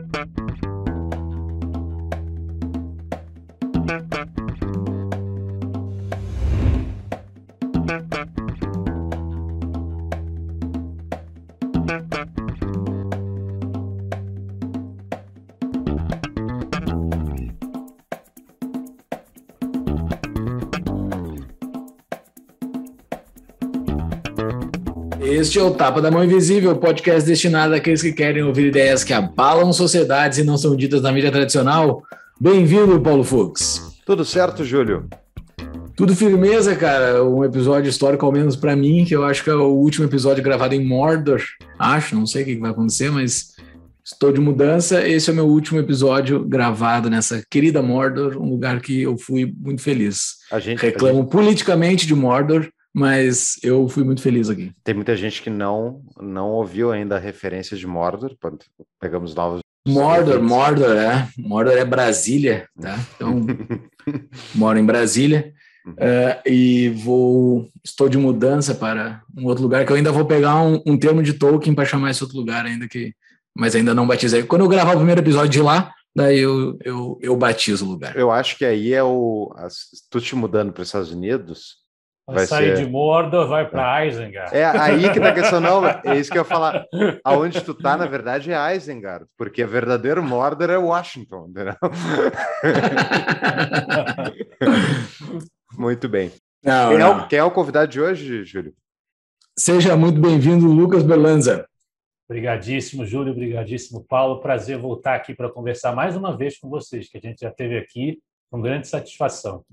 Thank you. Este é o Tapa da Mão Invisível, podcast destinado àqueles que querem ouvir ideias que abalam sociedades e não são ditas na mídia tradicional. Bem-vindo, Paulo Fux. Tudo certo, Júlio? Tudo firmeza, cara. Um episódio histórico, ao menos para mim, que eu acho que é o último episódio gravado em Mordor. Acho, não sei o que vai acontecer, mas estou de mudança. Esse é o meu último episódio gravado nessa querida Mordor, um lugar que eu fui muito feliz. A gente, Reclamo gente... politicamente de Mordor, mas eu fui muito feliz aqui. Tem muita gente que não não ouviu ainda a referência de Mordor. Pegamos novos. Mordor, Mordor, é. Mordor é Brasília, tá? Então, moro em Brasília. Uh, e vou estou de mudança para um outro lugar que eu ainda vou pegar um, um termo de Tolkien para chamar esse outro lugar ainda que mas ainda não batizei quando eu gravar o primeiro episódio de lá daí eu, eu, eu batizo o lugar eu acho que aí é o tu te mudando para os Estados Unidos Vai, sair ser... de Mordor, vai para é. Isengard. É aí que tá a questão, não. É isso que eu ia falar. Aonde tu tá, na verdade, é Isengard, porque verdadeiro Mordor é Washington, entendeu? muito bem. Não, quem, não. É o, quem, É o, convidado de hoje, Júlio? Seja muito bem-vindo, Lucas Berlanza. Obrigadíssimo, Júlio. Obrigadíssimo, Paulo. Prazer voltar aqui para conversar mais uma vez com vocês, que a gente já teve aqui com grande satisfação.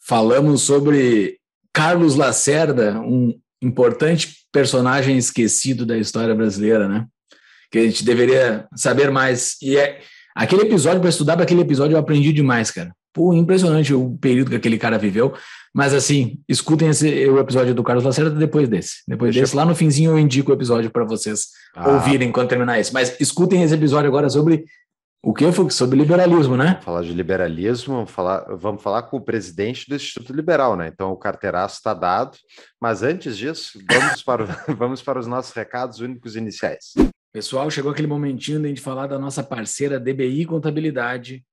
Falamos sobre Carlos Lacerda, um importante personagem esquecido da história brasileira, né? Que a gente deveria saber mais. E é aquele episódio, para estudar para aquele episódio, eu aprendi demais, cara. Pô, impressionante o período que aquele cara viveu. Mas assim, escutem esse, o episódio do Carlos Lacerda depois desse. Depois Deixa desse, eu... lá no finzinho eu indico o episódio para vocês ah. ouvirem quando terminar esse. Mas escutem esse episódio agora sobre o que, Fux? Sobre liberalismo, né? Falar de liberalismo, vamos falar, vamos falar com o presidente do Instituto Liberal, né? Então o carteiraço está dado, mas antes disso, vamos para, vamos para os nossos recados únicos iniciais. Pessoal, chegou aquele momentinho de a gente falar da nossa parceira DBI Contabilidade,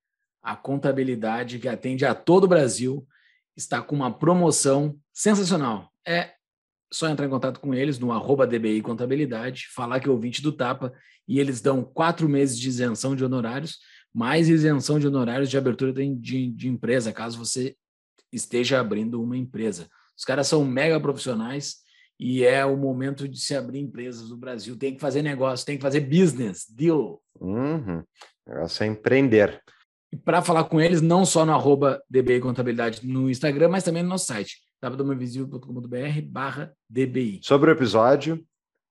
a contabilidade que atende a todo o Brasil, está com uma promoção sensacional. É só entrar em contato com eles no arroba DBI Contabilidade, falar que é ouvinte do Tapa e eles dão quatro meses de isenção de honorários, mais isenção de honorários de abertura de, de, de empresa, caso você esteja abrindo uma empresa. Os caras são mega profissionais e é o momento de se abrir empresas no Brasil. Tem que fazer negócio, tem que fazer business, deal. Uhum. Negócio é empreender. E para falar com eles, não só no arroba DBI Contabilidade no Instagram, mas também no nosso site www.invisível.com.br barra DBI. Sobre o episódio,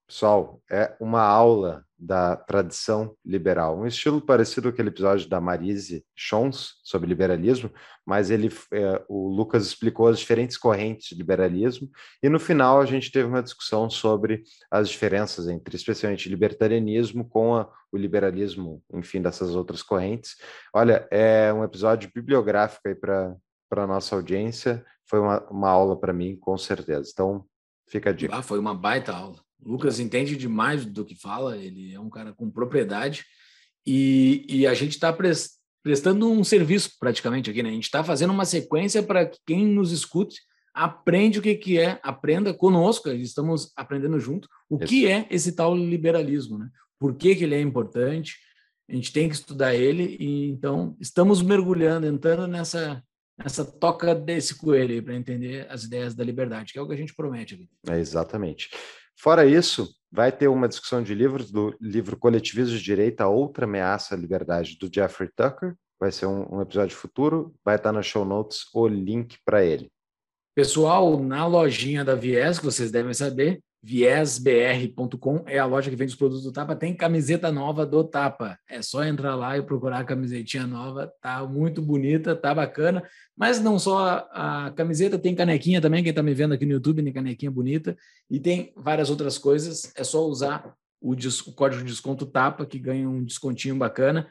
pessoal, é uma aula da tradição liberal, um estilo parecido com aquele episódio da Marise Schons sobre liberalismo, mas ele, é, o Lucas explicou as diferentes correntes de liberalismo e no final a gente teve uma discussão sobre as diferenças entre, especialmente, libertarianismo com a, o liberalismo, enfim, dessas outras correntes. Olha, é um episódio bibliográfico aí para para nossa audiência foi uma, uma aula para mim, com certeza. Então, fica a dica. Ah, foi uma baita aula. O Lucas entende demais do que fala, ele é um cara com propriedade e, e a gente está prestando um serviço praticamente aqui, né? A gente está fazendo uma sequência para que quem nos escute aprende o que, que é, aprenda conosco, estamos aprendendo junto o Isso. que é esse tal liberalismo, né? Por que, que ele é importante, a gente tem que estudar ele, e então estamos mergulhando, entrando nessa nessa toca desse coelho aí para entender as ideias da liberdade, que é o que a gente promete aqui. É, exatamente. Fora isso, vai ter uma discussão de livros do livro Coletivismo de Direita, Outra Ameaça à Liberdade, do Jeffrey Tucker. Vai ser um, um episódio futuro, vai estar na show notes o link para ele. Pessoal, na lojinha da Viés, que vocês devem saber, viesbr.com é a loja que vende os produtos do Tapa. Tem camiseta nova do Tapa. É só entrar lá e procurar a camisetinha nova. Tá muito bonita, tá bacana. Mas não só a camiseta, tem canequinha também. Quem está me vendo aqui no YouTube tem canequinha bonita. E tem várias outras coisas. É só usar o, o código de desconto Tapa, que ganha um descontinho bacana.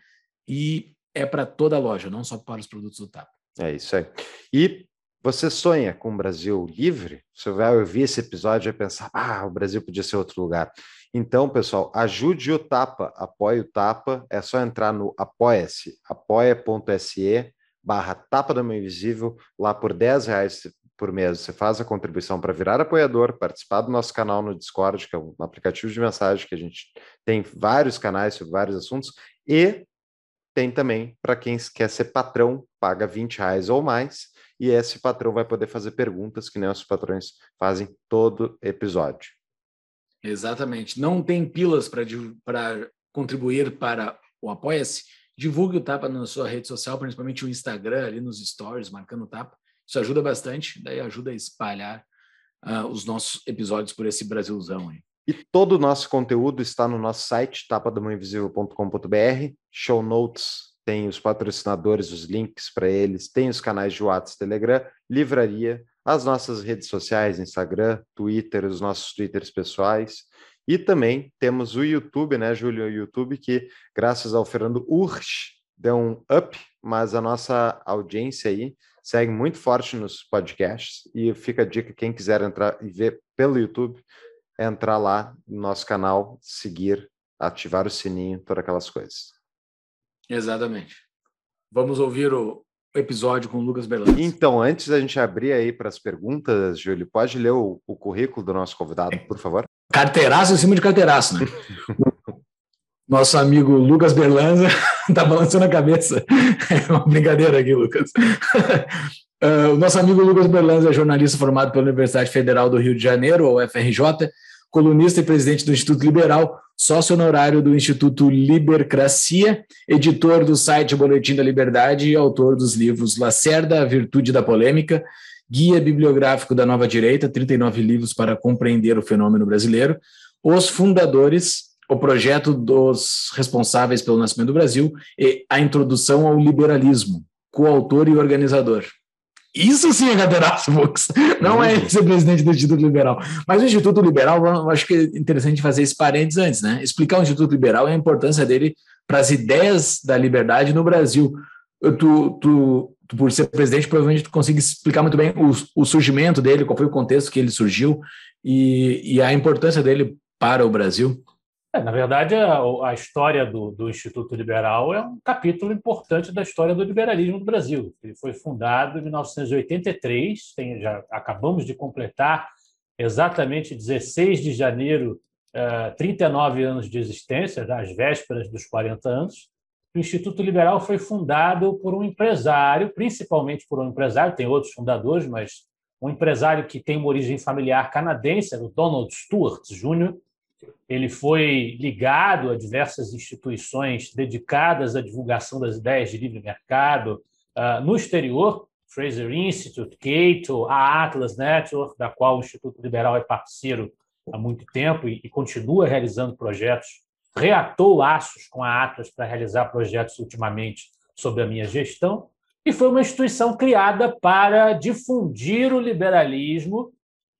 E é para toda a loja, não só para os produtos do Tapa. É isso aí. E você sonha com um Brasil livre? Você vai ouvir esse episódio e vai pensar: ah, o Brasil podia ser outro lugar. Então, pessoal, ajude o Tapa, apoie o Tapa. É só entrar no apoia-se, apoia.se barra Tapa do Meu Invisível. Lá por 10 reais por mês você faz a contribuição para virar apoiador, participar do nosso canal no Discord, que é um aplicativo de mensagem que a gente tem vários canais sobre vários assuntos. E tem também para quem quer ser patrão, paga 20 reais ou mais e esse patrão vai poder fazer perguntas que nossos patrões fazem todo episódio. Exatamente. Não tem pilas para contribuir para o Apoia-se? Divulgue o Tapa na sua rede social, principalmente o Instagram, ali nos stories, marcando o Tapa. Isso ajuda bastante, daí ajuda a espalhar uh, os nossos episódios por esse Brasilzão aí. E todo o nosso conteúdo está no nosso site, tapadamãoinvisível.com.br, show notes tem os patrocinadores, os links para eles, tem os canais de WhatsApp, Telegram, livraria, as nossas redes sociais, Instagram, Twitter, os nossos Twitters pessoais. E também temos o YouTube, né, Júlio? O YouTube que, graças ao Fernando Urch, deu um up, mas a nossa audiência aí segue muito forte nos podcasts. E fica a dica: quem quiser entrar e ver pelo YouTube, é entrar lá no nosso canal, seguir, ativar o sininho, todas aquelas coisas. Exatamente. Vamos ouvir o episódio com o Lucas Berlandes. Então, antes da gente abrir aí para as perguntas, Júlio, pode ler o, o, currículo do nosso convidado, por favor? Carteiraço em cima de carteiraço, né? Nosso amigo Lucas Berlanza está balançando a cabeça. É uma brincadeira aqui, Lucas. Ah, o nosso amigo Lucas Berlanza é jornalista formado pela Universidade Federal do Rio de Janeiro, ou FRJ, colunista e presidente do Instituto Liberal, sócio honorário do Instituto Libercracia, editor do site Boletim da Liberdade e autor dos livros Lacerda, a Virtude da Polêmica, Guia Bibliográfico da Nova Direita, 39 livros para compreender o fenômeno brasileiro, Os Fundadores, o projeto dos responsáveis pelo nascimento do Brasil e a introdução ao liberalismo, coautor e organizador. Isso sim é cadeiraço, Vox. Não é uhum. ser presidente do Instituto Liberal. Mas o Instituto Liberal, eu acho que é interessante fazer esse parênteses antes, né? Explicar o Instituto Liberal e a importância dele para as ideias da liberdade no Brasil. tu, tu, tu, por ser presidente, provavelmente tu consegue explicar muito bem o, o surgimento dele, qual foi o contexto que ele surgiu e, e a importância dele para o Brasil. É, na verdade, a, a história do, do, Instituto Liberal é um capítulo importante da história do liberalismo do Brasil. Ele foi fundado em 1983, tem, já acabamos de completar exatamente 16 de janeiro, 39 eh, anos de existência, das às vésperas dos 40 anos. O Instituto Liberal foi fundado por um empresário, principalmente por um empresário, tem outros fundadores, mas um empresário que tem uma origem familiar canadense, o Donald Stewart Jr., ele foi ligado a diversas instituições dedicadas à divulgação das ideias de livre mercado ah, no exterior, Fraser Institute, Cato, a Atlas Network, da qual o Instituto Liberal é parceiro há muito tempo e, continua realizando projetos, reatou laços com a Atlas para realizar projetos ultimamente sob a minha gestão, e foi uma instituição criada para difundir o liberalismo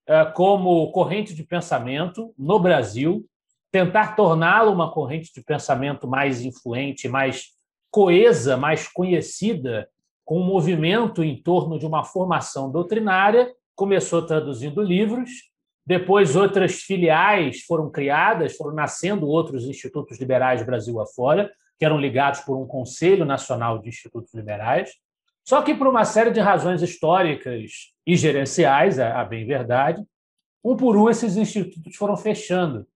eh, como corrente de pensamento no Brasil, tentar torná-la uma corrente de pensamento mais influente, mais coesa, mais conhecida, com um movimento em torno de uma formação doutrinária. Começou traduzindo livros, depois outras filiais foram criadas, foram nascendo outros institutos liberais Brasil afora, que eram ligados por um Conselho Nacional de Institutos Liberais. Só que, por uma série de razões históricas e gerenciais, a, é, é bem verdade, um por um esses institutos foram fechando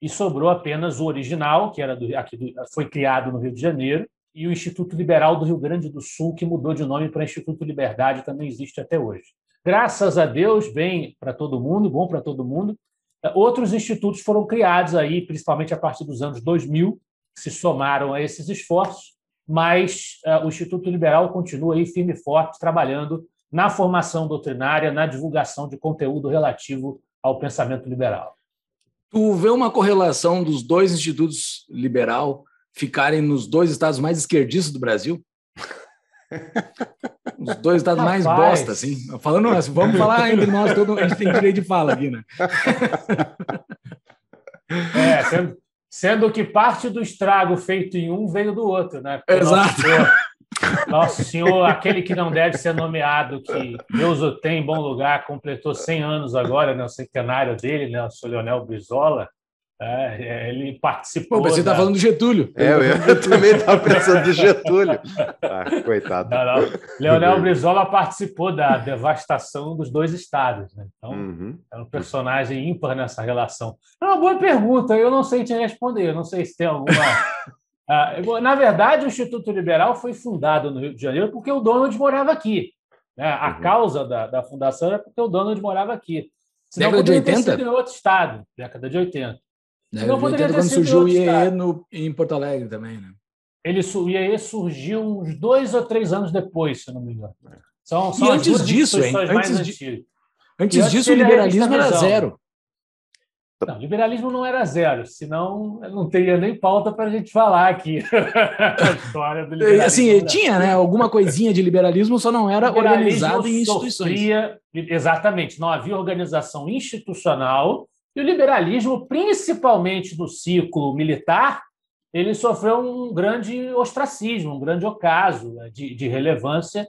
e sobrou apenas o original, que era do, aqui do, foi criado no Rio de Janeiro, e o Instituto Liberal do Rio Grande do Sul, que mudou de nome para Instituto Liberdade, também existe até hoje. Graças a Deus, bem para todo mundo, bom para todo mundo, outros institutos foram criados aí, principalmente a partir dos anos 2000, que se somaram a esses esforços, mas uh, o Instituto Liberal continua aí firme e forte trabalhando na formação doutrinária, na divulgação de conteúdo relativo ao pensamento liberal. Tu vê uma correlação dos dois institutos liberal ficarem nos dois estados mais esquerdistas do Brasil? Os dois estados Rapaz. mais bosta, assim. Falando, assim, vamos falar entre nós, todo, a gente tem direito de fala aqui, né? É, sempre, sendo que parte do estrago feito em um veio do outro, né? Porque Exato. Nosso senhor, nosso senhor, aquele que não deve ser nomeado, que Deus o tem em bom lugar, completou 100 anos agora, né, o centenário dele, né, o senhor Leonel Brizola, é, é, ele participou. Pô, mas você está falando do Getúlio. É, eu, eu também estava pensando do Getúlio. Ah, coitado. Não, não. Leonel Brizola participou da devastação dos dois estados. Né? Então, uhum. é um personagem ímpar nessa relação. É uma boa pergunta, eu não sei te responder. Eu não sei se tem alguma. ah, na verdade, o Instituto Liberal foi fundado no Rio de Janeiro porque o Donald morava aqui. Né? A uhum. causa da, da fundação era porque o Donald morava aqui. década de 80? Sido em outro estado, década de 80. Né? Não poderia ter quando surgiu o IEE no, em Porto Alegre também, né? Ele, o IEE surgiu uns dois ou três anos depois, se não me engano. São, são e antes disso, hein? Antes, de, antes disso, o é liberalismo era, era zero. Não, liberalismo não era zero, senão não teria nem pauta para a gente falar aqui a história do assim, liberalismo. Assim, tinha né, alguma coisinha de liberalismo, só não era organizado em instituições. Sofria, exatamente, não havia organização institucional e o liberalismo, principalmente no ciclo militar, ele sofreu um grande ostracismo, um grande ocaso né, de, de relevância.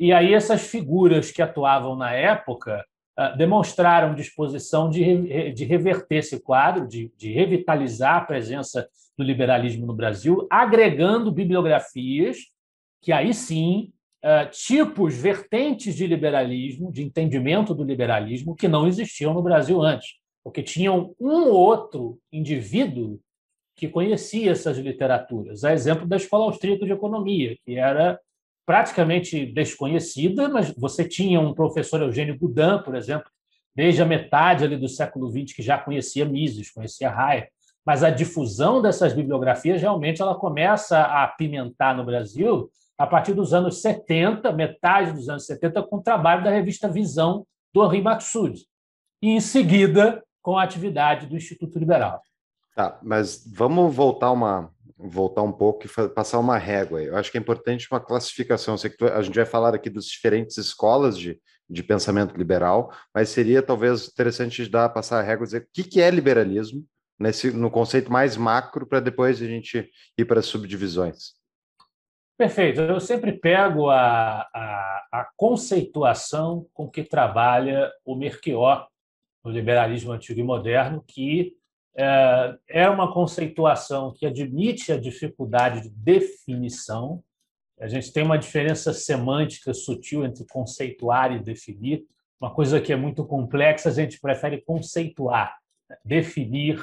E aí essas figuras que atuavam na época ah, demonstraram disposição de, de reverter esse quadro, de, de revitalizar a presença do liberalismo no Brasil, agregando bibliografias que aí sim ah, tipos, vertentes de liberalismo, de entendimento do liberalismo que não existiam no Brasil antes porque tinham um outro indivíduo que conhecia essas literaturas. A exemplo da Escola Austríaca de Economia, que era praticamente desconhecida, mas você tinha um professor Eugênio Goudin, por exemplo, desde a metade ali do século XX, que já conhecia Mises, conhecia Hayek. Mas a difusão dessas bibliografias realmente ela começa a apimentar no Brasil a partir dos anos 70, metade dos anos 70, com o trabalho da revista Visão do Henri Maxud, E, em seguida, com a atividade do Instituto Liberal. Tá, mas vamos voltar uma voltar um pouco e passar uma régua. Eu acho que é importante uma classificação. Tu, a gente vai falar aqui das diferentes escolas de, de pensamento liberal, mas seria talvez interessante dar passar a régua e dizer o que, que é liberalismo nesse no conceito mais macro para depois a gente ir para as subdivisões. Perfeito. Eu sempre pego a, a, a conceituação com que trabalha o Merquior no liberalismo antigo e moderno, que é, é uma conceituação que admite a dificuldade de definição. A gente tem uma diferença semântica sutil entre conceituar e definir. Uma coisa que é muito complexa, a gente prefere conceituar. Né? Definir,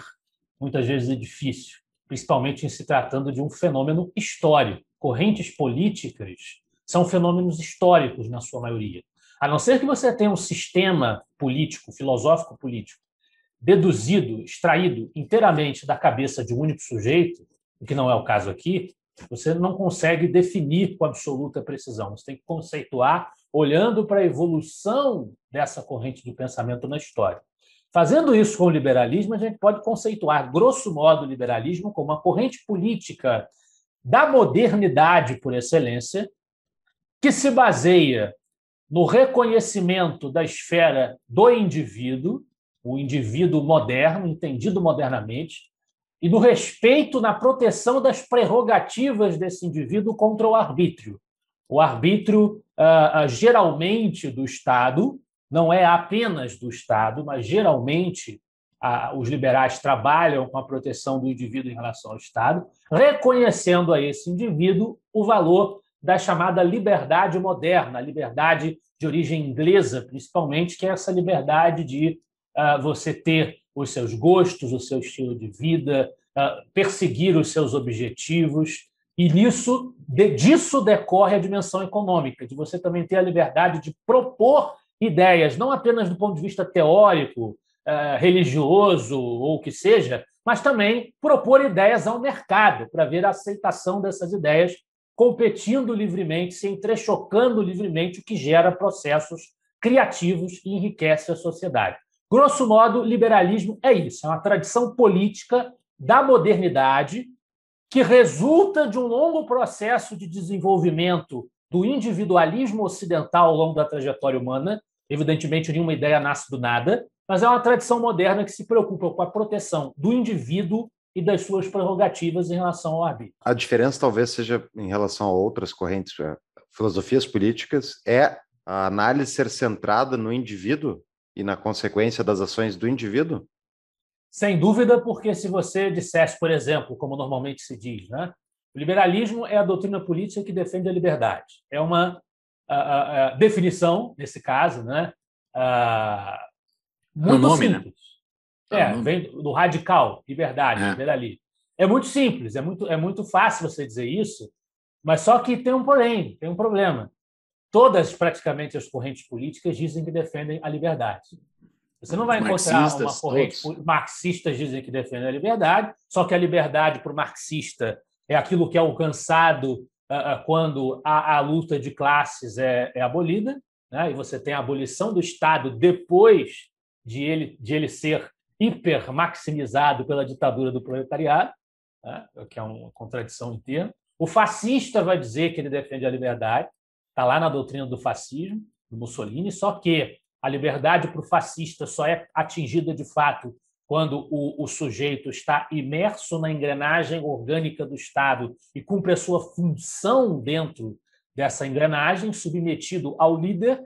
muitas vezes, é difícil, principalmente em se tratando de um fenômeno histórico. Correntes políticas são fenômenos históricos, na sua maioria. A não ser que você tenha um sistema político, filosófico político, deduzido, extraído inteiramente da cabeça de um único sujeito, o que não é o caso aqui, você não consegue definir com absoluta precisão. Você tem que conceituar olhando para a evolução dessa corrente do pensamento na história. Fazendo isso com o liberalismo, a gente pode conceituar, grosso modo, o liberalismo como uma corrente política da modernidade por excelência, que se baseia no reconhecimento da esfera do indivíduo, o indivíduo moderno, entendido modernamente, e do respeito na proteção das prerrogativas desse indivíduo contra o arbítrio. O arbítrio, ah, ah, geralmente do Estado, não é apenas do Estado, mas geralmente ah, os liberais trabalham com a proteção do indivíduo em relação ao Estado, reconhecendo a esse indivíduo o valor da chamada liberdade moderna, liberdade de origem inglesa, principalmente, que é essa liberdade de uh, você ter os seus gostos, o seu estilo de vida, uh, perseguir os seus objetivos. E nisso, de, disso decorre a dimensão econômica, de você também ter a liberdade de propor ideias, não apenas do ponto de vista teórico, uh, religioso ou o que seja, mas também propor ideias ao mercado, para ver a aceitação dessas ideias competindo livremente, se entrechocando livremente, o que gera processos criativos e enriquece a sociedade. Grosso modo, liberalismo é isso, é uma tradição política da modernidade que resulta de um longo processo de desenvolvimento do individualismo ocidental ao longo da trajetória humana. Evidentemente, nenhuma ideia nasce do nada, mas é uma tradição moderna que se preocupa com a proteção do indivíduo e das suas prerrogativas em relação ao arbítrio. A diferença talvez seja em relação a outras correntes, eh, filosofias políticas, é a análise ser centrada no indivíduo e na consequência das ações do indivíduo? Sem dúvida, porque se você dissesse, por exemplo, como normalmente se diz, né? O liberalismo é a doutrina política que defende a liberdade. É uma a, a, a definição, nesse caso, né? Ah, é muito né? simples. Né? É, então, não... vem do radical, liberdade, é. liberalismo. É muito simples, é muito, é muito fácil você dizer isso, mas só que tem um porém, tem um problema. Todas, praticamente, as correntes políticas dizem que defendem a liberdade. Você não vai encontrar marxistas, uma corrente. Todos. Marxistas dizem que defendem a liberdade, só que a liberdade para o marxista é aquilo que é alcançado ah, ah, quando a, a luta de classes é, é abolida, né? e você tem a abolição do Estado depois de ele, de ele ser hiper maximizado pela ditadura do proletariado, né? que é uma contradição em termos. O fascista vai dizer que ele defende a liberdade, está lá na doutrina do fascismo, do Mussolini, só que a liberdade para o fascista só é atingida de fato quando o, o, sujeito está imerso na engrenagem orgânica do Estado e cumpre a sua função dentro dessa engrenagem, submetido ao líder.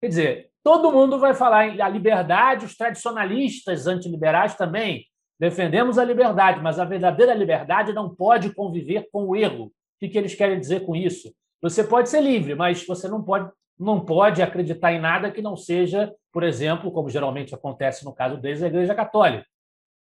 Quer dizer, Todo mundo vai falar em a liberdade, os tradicionalistas antiliberais também. Defendemos a liberdade, mas a verdadeira liberdade não pode conviver com o erro. O que, que eles querem dizer com isso? Você pode ser livre, mas você não pode, não pode acreditar em nada que não seja, por exemplo, como geralmente acontece no caso deles, a Igreja Católica.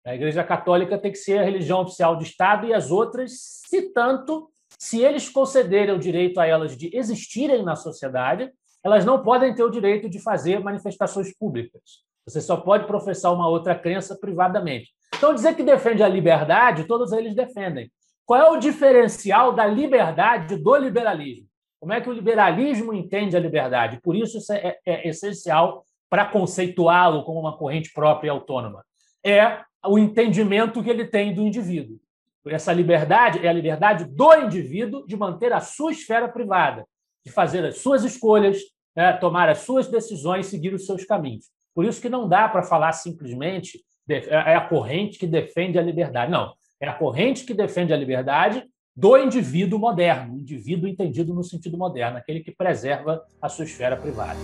A Igreja Católica tem que ser a religião oficial do Estado e as outras, se tanto, se eles concederem o direito a elas de existirem na sociedade, elas não podem ter o direito de fazer manifestações públicas. Você só pode professar uma outra crença privadamente. Então, dizer que defende a liberdade, todos eles defendem. Qual é o diferencial da liberdade do liberalismo? Como é que o liberalismo entende a liberdade? Por isso, isso é, é, é essencial para conceituá-lo como uma corrente própria e autônoma. É o entendimento que ele tem do indivíduo. Essa liberdade é a liberdade do indivíduo de manter a sua esfera privada, de fazer as suas escolhas, é, tomar as suas decisões, seguir os seus caminhos. Por isso que não dá para falar simplesmente é, é a corrente que defende a liberdade. Não, é a corrente que defende a liberdade do indivíduo moderno, indivíduo entendido no sentido moderno, aquele que preserva a sua esfera privada.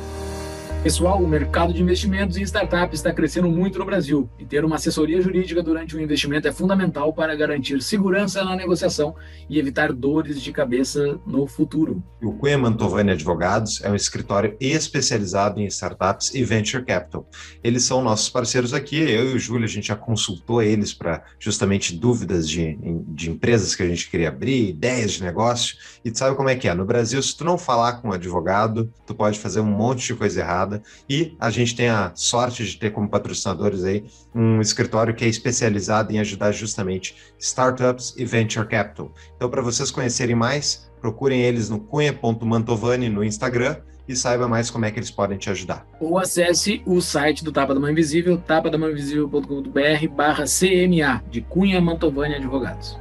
Pessoal, o mercado de investimentos em startups está crescendo muito no Brasil e ter uma assessoria jurídica durante um investimento é fundamental para garantir segurança na negociação e evitar dores de cabeça no futuro. O Coeman Tovani Advogados é um escritório especializado em startups e venture capital. Eles são nossos parceiros aqui. Eu e o Júlio, a gente já consultou eles para justamente dúvidas de, de empresas que a gente queria abrir, ideias de negócio. E tu sabe como é que é? No Brasil, se tu não falar com um advogado, tu pode fazer um monte de coisa errada e a gente tem a sorte de ter como patrocinadores aí um escritório que é especializado em ajudar justamente startups e venture capital. Então, para vocês conhecerem mais, procurem eles no cunha.mantovani no Instagram e saiba mais como é que eles podem te ajudar. Ou acesse o site do Tapa da Mão Invisível, tapadamãoinvisível.com.br barra CMA, de Cunha Mantovani Advogados.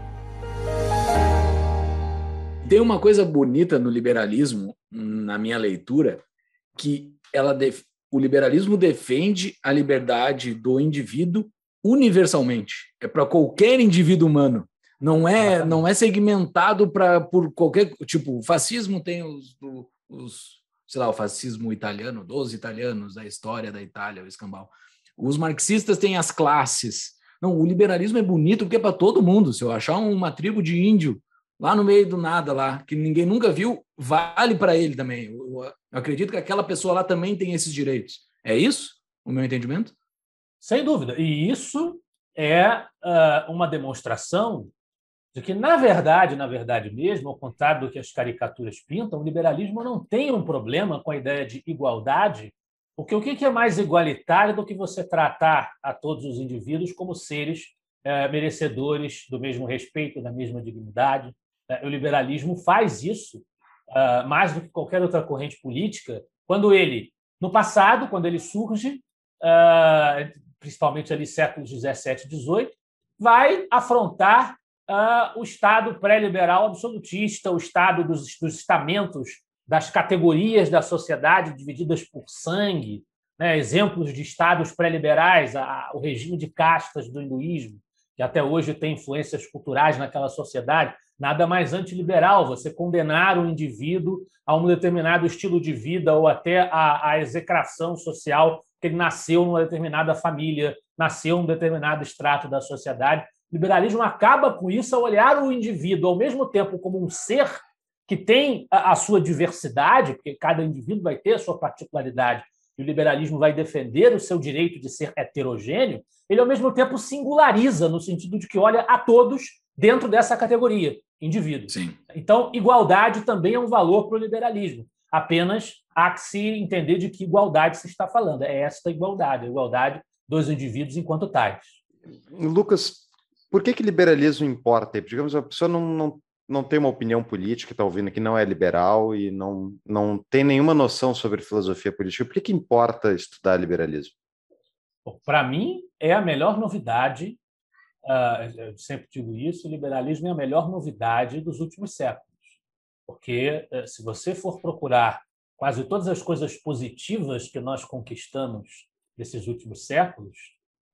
Tem uma coisa bonita no liberalismo, na minha leitura, que ela def... o liberalismo defende a liberdade do indivíduo universalmente. É para qualquer indivíduo humano. Não é, não é segmentado para por qualquer tipo. O fascismo tem os, os, sei lá, o fascismo italiano, 12 italianos da história da Itália, o escambau. Os marxistas têm as classes. Não, o liberalismo é bonito porque é para todo mundo. Se eu achar uma tribo de índio lá no meio do nada, lá, que ninguém nunca viu, vale para ele também. Eu, eu acredito que aquela pessoa lá também tem esses direitos. É isso o meu entendimento? Sem dúvida. E isso é uh, uma demonstração de que, na verdade, na verdade mesmo, ao contrário do que as caricaturas pintam, o liberalismo não tem um problema com a ideia de igualdade, porque o que é mais igualitário do que você tratar a todos os indivíduos como seres eh, merecedores do mesmo respeito, da mesma dignidade, né? O liberalismo faz isso ah, mais do que qualquer outra corrente política, quando ele, no passado, quando ele surge, ah, principalmente ali séculos 17 e 18, vai afrontar ah, o Estado pré-liberal absolutista, o Estado dos, dos estamentos, das categorias da sociedade divididas por sangue, né? exemplos de Estados pré-liberais, o regime de castas do hinduísmo, que até hoje tem influências culturais naquela sociedade. Nada mais antiliberal você condenar um indivíduo a um determinado estilo de vida ou até a, a execração social, que ele nasceu numa determinada família, nasceu num determinado extrato da sociedade. O liberalismo acaba com isso ao olhar o indivíduo, ao mesmo tempo, como um ser que tem a, a sua diversidade, porque cada indivíduo vai ter a sua particularidade, e o liberalismo vai defender o seu direito de ser heterogêneo, ele ao mesmo tempo singulariza, no sentido de que olha a todos dentro dessa categoria indivíduo. Sim. Então, igualdade também é um valor para o liberalismo. Apenas há que se entender de que igualdade se está falando. É esta igualdade, a igualdade dos indivíduos enquanto tais. Lucas, por que, que liberalismo importa? Digamos, a pessoa não, não, não tem uma opinião política, está ouvindo que não é liberal e não, não tem nenhuma noção sobre filosofia política. Por que, que importa estudar liberalismo? Para mim, é a melhor novidade ah, eu sempre digo isso, o liberalismo é a melhor novidade dos últimos séculos. Porque eh, se você for procurar quase todas as coisas positivas que nós conquistamos nesses últimos séculos,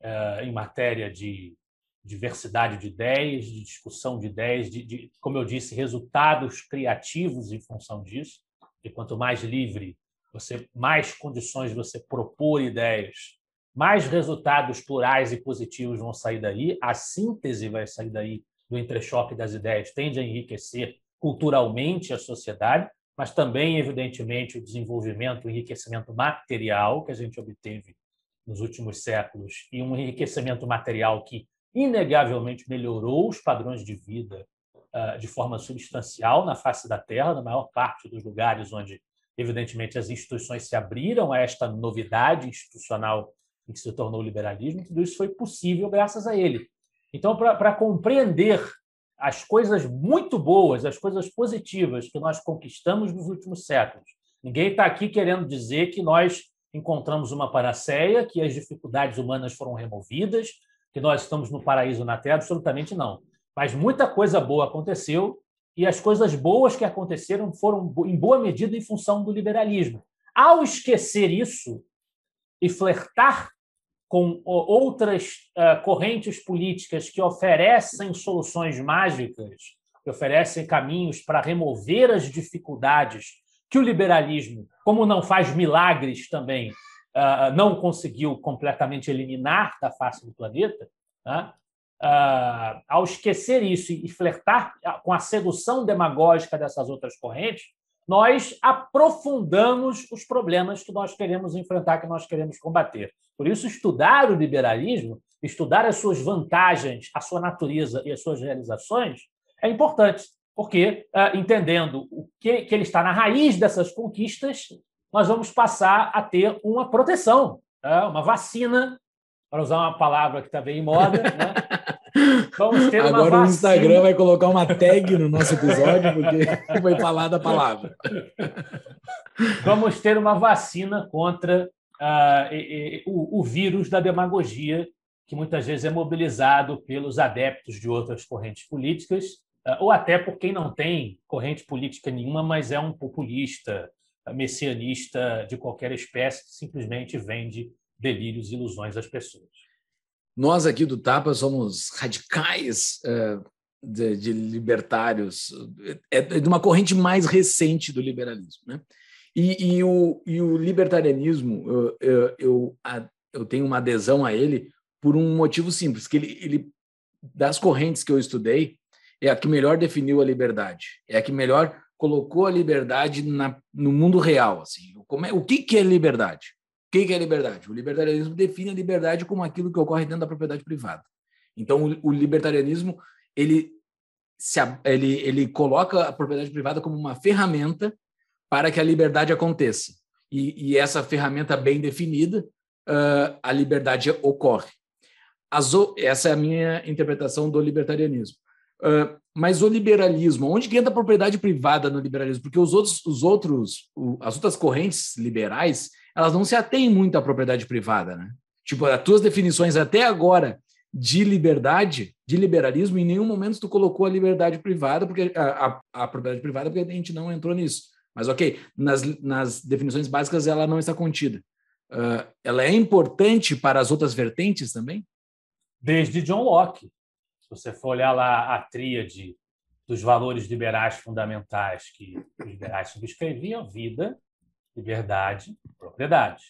eh, em matéria de diversidade de ideias, de discussão de ideias, de, de, como eu disse, resultados criativos em função disso. E quanto mais livre você, mais condições você propor ideias mais resultados plurais e positivos vão sair daí, a síntese vai sair daí do entrechoque das ideias, tende a enriquecer culturalmente a sociedade, mas também, evidentemente, o desenvolvimento, o enriquecimento material que a gente obteve nos últimos séculos e um enriquecimento material que inegavelmente melhorou os padrões de vida ah, de forma substancial na face da Terra, na maior parte dos lugares onde, evidentemente, as instituições se abriram a esta novidade institucional que se tornou o liberalismo, tudo isso foi possível graças a ele. Então, para compreender as coisas muito boas, as coisas positivas que nós conquistamos nos últimos séculos, ninguém está aqui querendo dizer que nós encontramos uma panaceia, que as dificuldades humanas foram removidas, que nós estamos no paraíso na Terra, absolutamente não. Mas muita coisa boa aconteceu e as coisas boas que aconteceram foram, em boa medida, em função do liberalismo. Ao esquecer isso e flertar com outras uh, correntes políticas que oferecem soluções mágicas, que oferecem caminhos para remover as dificuldades que o liberalismo, como não faz milagres também, uh, não conseguiu completamente eliminar da face do planeta, né? uh, ao esquecer isso e flertar com a sedução demagógica dessas outras correntes, nós aprofundamos os problemas que nós queremos enfrentar, que nós queremos combater. Por isso, estudar o liberalismo, estudar as suas vantagens, a sua natureza e as suas realizações é importante, porque ah, entendendo o que, ele está na raiz dessas conquistas, nós vamos passar a ter uma proteção, né, uma vacina, para usar uma palavra que está bem em moda, né? Vamos ter Agora uma o Instagram vai colocar uma tag no nosso episódio, porque foi falada a palavra. Vamos ter uma vacina contra uh, e, e, o, o vírus da demagogia, que muitas vezes é mobilizado pelos adeptos de outras correntes políticas, uh, ou até por quem não tem corrente política nenhuma, mas é um populista, ah, messianista de qualquer espécie, que simplesmente vende delírios e ilusões às pessoas. Nós aqui do Tapa somos radicais é, de, de, libertários, é, é, de uma corrente mais recente do liberalismo. Né? E, e, o, e o libertarianismo, eu, eu, eu, a, eu tenho uma adesão a ele por um motivo simples, que ele, ele das correntes que eu estudei, é a que melhor definiu a liberdade, é a que melhor colocou a liberdade na, no mundo real. Assim, como é, o que, que é liberdade? O que é liberdade? O libertarianismo define a liberdade como aquilo que ocorre dentro da propriedade privada. Então, o libertarianismo ele, se, ele, ele coloca a propriedade privada como uma ferramenta para que a liberdade aconteça. E, e essa ferramenta bem definida, uh, a liberdade ocorre. As, essa é a minha interpretação do libertarianismo. Uh, mas o liberalismo, onde que entra a propriedade privada no liberalismo? Porque os outros, os outros, o, as outras correntes liberais, elas não se atêm muito à propriedade privada, né? Tipo, as tuas definições até agora de liberdade, de liberalismo, em nenhum momento tu colocou a liberdade privada, porque a, a, a propriedade privada, porque a gente não entrou nisso. Mas ok, nas, nas definições básicas ela não está contida. Uh, ela é importante para as outras vertentes também? Desde John Locke. Se você for olhar lá a tríade dos valores liberais fundamentais que os liberais subscreviam, vida, liberdade, propriedade.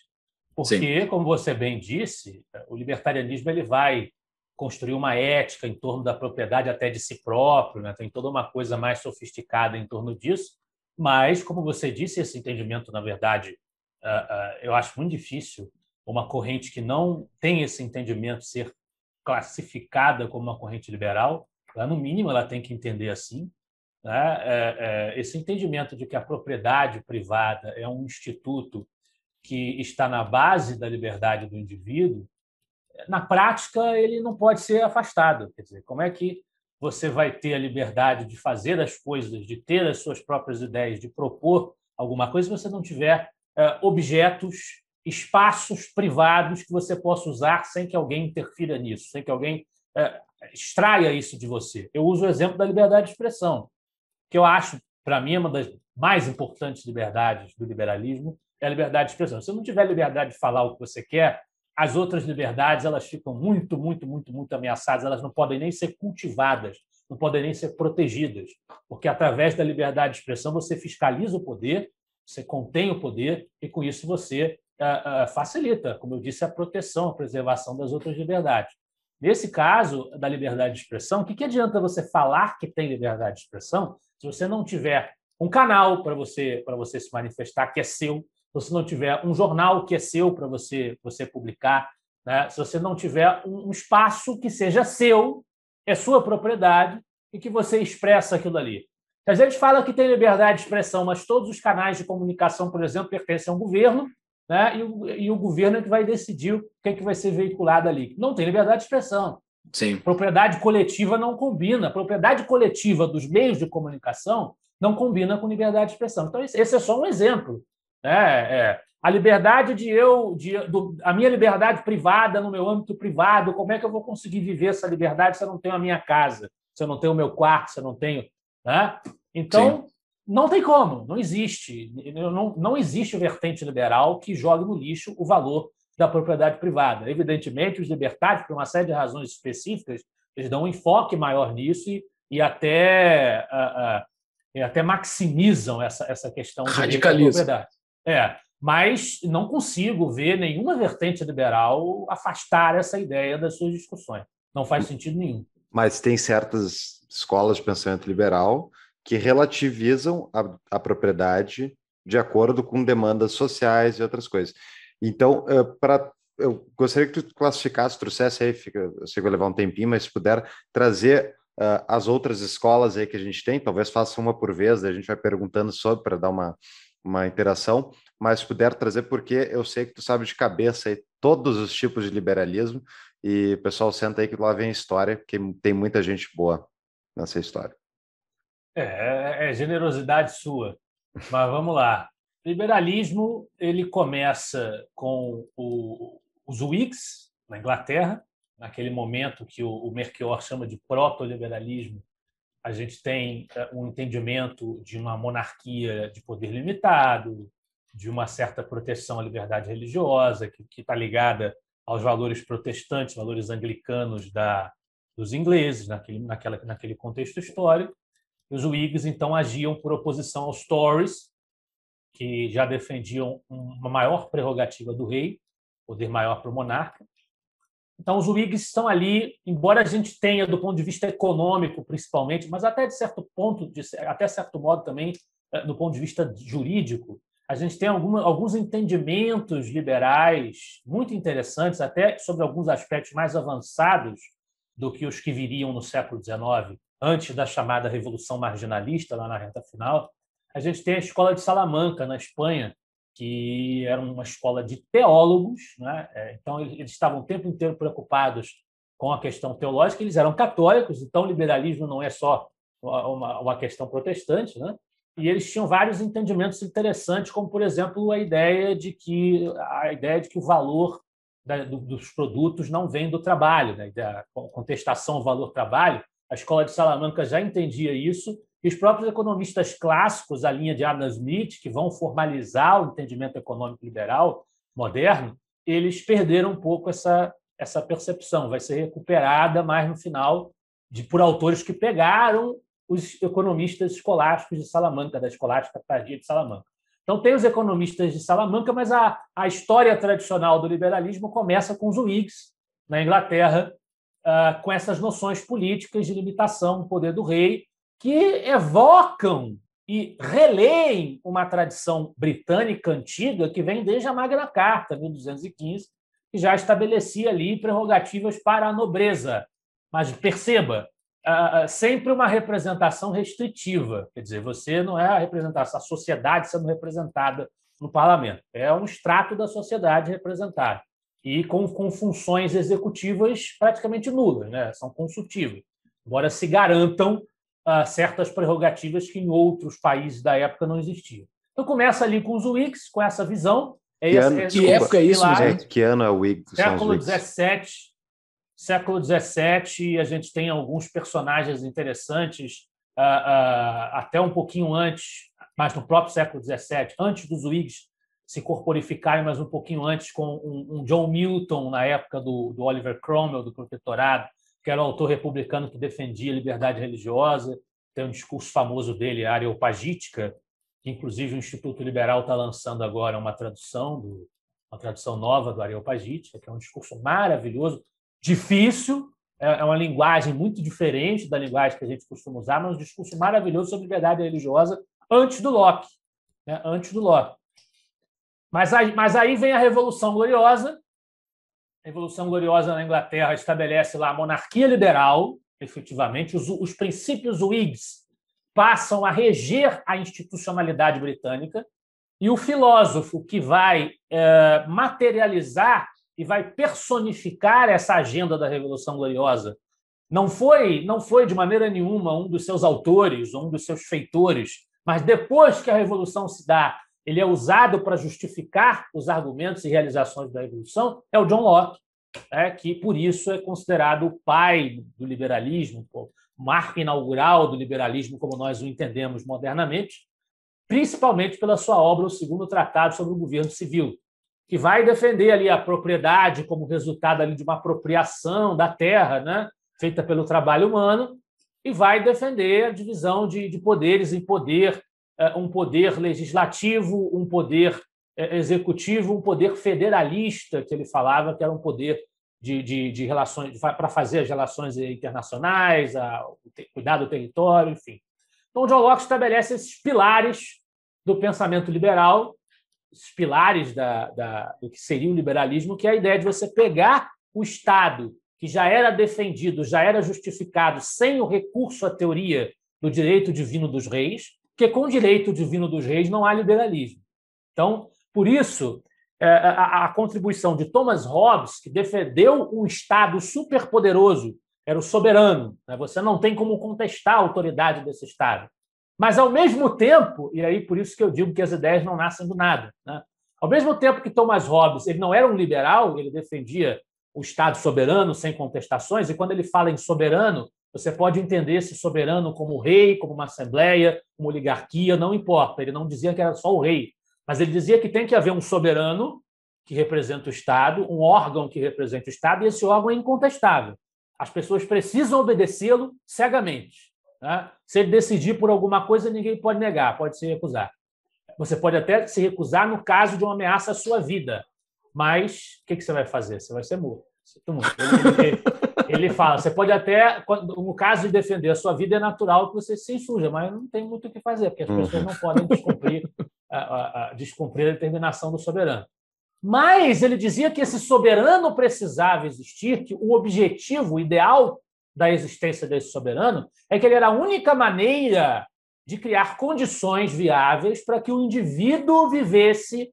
Porque, Sim. como você bem disse, o libertarianismo ele vai construir uma ética em torno da propriedade até de si próprio, né? tem toda uma coisa mais sofisticada em torno disso, mas, como você disse, esse entendimento, na verdade, ah, ah, eu acho muito difícil uma corrente que não tem esse entendimento ser classificada como uma corrente liberal, ela, no mínimo, ela tem que entender assim, né? É, é, esse entendimento de que a propriedade privada é um instituto que está na base da liberdade do indivíduo, na prática ele não pode ser afastado. Quer dizer, como é que você vai ter a liberdade de fazer as coisas, de ter as suas próprias ideias, de propor alguma coisa, se você não tiver é, objetos, espaços privados que você possa usar sem que alguém interfira nisso, sem que alguém extraia isso de você. Eu uso o exemplo da liberdade de expressão que eu acho, para mim, é uma das mais importantes liberdades do liberalismo, é a liberdade de expressão. Se não tiver liberdade de falar o que você quer, as outras liberdades elas ficam muito, muito, muito, muito ameaçadas, elas não podem nem ser cultivadas, não podem nem ser protegidas, porque através da liberdade de expressão você fiscaliza o poder, você contém o poder e com isso você ah, ah, facilita, como eu disse, a proteção, a preservação das outras liberdades. Nesse caso da liberdade de expressão, o que, que adianta você falar que tem liberdade de expressão se você não tiver um canal para você para você se manifestar que é seu, se você não tiver um jornal que é seu para você você publicar, né? se você não tiver um, um espaço que seja seu, é sua propriedade e que você expressa aquilo ali. A gente fala que tem liberdade de expressão, mas todos os canais de comunicação, por exemplo, pertencem ao governo né? E o, e o governo é que vai decidir o que, é que vai ser veiculado ali. Não tem liberdade de expressão. Sim. Propriedade coletiva não combina. Propriedade coletiva dos meios de comunicação não combina com liberdade de expressão. Então, esse é só um exemplo. Né? é. A liberdade de eu, de, do, a minha liberdade privada no meu âmbito privado, como é que eu vou conseguir viver essa liberdade se eu não tenho a minha casa, se eu não tenho o meu quarto, se eu não tenho. Né? Então, Sim. Não tem como, não existe. Não, não existe vertente liberal que jogue no lixo o valor da propriedade privada. Evidentemente, os libertários, por uma série de razões específicas, eles dão um enfoque maior nisso e, e até, uh, uh, e até maximizam essa, essa questão da propriedade. É, mas não consigo ver nenhuma vertente liberal afastar essa ideia das suas discussões. Não faz sentido nenhum. Mas tem certas escolas de pensamento liberal que relativizam a, a propriedade de acordo com demandas sociais e outras coisas. Então, uh, eh, para eu gostaria que tu classificasse, trouxesse aí, fica, eu sei que vai levar um tempinho, mas se puder trazer uh, as outras escolas aí que a gente tem, talvez faça uma por vez, daí a gente vai perguntando sobre para dar uma, uma interação, mas se puder trazer, porque eu sei que tu sabe de cabeça aí todos os tipos de liberalismo, e pessoal, senta aí que lá vem a história, porque tem muita gente boa nessa história. É, é, é generosidade sua. Mas vamos lá. Liberalismo ele começa com o, os Whigs na Inglaterra, naquele momento que o, o chama de proto-liberalismo. A gente tem é, um entendimento de uma monarquia de poder limitado, de uma certa proteção à liberdade religiosa, que está ligada aos valores protestantes, valores anglicanos da, dos ingleses, naquele, naquela, naquele contexto histórico os Whigs, então, agiam por oposição aos Tories, que já defendiam uma maior prerrogativa do rei, poder maior para o monarca. Então, os Whigs estão ali, embora a gente tenha, do ponto de vista econômico, principalmente, mas até de certo ponto, de, até certo modo também, eh, do ponto de vista jurídico, a gente tem alguma, alguns entendimentos liberais muito interessantes, até sobre alguns aspectos mais avançados do que os que viriam no século XIX antes da chamada Revolução Marginalista, lá na reta final, a gente tem a Escola de Salamanca, na Espanha, que era uma escola de teólogos. Né? É, então, eles estavam o tempo inteiro preocupados com a questão teológica, eles eram católicos, então o liberalismo não é só uma, questão protestante, né? e eles tinham vários entendimentos interessantes, como por exemplo a ideia de que a ideia de que o valor dos produtos não vem do trabalho, né? da contestação ao valor trabalho, a escola de Salamanca já entendia isso, e os próprios economistas clássicos, a linha de Adam Smith, que vão formalizar o entendimento econômico liberal moderno, eles perderam um pouco essa, essa percepção. Vai ser recuperada mais no final de por autores que pegaram os economistas escolásticos de Salamanca, da escolástica tardia de Salamanca. Então, tem os economistas de Salamanca, mas a, a história tradicional do liberalismo começa com os Whigs, na Inglaterra, ah, com essas noções políticas de limitação do poder do rei, que evocam e releem uma tradição britânica antiga que vem desde a Magna Carta, 1215, que já estabelecia ali prerrogativas para a nobreza. Mas perceba, ah, ah, sempre uma representação restritiva, quer dizer, você não é a representação, a sociedade sendo representada no parlamento, é um extrato da sociedade representada e com, com funções executivas praticamente nulas, né? são consultivas, embora se garantam uh, certas prerrogativas que em outros países da época não existiam. Então começa ali com os Whigs, com essa visão. É que, esse, ano, época é isso, gente? Que ano é o Whigs? Século XVII, século XVII, a gente tem alguns personagens interessantes, uh, uh, até um pouquinho antes, mas no próprio século XVII, antes dos Whigs, se corporificarem mais um pouquinho antes com um, um John Milton, na época do, do Oliver Cromwell, do protetorado, que era um autor republicano que defendia a liberdade religiosa. Tem um discurso famoso dele, a Areopagítica, que inclusive o Instituto Liberal está lançando agora uma tradução, do, uma tradução nova do Areopagítica, que é um discurso maravilhoso, difícil, é, é uma linguagem muito diferente da linguagem que a gente costuma usar, mas um discurso maravilhoso sobre liberdade religiosa antes do Locke, né? antes do Locke. Mas, aí, mas aí vem a Revolução Gloriosa. A Revolução Gloriosa na Inglaterra estabelece lá a monarquia liberal, efetivamente. Os, os princípios Whigs passam a reger a institucionalidade britânica. E o filósofo que vai é, materializar e vai personificar essa agenda da Revolução Gloriosa não foi, não foi de maneira nenhuma um dos seus autores, um dos seus feitores, mas depois que a revolução se dá ele é usado para justificar os argumentos e realizações da evolução, é o John Locke, né, que por isso é considerado o pai do liberalismo, o marco inaugural do liberalismo como nós o entendemos modernamente, principalmente pela sua obra O Segundo Tratado sobre o Governo Civil, que vai defender ali a propriedade como resultado ali de uma apropriação da terra, né, feita pelo trabalho humano, e vai defender a divisão de, de poderes em poder é, um poder legislativo, um poder é, executivo, um poder federalista, que ele falava que era um poder de, de, de relações para fazer as relações internacionais, a, cuidar do território, enfim. Então, John Locke estabelece esses pilares do pensamento liberal, esses pilares da, da, do que seria o liberalismo, que é a ideia de você pegar o Estado, que já era defendido, já era justificado, sem o recurso à teoria do direito divino dos reis, porque com o direito divino dos reis não há liberalismo. Então, por isso, é, a, a contribuição de Thomas Hobbes, que defendeu um Estado superpoderoso, era o soberano, né? você não tem como contestar a autoridade desse Estado. Mas, ao mesmo tempo, e aí por isso que eu digo que as ideias não nascem do nada, né? ao mesmo tempo que Thomas Hobbes ele não era um liberal, ele defendia o Estado soberano sem contestações, e quando ele fala em soberano, você pode entender esse soberano como rei, como uma assembleia, como oligarquia, não importa. Ele não dizia que era só o rei, mas ele dizia que tem que haver um soberano que representa o Estado, um órgão que representa o Estado, e esse órgão é incontestável. As pessoas precisam obedecê-lo cegamente. Né? Se ele decidir por alguma coisa, ninguém pode negar, pode se recusar. Você pode até se recusar no caso de uma ameaça à sua vida, mas o que, que você vai fazer? Você vai ser morto. Sinto ele fala: você pode até, no caso de defender a sua vida, é natural que você se ensuja, mas não tem muito o que fazer, porque as uhum. pessoas não podem descumprir a, a, a, descumprir a determinação do soberano. Mas ele dizia que esse soberano precisava existir, que o objetivo o ideal da existência desse soberano é que ele era a única maneira de criar condições viáveis para que o indivíduo vivesse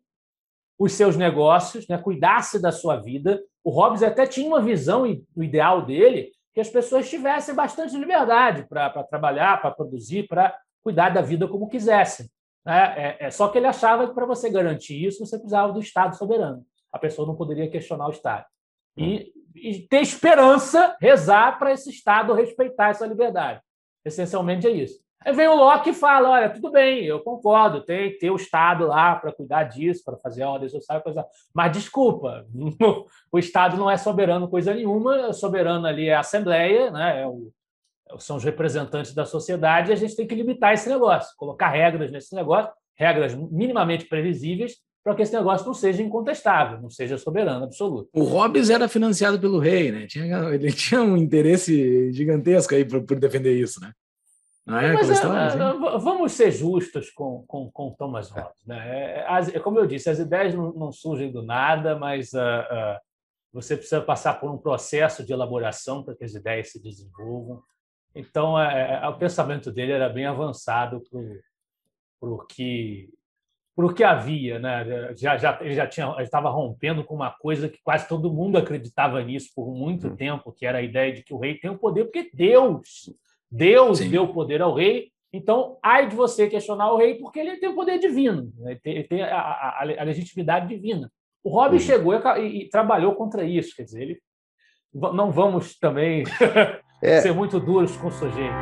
os seus negócios, né, cuidasse da sua vida o Hobbes até tinha uma visão o ideal dele que as pessoas tivessem bastante liberdade para trabalhar, para produzir, para cuidar da vida como quisessem. Né? É, é, só que ele achava que para você garantir isso, você precisava do Estado soberano. A pessoa não poderia questionar o Estado. E, e ter esperança, rezar para esse Estado respeitar essa liberdade. Essencialmente é isso. Aí vem o Locke e fala: olha, tudo bem, eu concordo, tem que ter o Estado lá para cuidar disso, para fazer a ordem social, coisa. Mas desculpa, o Estado não é soberano coisa nenhuma, soberano ali é a Assembleia, né? É o, são os representantes da sociedade, e a gente tem que limitar esse negócio, colocar regras nesse negócio, regras minimamente previsíveis, para que esse negócio não seja incontestável, não seja soberano absoluto. O Hobbes era financiado pelo rei, né? ele tinha um interesse gigantesco aí por defender isso, né? É? Mas, é, é Vamos ser justos com, com, com Thomas Hobbes. É. Né? As, como eu disse, as ideias não, não surgem do nada, mas uh, uh, você precisa passar por um processo de elaboração para que as ideias se desenvolvam. Então, uh, o pensamento dele era bem avançado para o que para o que havia, né? Já, já, ele já estava rompendo com uma coisa que quase todo mundo acreditava nisso por muito hum. tempo, que era a ideia de que o rei tem o poder porque Deus Deus Sim. deu poder ao rei, então ai de você questionar o rei, porque ele tem o poder divino, né? ele tem a, a, a, legitimidade divina. O Robin hum. chegou e, e, e, trabalhou contra isso, quer dizer, ele não vamos também é. ser muito duros com o sujeito.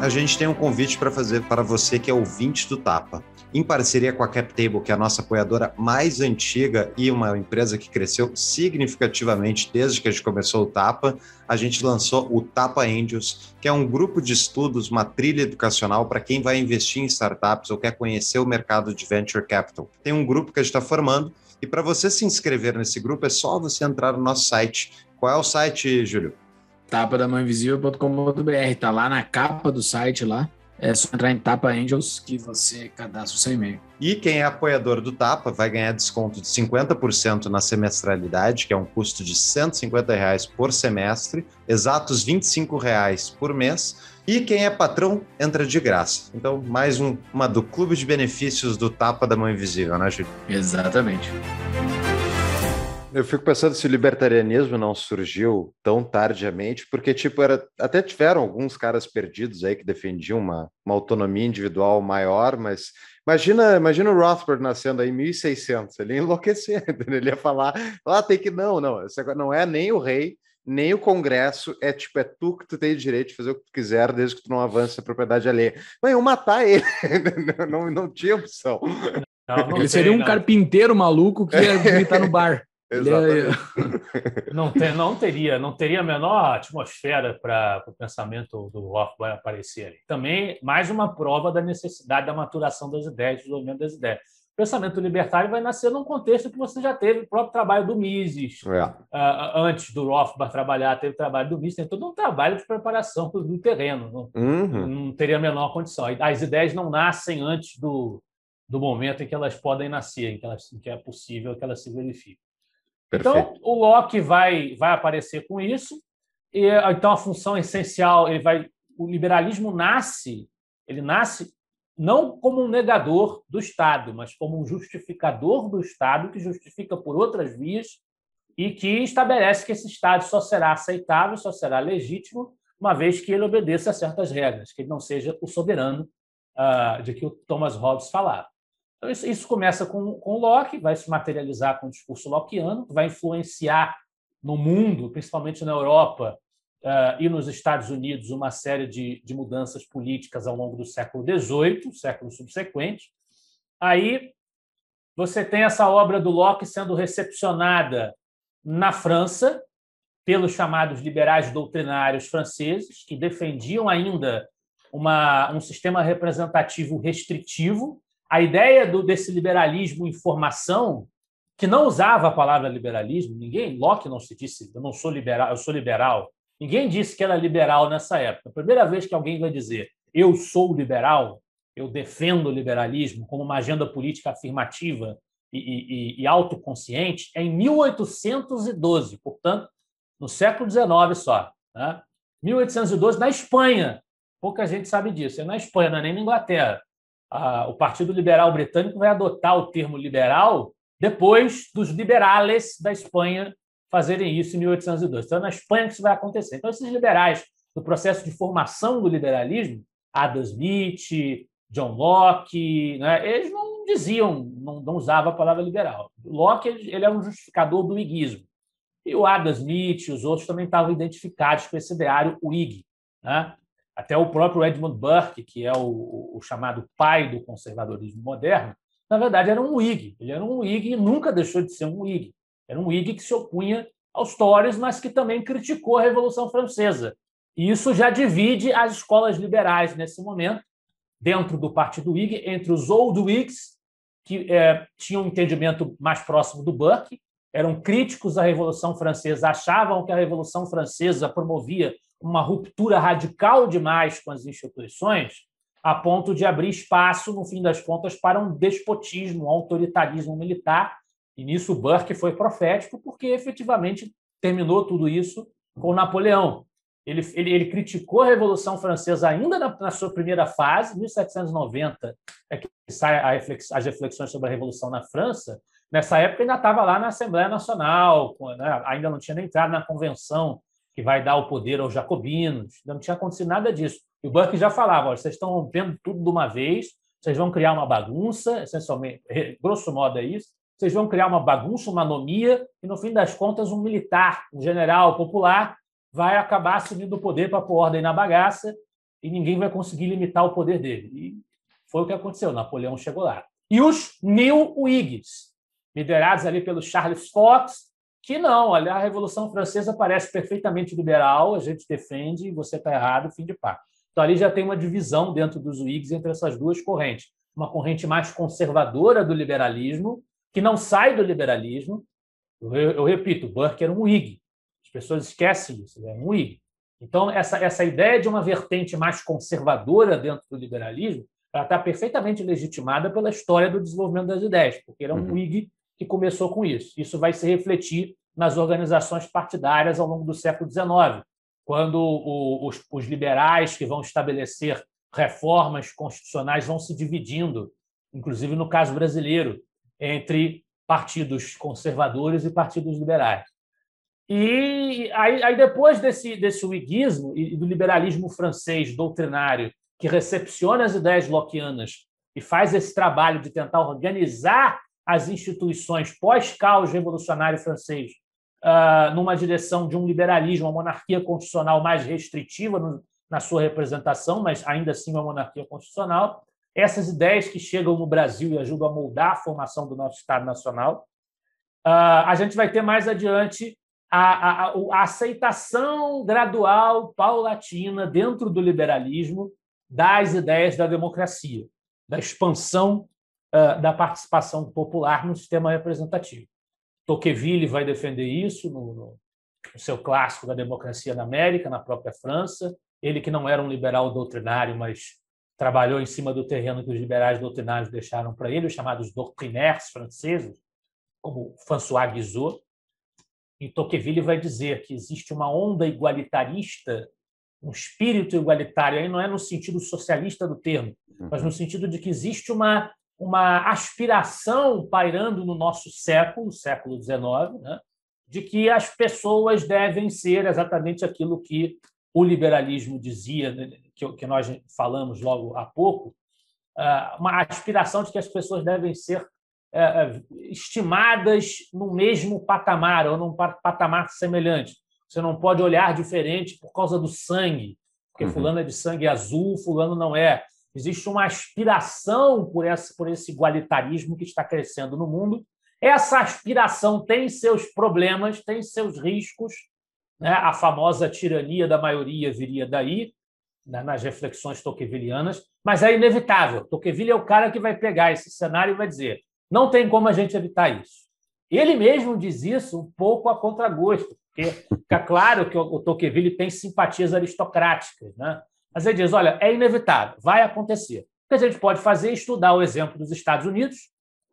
A gente tem um convite para fazer para você que é ouvinte do Tapa. Em parceria com a CapTable, que é a nossa apoiadora mais antiga e uma empresa que cresceu significativamente desde que a gente começou o Tapa, a gente lançou o Tapa Angels, que é um grupo de estudos, uma trilha educacional para quem vai investir em startups ou quer conhecer o mercado de venture capital. Tem um grupo que a gente está formando e para você se inscrever nesse grupo é só você entrar no nosso site. Qual é o site, Júlio? tapadamãoinvisível.com.br. Tá lá na capa do site lá. É só entrar em Tapa Angels que você cadastra o seu e-mail. E quem é apoiador do Tapa vai ganhar desconto de 50% na semestralidade, que é um custo de R$ 150 reais por semestre, exatos R$ 25 reais por mês. E quem é patrão entra de graça. Então, mais um, uma do clube de benefícios do Tapa da Mão Invisível, né, Júlio? Exatamente. Eu fico pensando se o libertarianismo não surgiu tão tardiamente, porque, tipo, era, até tiveram alguns caras perdidos aí que defendiam uma, uma autonomia individual maior, mas imagina, imagina o Rothbard nascendo aí em 1600, ele ia enlouquecer, ele ia falar, ah, tem que, não, não, não é nem o rei, nem o Congresso, é tipo, é tu que tu tem direito de fazer o que tu quiser, desde que tu não avance a propriedade alheia. Mas eu matar ele, não, não, tinha opção. Não, não ele sei, seria um carpinteiro maluco que ia gritar no bar. É- Exatamente. não, ter, não teria, não teria a menor atmosfera para o pensamento do Rothbard aparecer ali. Também mais uma prova da necessidade da maturação das ideias, do desenvolvimento das ideias. O pensamento libertário vai nascer num contexto que você já teve o próprio trabalho do Mises, é. uh, antes do Rothbard trabalhar, teve o trabalho do Mises, tem todo um trabalho de preparação do terreno, não, uhum. não teria a menor condição. As ideias não nascem antes do, do momento em que elas podem nascer, em que, elas, em que é possível que elas se verifiquem. Então, Perfeito. Então, o Loki vai, vai aparecer com isso. E, então, a função essencial, ele vai, o liberalismo nasce, ele nasce não como um negador do Estado, mas como um justificador do Estado que justifica por outras vias e que estabelece que esse Estado só será aceitável, só será legítimo, uma vez que ele obedeça a certas regras, que ele não seja o soberano uh, de que o Thomas Hobbes falava. Então, isso, isso começa com, com Locke, vai se materializar com o discurso lockeano, vai influenciar no mundo, principalmente na Europa uh, e nos Estados Unidos, uma série de, de mudanças políticas ao longo do século XVIII, século subsequente. Aí você tem essa obra do Locke sendo recepcionada na França pelos chamados liberais doutrinários franceses, que defendiam ainda uma, um sistema representativo restritivo, a ideia do, desse liberalismo informação, que não usava a palavra liberalismo, ninguém, Locke não se disse, eu não sou liberal, eu sou liberal. Ninguém disse que era liberal nessa época. A primeira vez que alguém vai dizer eu sou liberal, eu defendo o liberalismo como uma agenda política afirmativa e, e, e autoconsciente, é em 1812, portanto, no século XIX só. Né? 1812, na Espanha. Pouca gente sabe disso. É na Espanha, não é nem na Inglaterra o Partido Liberal Britânico vai adotar o termo liberal depois dos liberales da Espanha fazerem isso em 1802. Então, é na Espanha que isso vai acontecer. Então, esses liberais, do processo de formação do liberalismo, Adam Smith, John Locke, né, eles não diziam, não, não usavam a palavra liberal. Locke ele, ele era um justificador do whiguismo. E o Adam Smith e os outros também estavam identificados com esse ideário whig. Né? até o próprio Edmund Burke, que é o, o chamado pai do conservadorismo moderno, na verdade era um Whig. Ele era um Whig e nunca deixou de ser um Whig. Era um Whig que se opunha aos Tories, mas que também criticou a Revolução Francesa. E isso já divide as escolas liberais nesse momento, dentro do Partido Whig, entre os Old Whigs, que é, tinham um entendimento mais próximo do Burke, eram críticos à Revolução Francesa, achavam que a Revolução Francesa promovia uma ruptura radical demais com as instituições, a ponto de abrir espaço, no fim das contas, para um despotismo, um autoritarismo militar. E nisso Burke foi profético, porque efetivamente terminou tudo isso com Napoleão. Ele, ele, ele criticou a Revolução Francesa ainda na, na, sua primeira fase, 1790, é que sai reflex, as reflexões sobre a Revolução na França. Nessa época ainda estava lá na Assembleia Nacional, né? ainda não tinha nem entrado na Convenção que vai dar o poder aos jacobinos. Não tinha acontecido nada disso. E o Burke já falava: vocês estão rompendo tudo de uma vez, vocês vão criar uma bagunça, essencialmente, grosso modo é isso, vocês vão criar uma bagunça, uma anomia, e no fim das contas, um militar, um general popular, vai acabar assumindo o poder para pôr ordem na bagaça e ninguém vai conseguir limitar o poder dele. E foi o que aconteceu, Napoleão chegou lá. E os New Whigs, liderados ali pelo Charles Fox, que não, olha, a Revolução Francesa parece perfeitamente liberal, a gente defende, você está errado, fim de pá. Então, ali já tem uma divisão dentro dos Whigs entre essas duas correntes. Uma corrente mais conservadora do liberalismo, que não sai do liberalismo. Eu, eu repito, Burke era um Whig. As pessoas esquecem isso, ele era um Whig. Então, essa, essa ideia de uma vertente mais conservadora dentro do liberalismo ela está perfeitamente legitimada pela história do desenvolvimento das ideias, porque era é um uhum. Whig que começou com isso. Isso vai se refletir nas organizações partidárias ao longo do século XIX, quando os, os liberais que vão estabelecer reformas constitucionais vão se dividindo, inclusive no caso brasileiro, entre partidos conservadores e partidos liberais. E aí, aí, depois desse, desse whiguismo e do liberalismo francês doutrinário, que recepciona as ideias loquianas e faz esse trabalho de tentar organizar as instituições pós-caos revolucionário francês ah, numa direção de um liberalismo, uma monarquia constitucional mais restritiva na sua representação, mas ainda assim uma monarquia constitucional. Essas ideias que chegam no Brasil e ajudam a moldar a formação do nosso Estado Nacional. Ah, a gente vai ter mais adiante a, a, a aceitação gradual, paulatina, dentro do liberalismo, das ideias da democracia, da expansão ah, da participação popular no sistema representativo. Tocqueville vai defender isso no, no, no seu clássico da democracia na América, na própria França. Ele que não era um liberal doutrinário, mas trabalhou em cima do terreno que os liberais doutrinários deixaram para ele, os chamados doctrinaires franceses, como François Guizot. E Tocqueville vai dizer que existe uma onda igualitarista, um espírito igualitário, aí não é no sentido socialista do termo, mas no uhum. sentido de que existe uma uma aspiração pairando no nosso século, século XIX, né, de que as pessoas devem ser exatamente aquilo que o liberalismo dizia, né, que, que nós falamos logo há pouco, ah, uma aspiração de que as pessoas devem ser eh, eh, estimadas no mesmo patamar ou num patamar semelhante. Você não pode olhar diferente por causa do sangue, porque uhum. fulano é de sangue azul, fulano não é existe uma aspiração por, por esse igualitarismo que está crescendo no mundo. Essa aspiração tem seus problemas, tem seus riscos. Né? A famosa tirania da maioria viria daí, né? nas reflexões toquevillianas, mas é inevitável. Tocqueville é o cara que vai pegar esse cenário e vai dizer: não tem como a gente evitar isso. Ele mesmo diz isso um pouco a contragosto, porque fica claro que o Tocqueville tem simpatias aristocráticas, né? Mas ele diz: olha, é inevitável, vai acontecer. O que a gente pode fazer é estudar o exemplo dos Estados Unidos,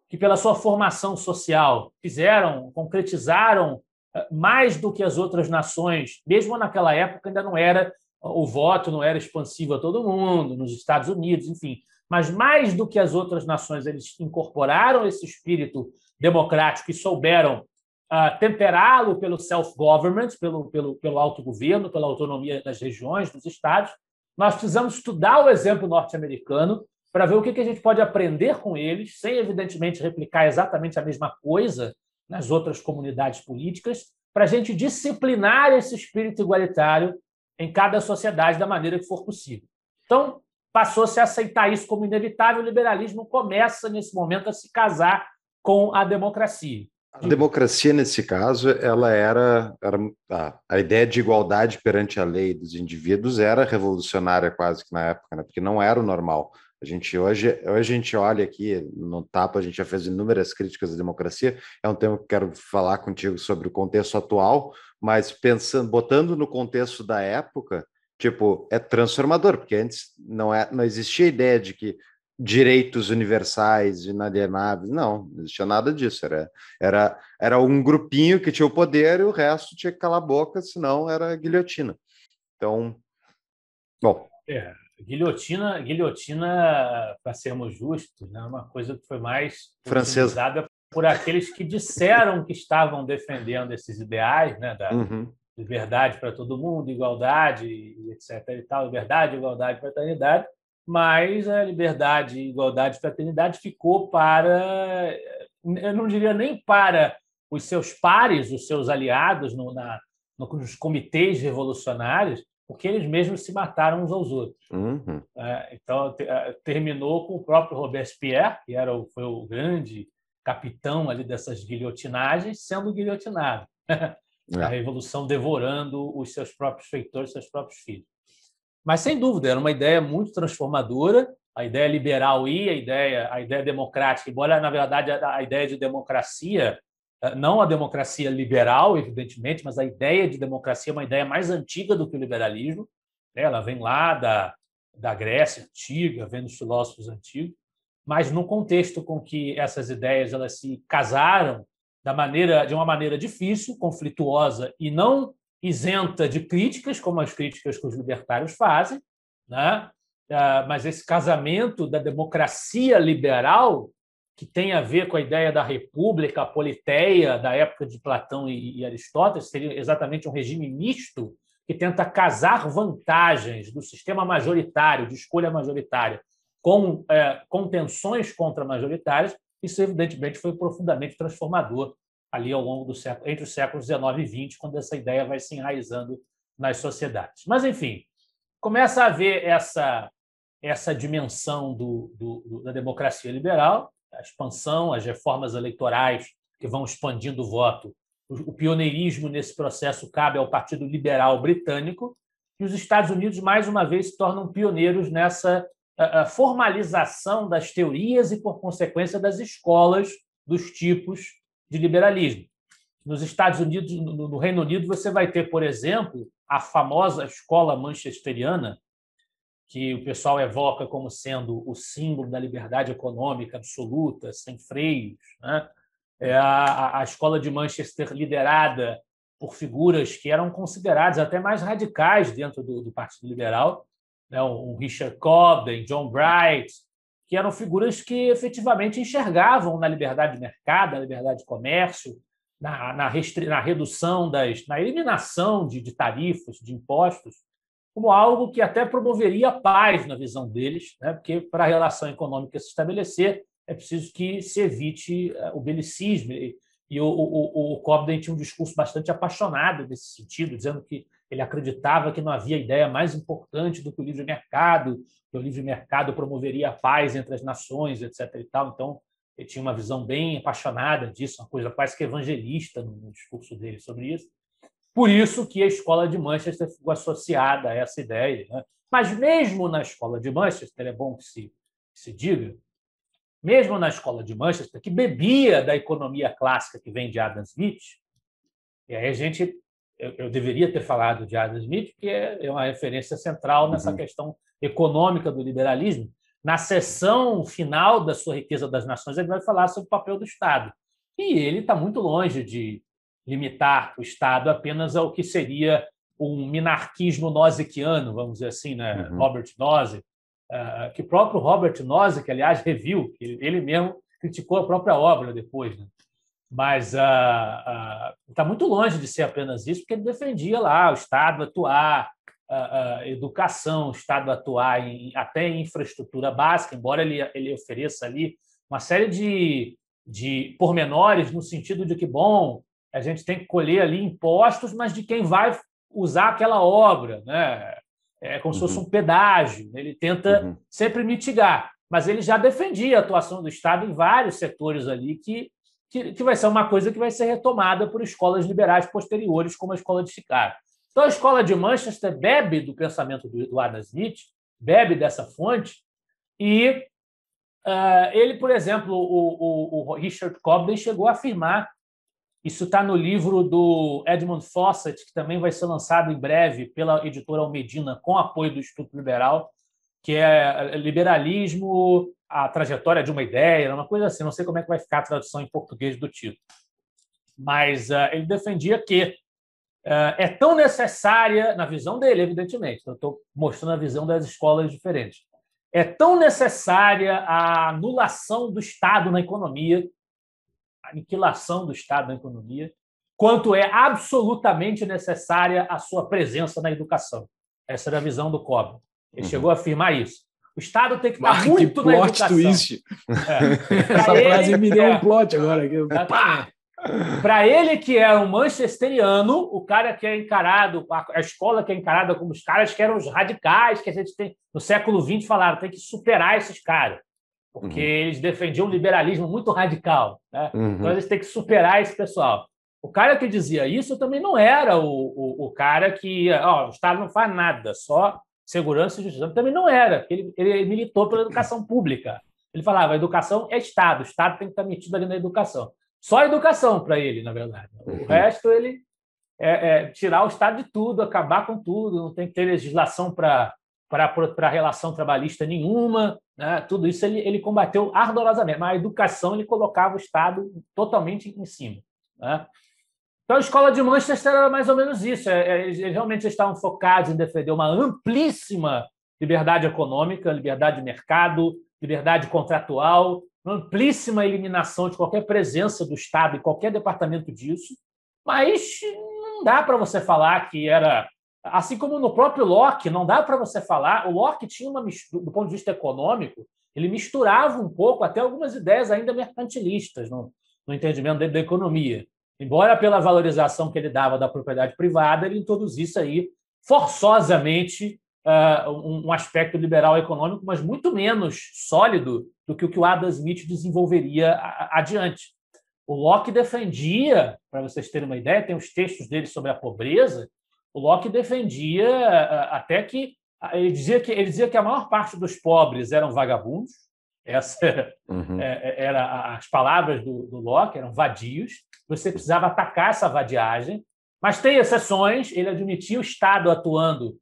que, pela sua formação social, fizeram, concretizaram eh, mais do que as outras nações, mesmo naquela época ainda não era eh, o voto não era expansivo a todo mundo, nos Estados Unidos, enfim. Mas mais do que as outras nações, eles incorporaram esse espírito democrático e souberam uh, temperá-lo pelo self-government, pelo, pelo, pelo autogoverno, pela autonomia das regiões, dos estados, nós precisamos estudar o exemplo norte-americano para ver o que a gente pode aprender com eles, sem, evidentemente, replicar exatamente a mesma coisa nas outras comunidades políticas, para a gente disciplinar esse espírito igualitário em cada sociedade da maneira que for possível. Então, passou-se a aceitar isso como inevitável, o liberalismo começa, nesse momento, a se casar com a democracia. A democracia, nesse caso, ela era, era a, a, ideia de igualdade perante a lei dos indivíduos era revolucionária quase que na época, né? porque não era o normal. A gente hoje, hoje a gente olha aqui no Tapa, a gente já fez inúmeras críticas à democracia. É um tema que quero falar contigo sobre o contexto atual, mas pensando, botando no contexto da época, tipo, é transformador, porque antes não, é, não existia a ideia de que direitos universais, inalienáveis, não, não existia nada disso, era, era, era um grupinho que tinha o poder e o resto tinha que calar a boca, senão era guilhotina. Então, bom... É, guilhotina, guilhotina para sermos justos, né, uma coisa que foi mais francesa por aqueles que disseram que estavam defendendo esses ideais né, da uhum. liberdade para todo mundo, igualdade, etc. E tal, liberdade, igualdade, fraternidade, mas a liberdade, igualdade, e fraternidade ficou para, eu não diria nem para os seus pares, os seus aliados no, na, nos comitês revolucionários, porque eles mesmos se mataram uns aos outros. Uhum. É, então, é, terminou com o próprio Robespierre, que era o, foi o grande capitão ali dessas guilhotinagens, sendo guilhotinado. É. A revolução devorando os seus próprios feitores, seus próprios filhos. Mas, sem dúvida, era uma ideia muito transformadora, a ideia liberal e a ideia, a ideia democrática, embora, na verdade, a ideia de democracia, eh, não a democracia liberal, evidentemente, mas a ideia de democracia é uma ideia mais antiga do que o liberalismo, né? ela vem lá da, da Grécia antiga, vem dos filósofos antigos, mas no contexto com que essas ideias elas se casaram da maneira de uma maneira difícil, conflituosa e não isenta de críticas, como as críticas que os libertários fazem, né? Ah, mas esse casamento da democracia liberal, que tem a ver com a ideia da república politeia da época de Platão e Aristóteles, seria exatamente um regime misto que tenta casar vantagens do sistema majoritário, de escolha majoritária, com é, contenções contra majoritárias, isso evidentemente foi profundamente transformador ali ao longo do século, entre os séculos 19 e 20, quando essa ideia vai se enraizando nas sociedades. Mas, enfim, começa a haver essa, essa dimensão do, do, da democracia liberal, a expansão, as reformas eleitorais que vão expandindo o voto. O pioneirismo nesse processo cabe ao Partido Liberal Britânico, e os Estados Unidos, mais uma vez, se tornam pioneiros nessa formalização das teorias e, por consequência, das escolas dos tipos de liberalismo. Nos Estados Unidos, no Reino Unido, você vai ter, por exemplo, a famosa escola manchesteriana, que o pessoal evoca como sendo o símbolo da liberdade econômica absoluta, sem freios. Né? É a, a escola de Manchester, liderada por figuras que eram consideradas até mais radicais dentro do, do Partido Liberal, né? o Richard Cobden, John Bright, que eram figuras que efetivamente enxergavam na liberdade de mercado, na liberdade de comércio, na, na, na redução das, na eliminação de, de, tarifas, de impostos, como algo que até promoveria a paz na visão deles, né? porque para a relação econômica se estabelecer é preciso que se evite eh, o belicismo. E o, o, o Cobden tinha um discurso bastante apaixonado nesse sentido, dizendo que ele acreditava que não havia ideia mais importante do que o livre mercado, que o livre mercado promoveria a paz entre as nações, etc. E tal. Então, ele tinha uma visão bem apaixonada disso, uma coisa quase que evangelista no discurso dele sobre isso. Por isso que a escola de Manchester ficou associada a essa ideia. Né? Mas mesmo na escola de Manchester, é bom que se, que se diga, mesmo na escola de Manchester, que bebia da economia clássica que vem de Adam Smith, e aí a gente eu, eu, deveria ter falado de Adam Smith, que é, é uma referência central nessa uhum. questão econômica do liberalismo. Na sessão final da sua Riqueza das Nações, ele vai falar sobre o papel do Estado. E ele está muito longe de limitar o Estado apenas ao que seria um minarquismo nozickiano, vamos dizer assim, né? Uhum. Robert Nozick, ah, que que próprio Robert Nozick, aliás, reviu, ele, ele mesmo criticou a própria obra depois. Né? Mas está ah, ah, muito longe de ser apenas isso, porque ele defendia lá o Estado atuar, ah, educação, o Estado atuar em, até em infraestrutura básica, embora ele, ele ofereça ali uma série de, de pormenores no sentido de que, bom, a gente tem que colher ali impostos, mas de quem vai usar aquela obra, né? É como uhum. se fosse uhum. um pedágio. Né? Ele tenta uhum. sempre mitigar, mas ele já defendia a atuação do Estado em vários setores ali que que, que vai ser uma coisa que vai ser retomada por escolas liberais posteriores, como a escola de Chicago. Então, a escola de Manchester bebe do pensamento do, do Adams bebe dessa fonte, e uh, ele, por exemplo, o, o, o Richard Cobden chegou a afirmar isso está no livro do Edmund Fawcett, que também vai ser lançado em breve pela editora Almedina, com apoio do Instituto Liberal, que é, é liberalismo, a trajetória de uma ideia, uma coisa assim. Não sei como é que vai ficar a tradução em português do título. Mas uh, ele defendia que uh, é tão necessária, na visão dele, evidentemente, então, estou mostrando a visão das escolas diferentes, é tão necessária a anulação do Estado na economia, a aniquilação do Estado na economia, quanto é absolutamente necessária a sua presença na educação. Essa era a visão do Cobb. Ele uhum. chegou a afirmar isso. O Estado tem que estar Mark, muito plot na educação. Twist. É. Essa ele, frase me deu é. um plot agora. Para ele, que era é um manchesteriano, o cara que é encarado, a escola que é encarada como os caras que eram os radicais, que a gente tem no século XX falaram, tem que superar esses caras, porque uhum. eles defendiam um liberalismo muito radical. Né? Uhum. Então, eles têm que superar esse pessoal. O cara que dizia isso também não era o, o, o cara que. Ó, o Estado não faz nada, só segurança e justiça. Também não era, porque ele, ele militou pela educação pública. Ele falava, educação é Estado, o Estado tem que estar metido ali na educação. Só educação para ele, na verdade. O uhum. resto, ele é, é, tirar o Estado de tudo, acabar com tudo, não tem que ter legislação para para relação trabalhista nenhuma, né? tudo isso ele, ele combateu ardorosamente, mas a educação ele colocava o Estado totalmente em cima. Né? Então, a escola de Manchester era mais ou menos isso. É, é, eles realmente estavam focados em defender uma amplíssima liberdade econômica, liberdade de mercado, liberdade contratual, amplíssima eliminação de qualquer presença do Estado em qualquer departamento disso. Mas não dá para você falar que era. Assim como no próprio Locke, não dá para você falar. O Locke tinha uma mistura, do ponto de vista econômico, ele misturava um pouco até algumas ideias ainda mercantilistas no, no entendimento dele da economia. Embora pela valorização que ele dava da propriedade privada, ele introduzisse aí forçosamente ah, um aspecto liberal econômico, mas muito menos sólido do que o que o Adam Smith desenvolveria adiante. O Locke defendia, para vocês terem uma ideia, tem os textos dele sobre a pobreza. O Locke defendia ah, ah, até que ele dizia que ele dizia que a maior parte dos pobres eram vagabundos, essa uhum. é, é era as palavras do, do Locke eram vadios. Você precisava atacar essa vadiagem, mas tem exceções. Ele admitia o Estado atuando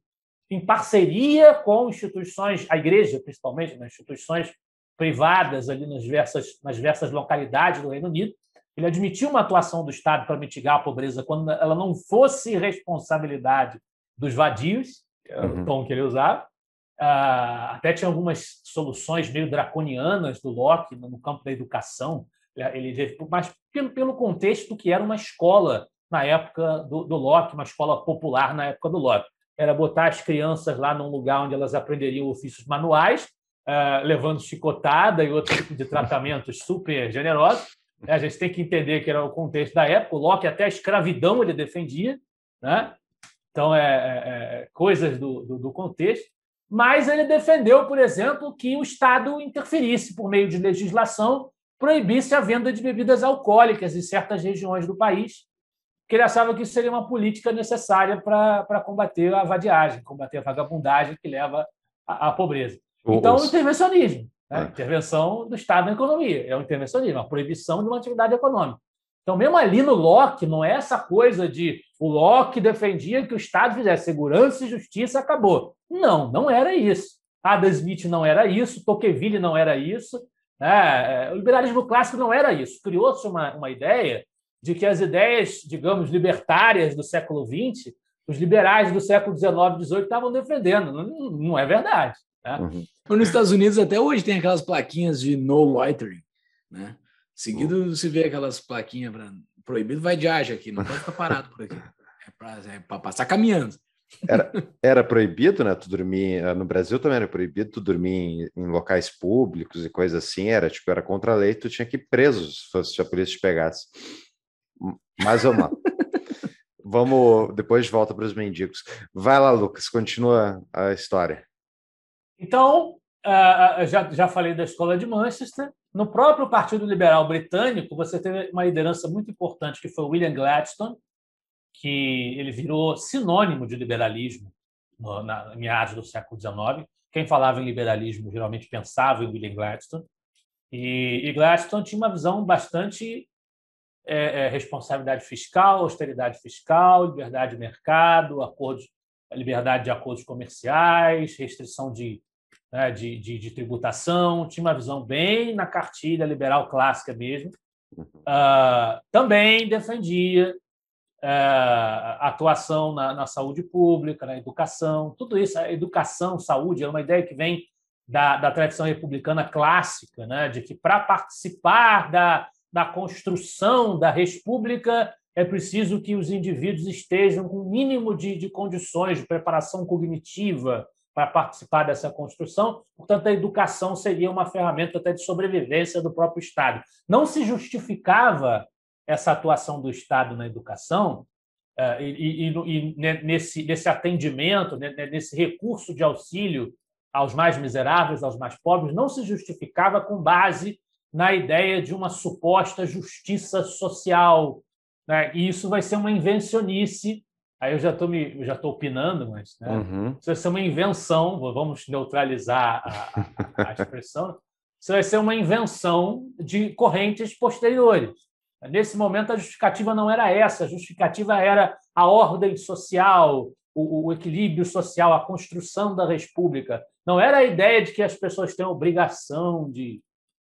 em parceria com instituições, a igreja principalmente, né, instituições privadas ali nas diversas, nas diversas localidades do Reino Unido. Ele admitiu uma atuação do Estado para mitigar a pobreza quando ela não fosse responsabilidade dos vadios, que era uhum. o tom que ele usava. Uh, até tinha algumas soluções meio draconianas do Locke no campo da educação, é, ele, mas pelo, pelo contexto que era uma escola na época do, do Locke, uma escola popular na época do Locke. Era botar as crianças lá num lugar onde elas aprenderiam ofícios manuais, uh, levando chicotada e outro tipo de tratamentos super generosos. É, a gente tem que entender que era o contexto da época. O Locke até a escravidão ele defendia, né? Então, é, é, é coisas do, do, do contexto mas ele defendeu, por exemplo, que o Estado interferisse por meio de legislação, proibisse a venda de bebidas alcoólicas em certas regiões do país, que ele achava que isso seria uma política necessária para combater a vadiagem, combater a vagabundagem que leva à, à pobreza. Então, o intervencionismo. Né? É. Intervenção do Estado na economia. É um intervencionismo, é a proibição de uma atividade econômica. Então, mesmo ali no Locke, não é essa coisa de o Locke defendia que o Estado fizesse segurança e justiça, acabou. Não, não era isso. Adam Smith não era isso, Tocqueville não era isso. Né? É, o liberalismo clássico não era isso. Criou-se uma, uma ideia de que as ideias, digamos, libertárias do século XX, os liberais do século XIX e XVIII estavam defendendo. Não, não é verdade. Né? Uhum. Nos Estados Unidos, até hoje, tem aquelas plaquinhas de no loitering. Né? Seguido se vê aquelas plaquinhas pra... proibido, vai de age aqui, não pode ficar parado por aqui. É para é passar caminhando. Era, era proibido, né? Tu dormir ah, no Brasil também era proibido tu dormir em, em locais públicos e coisa assim. Era tipo, era contra a lei, tu tinha que ir preso se, fosse, se a polícia te pegasse. mais ou menos. vamos, depois volta para os mendigos. Vai lá, Lucas, continua a história. Então, uh, já, já falei da escola de Manchester. No próprio Partido Liberal Britânico, você teve uma liderança muito importante, que foi William Gladstone, que ele virou sinônimo de liberalismo no, na meados do século XIX. Quem falava em liberalismo geralmente pensava em William Gladstone. E, e Gladstone tinha uma visão bastante é, é, responsabilidade fiscal, austeridade fiscal, liberdade de mercado, acordos, liberdade de acordos comerciais, restrição de né, de, de, de, tributação, tinha uma visão bem na cartilha liberal clássica mesmo. Uh, também defendia uh, atuação na, na, saúde pública, na educação, tudo isso, a educação, saúde, é uma ideia que vem da, da tradição republicana clássica, né, de que para participar da, da construção da república é preciso que os indivíduos estejam com o mínimo de, de condições de preparação cognitiva, para participar dessa construção. Portanto, a educação seria uma ferramenta até de sobrevivência do próprio Estado. Não se justificava essa atuação do Estado na educação eh, e, e, e nesse, nesse atendimento, nesse recurso de auxílio aos mais miseráveis, aos mais pobres, não se justificava com base na ideia de uma suposta justiça social. Né? E isso vai ser uma invencionice Aí eu já estou me, já tô opinando, mas né? Uhum. isso vai ser uma invenção. Vamos neutralizar a, a, a expressão. Isso vai ser uma invenção de correntes posteriores. Nesse momento, a justificativa não era essa. A justificativa era a ordem social, o, o equilíbrio social, a construção da república. Não era a ideia de que as pessoas têm obrigação de,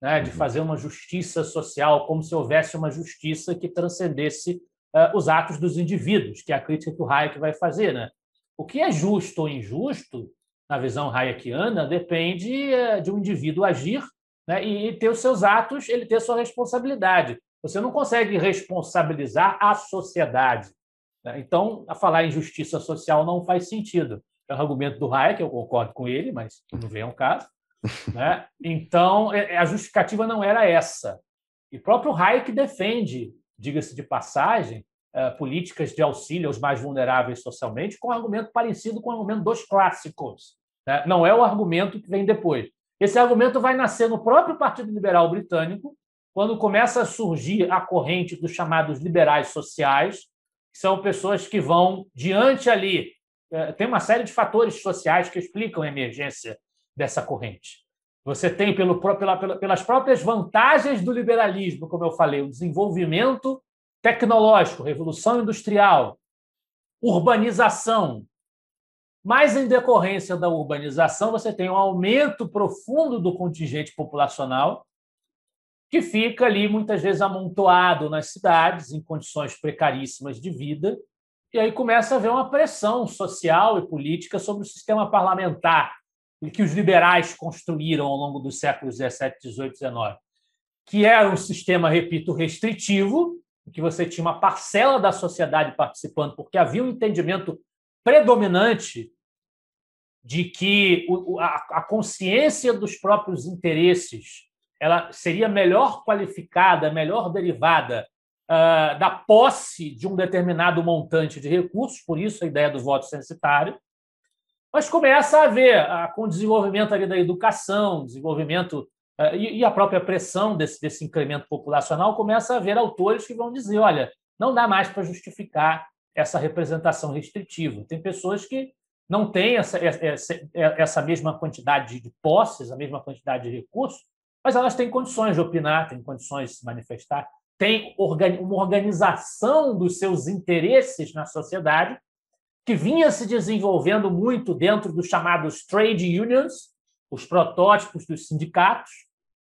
né, de uhum. fazer uma justiça social, como se houvesse uma justiça que transcendesse eh, os atos dos indivíduos, que é a crítica que o Hayek vai fazer. Né? O que é justo ou injusto, na visão hayekiana, depende eh, de um indivíduo agir né, e ter os seus atos, ele ter sua responsabilidade. Você não consegue responsabilizar a sociedade. Né? Então, a falar em justiça social não faz sentido. É o argumento do Hayek, eu concordo com ele, mas não vem ao caso. Né? Então, é, é, a justificativa não era essa. E próprio Hayek defende diga-se de passagem, eh, políticas de auxílio aos mais vulneráveis socialmente, com um argumento parecido com o argumento dos clássicos. Né? Não é o argumento que vem depois. Esse argumento vai nascer no próprio Partido Liberal Britânico, quando começa a surgir a corrente dos chamados liberais sociais, que são pessoas que vão diante ali. Eh, tem uma série de fatores sociais que explicam a emergência dessa corrente. Você tem, pelo, pela, pelas próprias vantagens do liberalismo, como eu falei, o desenvolvimento tecnológico, revolução industrial, urbanização. Mas, em decorrência da urbanização, você tem um aumento profundo do contingente populacional, que fica ali muitas vezes amontoado nas cidades, em condições precaríssimas de vida. E aí começa a haver uma pressão social e política sobre o sistema parlamentar que os liberais construíram ao longo dos séculos XVII, XVIII, XIX, que era um sistema, repito, restritivo, em que você tinha uma parcela da sociedade participando, porque havia um entendimento predominante de que a consciência dos próprios interesses ela seria melhor qualificada, melhor derivada ah, da posse de um determinado montante de recursos, por isso a ideia do voto censitário, mas começa a haver ah, com o desenvolvimento ali da educação, desenvolvimento ah, e, a própria pressão desse, desse incremento populacional, começa a haver autores que vão dizer, olha, não dá mais para justificar essa representação restritiva. Tem pessoas que não têm essa, essa, essa mesma quantidade de posses, a mesma quantidade de recursos, mas elas têm condições de opinar, têm condições de se manifestar, têm uma organização dos seus interesses na sociedade que vinha se desenvolvendo muito dentro dos chamados trade unions, os protótipos dos sindicatos.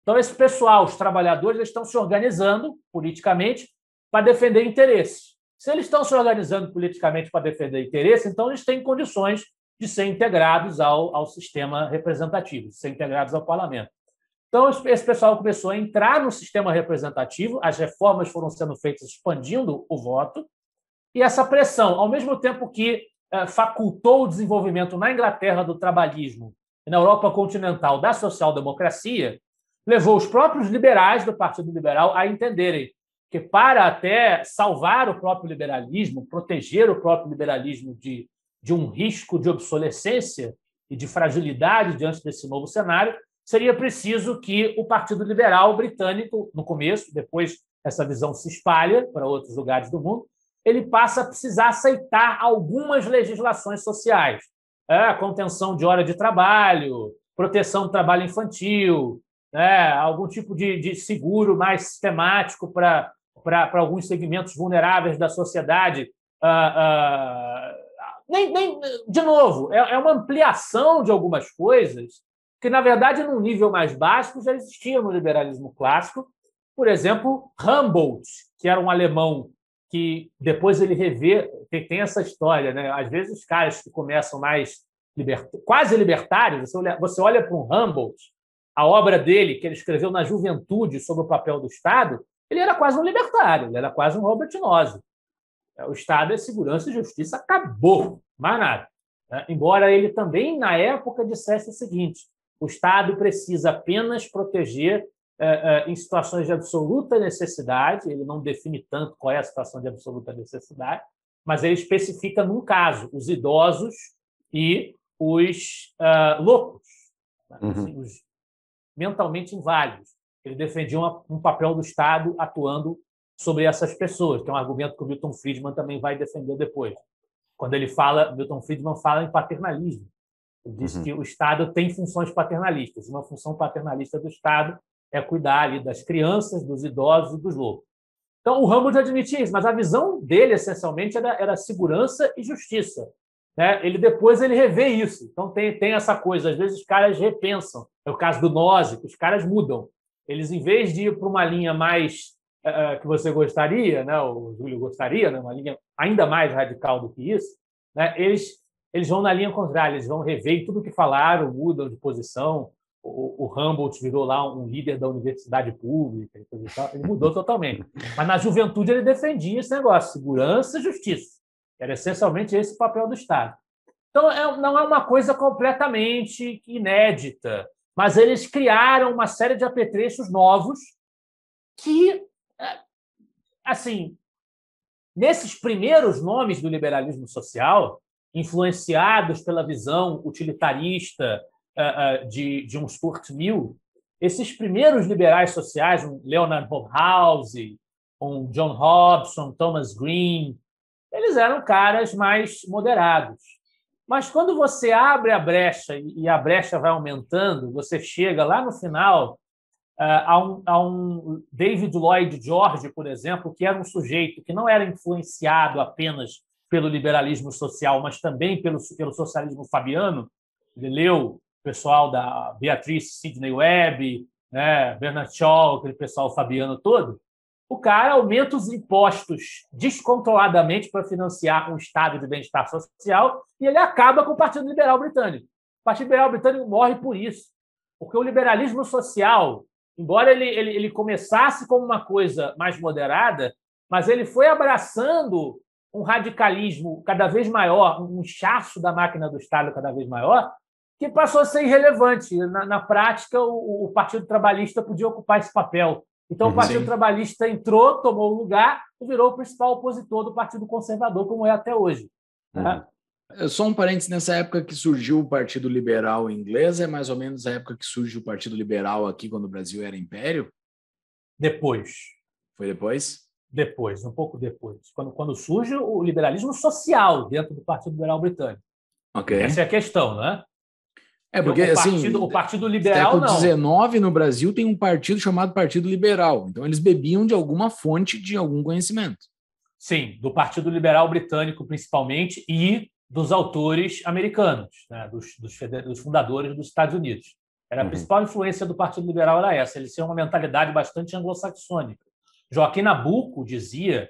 Então, esse pessoal, os trabalhadores, eles estão se organizando politicamente para defender interesses. Se eles estão se organizando politicamente para defender interesse, então eles têm condições de ser integrados ao, ao sistema representativo, de ser integrados ao parlamento. Então, esse pessoal começou a entrar no sistema representativo, as reformas foram sendo feitas expandindo o voto, e essa pressão, ao mesmo tempo que eh, facultou o desenvolvimento na Inglaterra do trabalhismo e na Europa continental da social-democracia, levou os próprios liberais do Partido Liberal a entenderem que, para até salvar o próprio liberalismo, proteger o próprio liberalismo de, de um risco de obsolescência e de fragilidade diante desse novo cenário, seria preciso que o Partido Liberal britânico, no começo, depois essa visão se espalha para outros lugares do mundo, ele passa a precisar aceitar algumas legislações sociais. É, contenção de hora de trabalho, proteção do trabalho infantil, é, algum tipo de, de seguro mais sistemático para alguns segmentos vulneráveis da sociedade. Ah, ah, nem, nem, de novo, é, é uma ampliação de algumas coisas que, na verdade, num nível mais básico, já existia no liberalismo clássico. Por exemplo, Humboldt, que era um alemão que depois ele revê, tem, essa história, né? Às vezes os caras que começam mais libert... quase libertários, você olha, você olha para um Humboldt, a obra dele que ele escreveu na juventude sobre o papel do Estado, ele era quase um libertário, ele era quase um Robert é, O Estado é segurança e justiça, acabou, mais nada. Né? Embora ele também, na época, dissesse o seguinte: o Estado precisa apenas proteger é, é, em situações de absoluta necessidade, ele não define tanto qual é a situação de absoluta necessidade, mas ele especifica num caso os idosos e os uh, loucos, né? uhum. assim, os mentalmente inválidos. Ele defendia uma, um papel do Estado atuando sobre essas pessoas, que é um argumento que o Milton Friedman também vai defender depois. Quando ele fala, Milton Friedman fala em paternalismo. Ele diz uhum. que o Estado tem funções paternalistas. Uma função paternalista do Estado é cuidar ali das crianças, dos idosos e dos loucos. Então, o Ramos admitia isso, mas a visão dele, essencialmente, era, era segurança e justiça. Né? Ele depois ele revê isso. Então, tem, tem essa coisa. Às vezes, os caras repensam. É o caso do Nozick, os caras mudam. Eles, em vez de ir para uma linha mais uh, que você gostaria, né? o Júlio gostaria, né? uma linha ainda mais radical do que isso, né? eles, eles vão na linha contrária, eles vão rever tudo que falaram, mudam de posição, o, o Humboldt virou lá um líder da universidade pública, ele mudou totalmente. Mas na juventude ele defendia esse negócio, segurança e justiça. Era essencialmente esse o papel do Estado. Então é, não é uma coisa completamente inédita, mas eles criaram uma série de apetrechos novos que, é, assim, nesses primeiros nomes do liberalismo social, influenciados pela visão utilitarista ah, ah, de, de um Stuart Mill, esses primeiros liberais sociais, um Leonard Hobhouse, um John Hobson, Thomas Green, eles eram caras mais moderados. Mas quando você abre a brecha e a brecha vai aumentando, você chega lá no final ah, a um, a um David Lloyd George, por exemplo, que era um sujeito que não era influenciado apenas pelo liberalismo social, mas também pelo, pelo socialismo fabiano, ele leu pessoal da Beatriz Sidney Webb, né, Bernard Shaw, aquele pessoal Fabiano todo, o cara aumenta os impostos descontroladamente para financiar um estado de bem-estar social e ele acaba com o Partido Liberal Britânico. O Partido Liberal Britânico morre por isso, porque o liberalismo social, embora ele, ele, ele começasse como uma coisa mais moderada, mas ele foi abraçando um radicalismo cada vez maior, um inchaço da máquina do Estado cada vez maior, que passou a ser irrelevante. Na, na prática, o, o, Partido Trabalhista podia ocupar esse papel. Então, o uhum. Partido Sim. Trabalhista entrou, tomou o lugar e virou o principal opositor do Partido Conservador, como é até hoje. Né? Uhum. É, só um parênteses, nessa época que surgiu o Partido Liberal inglês, é mais ou menos a época que surge o Partido Liberal aqui, quando o Brasil era império? Depois. Foi depois? Depois, um pouco depois. Quando, quando surge o liberalismo social dentro do Partido Liberal Britânico. Okay. Essa é a questão, né? É porque o assim, partido, assim, o partido é, liberal século não. Século XIX no Brasil tem um partido chamado Partido Liberal. Então eles bebiam de alguma fonte de algum conhecimento. Sim, do Partido Liberal britânico principalmente e dos autores americanos, né, dos, dos, dos, fundadores dos Estados Unidos. Era a uhum. principal influência do Partido Liberal era essa. Eles tinham uma mentalidade bastante anglo-saxônica. Joaquim Nabuco dizia,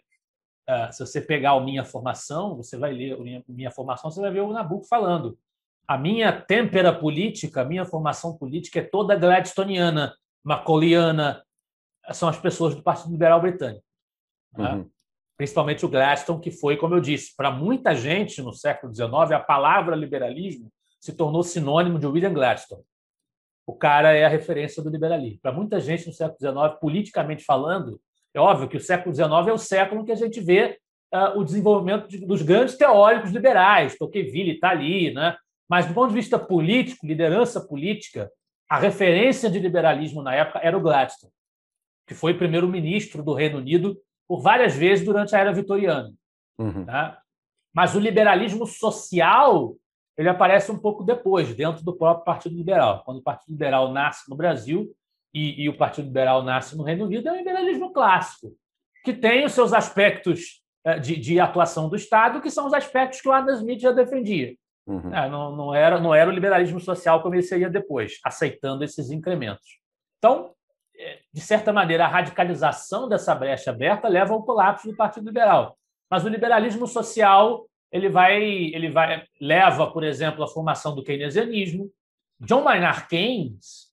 uh, se você pegar a minha formação, você vai ler a minha, minha formação, você vai ver o Nabuco falando a minha têmpera política, a minha formação política é toda gladstoniana, macauliana, são as pessoas do Partido Liberal Britânico. Né? Uhum. Principalmente o Gladstone, que foi, como eu disse, para muita gente no século XIX, a palavra liberalismo se tornou sinônimo de William Gladstone. O cara é a referência do liberalismo. Para muita gente no século XIX, politicamente falando, é óbvio que o século XIX é o século em que a gente vê uh, o desenvolvimento de, dos grandes teóricos liberais. Tocqueville está ali, né? Mas, do ponto de vista político, liderança política, a referência de liberalismo na época era o Gladstone, que foi primeiro-ministro do Reino Unido por várias vezes durante a era vitoriana. Uhum. Né? Mas o liberalismo social ele aparece um pouco depois, dentro do próprio Partido Liberal. Quando o Partido Liberal nasce no Brasil e, e o Partido Liberal nasce no Reino Unido, é um liberalismo clássico, que tem os seus aspectos eh, de, de, atuação do Estado, que são os aspectos que o Adam Smith já defendia. Uhum. É, não, não, era, não era o liberalismo social que eu seria depois, aceitando esses incrementos. Então, é, de certa maneira, a radicalização dessa brecha aberta leva ao colapso do Partido Liberal. Mas o liberalismo social ele vai, ele vai leva, por exemplo, à formação do keynesianismo. John Maynard Keynes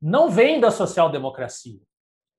não vem da social-democracia.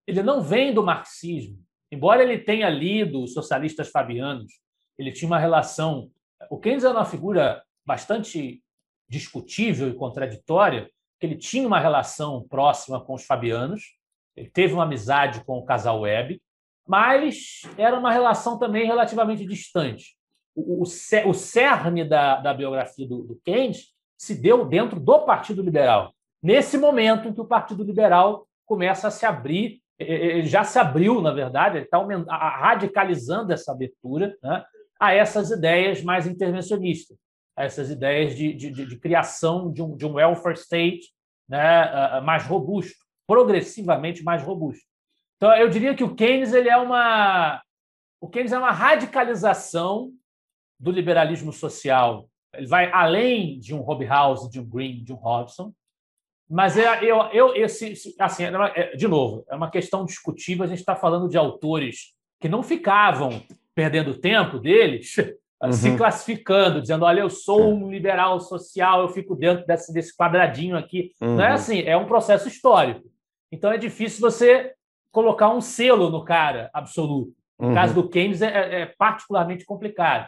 Ele não vem do marxismo. Embora ele tenha lido os socialistas fabianos, ele tinha uma relação. O Keynes é uma figura bastante discutível e contraditória, que ele tinha uma relação próxima com os Fabianos, ele teve uma amizade com o casal Webb, mas era uma relação também relativamente distante. O, o, o cerne da, da biografia do, do Keynes se deu dentro do Partido Liberal. Nesse momento em que o Partido Liberal começa a se abrir ele já se abriu, na verdade, ele está radicalizando essa abertura né, a essas ideias mais intervencionistas a essas ideias de, de, de, de criação de um, de um welfare state né, mais robusto, progressivamente mais robusto. Então, eu diria que o Keynes ele é uma o Keynes é uma radicalização do liberalismo social. Ele vai além de um House, de um Green, de um hobson mas é, eu, eu esse, assim, é é, de novo, é uma questão discutível. A gente está falando de autores que não ficavam perdendo tempo deles uhum. se classificando, dizendo: olha, eu sou um liberal social, eu fico dentro desse, desse quadradinho aqui. Uhum. Não é uhum. assim, é um processo histórico. Então é difícil você colocar um selo no cara absoluto. No uhum. caso do Keynes, é, é, é particularmente complicado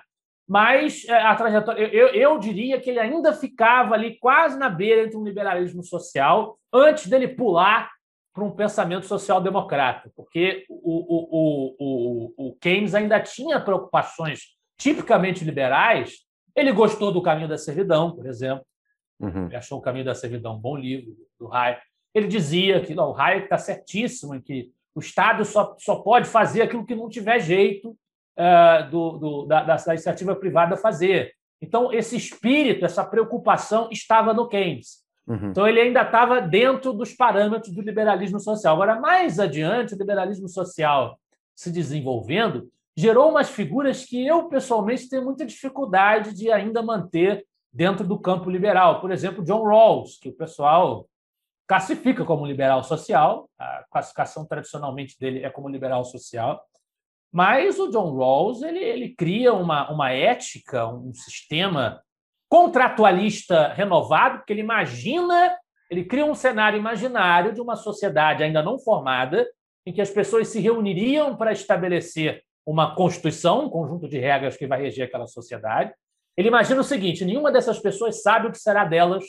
mas é, a trajetória, eu, eu, diria que ele ainda ficava ali quase na beira entre um liberalismo social, antes dele pular para um pensamento social-democrata, porque o, o, o, o, Keynes ainda tinha preocupações tipicamente liberais, ele gostou do Caminho da Servidão, por exemplo. Uhum. Ele achou o Caminho da Servidão um bom livro do Hayek. Ele dizia que não, o Hayek está certíssimo em que o Estado só, só pode fazer aquilo que não tiver jeito uh, do, do, da, da, da iniciativa privada fazer. Então, esse espírito, essa preocupação estava no Keynes. Uhum. Então, ele ainda estava dentro dos parâmetros do liberalismo social. Agora, mais adiante, o liberalismo social se desenvolvendo, gerou umas figuras que eu, pessoalmente, tenho muita dificuldade de ainda manter dentro do campo liberal. Por exemplo, John Rawls, que o pessoal classifica como liberal social, a classificação tradicionalmente dele é como liberal social, mas o John Rawls ele, ele cria uma, uma ética, um sistema contratualista renovado, porque ele imagina, ele cria um cenário imaginário de uma sociedade ainda não formada, em que as pessoas se reuniriam para estabelecer uma constituição, um conjunto de regras que vai reger aquela sociedade. Ele imagina o seguinte: nenhuma dessas pessoas sabe o que será delas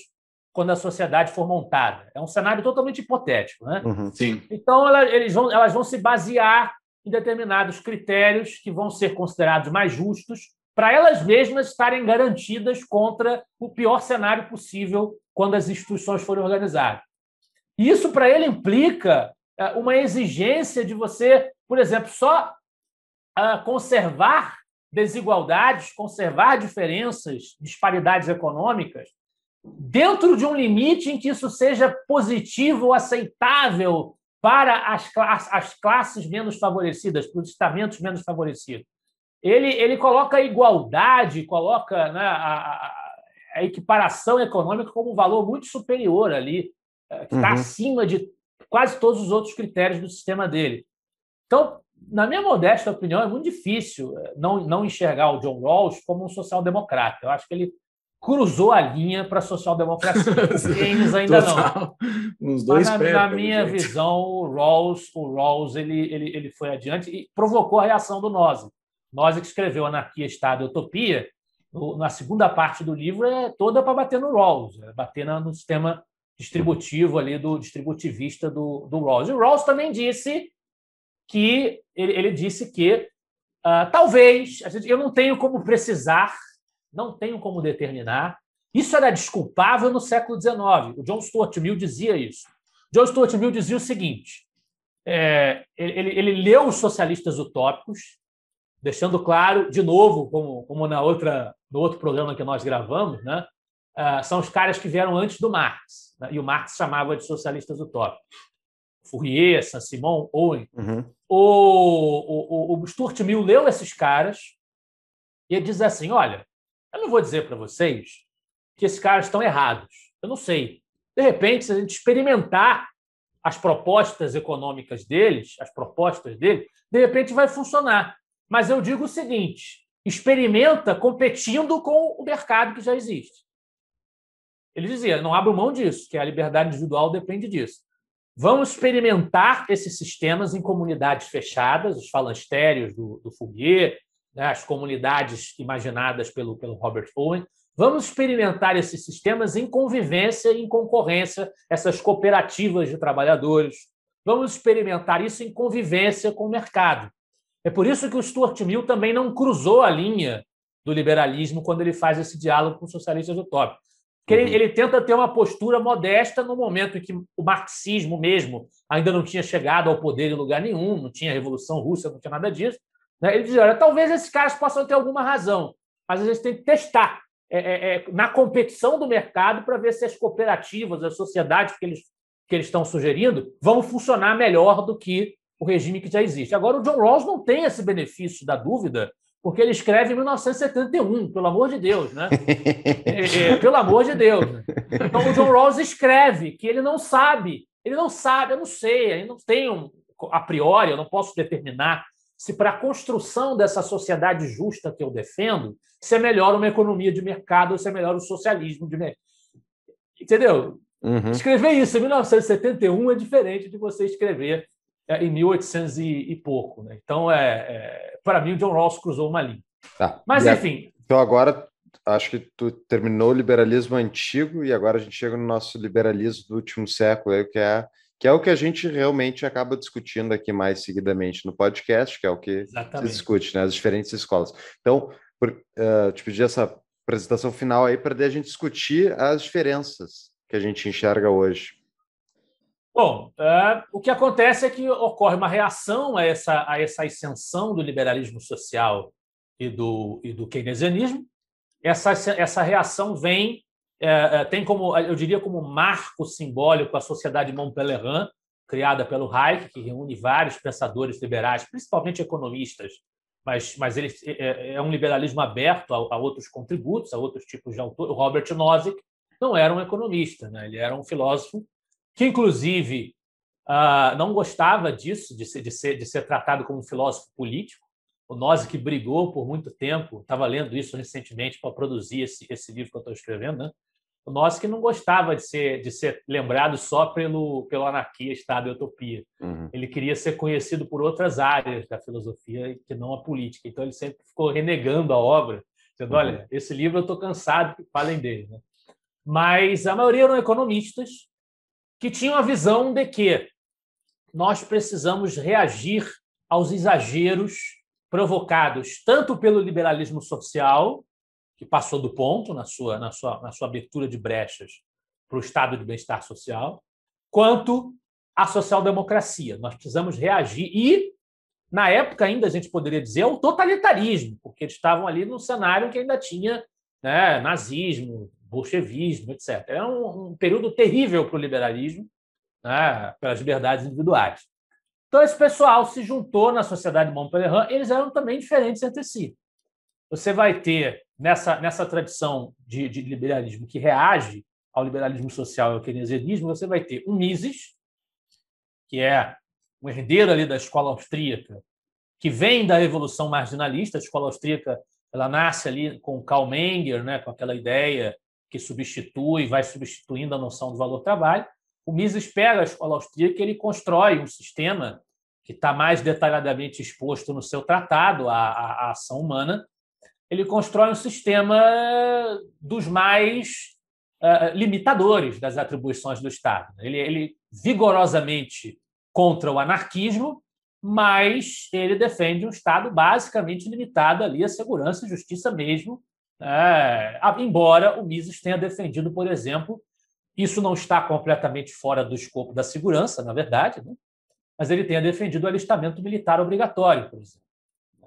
quando a sociedade for montada. É um cenário totalmente hipotético, né? Uhum, sim. Então ela, eles vão, elas vão se basear em determinados critérios que vão ser considerados mais justos para elas mesmas estarem garantidas contra o pior cenário possível quando as instituições forem organizadas. Isso para ele implica eh, uma exigência de você, por exemplo, só conservar desigualdades, conservar diferenças, disparidades econômicas, dentro de um limite em que isso seja positivo, aceitável para as, class as classes menos favorecidas, para os estamentos menos favorecidos. Ele, ele coloca a igualdade, coloca né, a, a, equiparação econômica como um valor muito superior ali, eh, que está uhum. acima de quase todos os outros critérios do sistema dele. Então, na minha modesta opinião, é muito difícil eh, não, não enxergar o John Rawls como um social-democrata. Eu acho que ele cruzou a linha para a social-democracia. Keynes ainda Total. não. dois Mas, na, na minha gente. visão, o Rawls, o Rawls ele, ele, ele foi adiante e provocou a reação do Nozick. Nozick escreveu Anarquia, Estado e Utopia. Na segunda parte do livro é toda para bater no Rawls, é bater no sistema distributivo ali do distributivista do, do Rawls. E o Rawls também disse que ele, ele disse que uh, talvez, gente, eu não tenho como precisar, não tenho como determinar. Isso era desculpável no século XIX. O John Stuart Mill dizia isso. John Stuart Mill dizia o seguinte: é, ele, ele, leu os socialistas utópicos, deixando claro, de novo, como, como na outra, no outro programa que nós gravamos, né? Uh, são os caras que vieram antes do Marx, né? e o Marx chamava de socialistas utópicos. Fourier, Saint-Simon, Owen. Uhum. O, o, o Stuart Mill leu esses caras e ele diz assim: olha, eu não vou dizer para vocês que esses caras estão errados. Eu não sei. De repente, se a gente experimentar as propostas econômicas deles, as propostas dele, de repente vai funcionar. Mas eu digo o seguinte: experimenta competindo com o mercado que já existe. Ele dizia: não abro mão disso, que a liberdade individual depende disso. Vamos experimentar esses sistemas em comunidades fechadas, os falanstérios do, do Fourier, né, as comunidades imaginadas pelo, pelo Robert Owen. Vamos experimentar esses sistemas em convivência e em concorrência, essas cooperativas de trabalhadores. Vamos experimentar isso em convivência com o mercado. É por isso que o Stuart Mill também não cruzou a linha do liberalismo quando ele faz esse diálogo com os socialistas utópicos que ele, uhum. ele, tenta ter uma postura modesta no momento em que o marxismo mesmo ainda não tinha chegado ao poder em lugar nenhum, não tinha Revolução Russa, não tinha nada disso. Né? Ele diz: olha, talvez esses caras possam ter alguma razão, mas a gente tem que testar é, é, é na competição do mercado para ver se as cooperativas, as sociedades que eles, que eles estão sugerindo vão funcionar melhor do que o regime que já existe. Agora, o John Rawls não tem esse benefício da dúvida, porque ele escreve 1971, pelo amor de Deus, né? pelo amor de Deus. Então o John Rawls escreve que ele não sabe, ele não sabe, eu não sei, eu não tenho a priori, eu não posso determinar se para a construção dessa sociedade justa que eu defendo, se é melhor uma economia de mercado ou se é melhor o socialismo de mercado. Entendeu? Uhum. Escrever isso em 1971 é diferente de você escrever é, em 1800 e, e pouco. Né? Então, é, é para mim, o John Rawls cruzou uma linha. Tá. Mas, e enfim. A... Então, agora, acho que tu terminou o liberalismo antigo e agora a gente chega no nosso liberalismo do último século, aí, que é que é o que a gente realmente acaba discutindo aqui mais seguidamente no podcast, que é o que se discute, né? As diferentes escolas. Então, por, uh, te pedi essa apresentação final aí para a gente discutir as diferenças que a gente enxerga hoje. Bom, uh, o que acontece é que ocorre uma reação a essa, a essa ascensão do liberalismo social e do, e do keynesianismo. Essa, essa reação vem, eh, eh, tem como, eu diria, como marco simbólico a Sociedade Montpellerin, criada pelo Hayek, que reúne vários pensadores liberais, principalmente economistas, mas, mas ele é, é um liberalismo aberto a, a, outros contributos, a outros tipos de autor. O Robert Nozick não era um economista, né? ele era um filósofo que inclusive uh, não gostava disso, de ser, de, ser, de ser tratado como um filósofo político. O Nozick que brigou por muito tempo, estava lendo isso recentemente para produzir esse, esse livro que eu estou escrevendo, né? o Nozick que não gostava de ser, de ser lembrado só pelo, pelo anarquia, Estado e utopia. Uhum. Ele queria ser conhecido por outras áreas da filosofia que não a política. Então ele sempre ficou renegando a obra, dizendo: uhum. olha, esse livro eu estou cansado que falem dele. Né? Mas a maioria eram economistas que tinham a visão de que nós precisamos reagir aos exageros provocados tanto pelo liberalismo social, que passou do ponto na sua, na sua, na sua abertura de brechas para o estado de bem-estar social, quanto à social-democracia. Nós precisamos reagir e, na época ainda, a gente poderia dizer, o totalitarismo, porque eles estavam ali num cenário que ainda tinha né, nazismo, bolchevismo, etc. Era é um, um período terrível para o liberalismo, né, pelas liberdades individuais. Então, esse pessoal se juntou na Sociedade de Montpellier, eles eram também diferentes entre si. Você vai ter, nessa, nessa tradição de, de liberalismo que reage ao liberalismo social e ao keynesianismo, você vai ter o Mises, que é um herdeiro ali da escola austríaca, que vem da revolução marginalista. A escola austríaca ela nasce ali com Karl Menger, né, com aquela ideia que substitui, vai substituindo a noção do valor trabalho. O Mises pega a escola austríaca ele constrói um sistema que está mais detalhadamente exposto no seu tratado, a, a, a, ação humana. Ele constrói um sistema dos mais uh, limitadores das atribuições do Estado. Ele, ele vigorosamente contra o anarquismo, mas ele defende um Estado basicamente limitado ali à segurança e justiça mesmo, é, embora o Mises tenha defendido, por exemplo, isso não está completamente fora do escopo da segurança, na verdade, né? mas ele tenha defendido o alistamento militar obrigatório, por exemplo,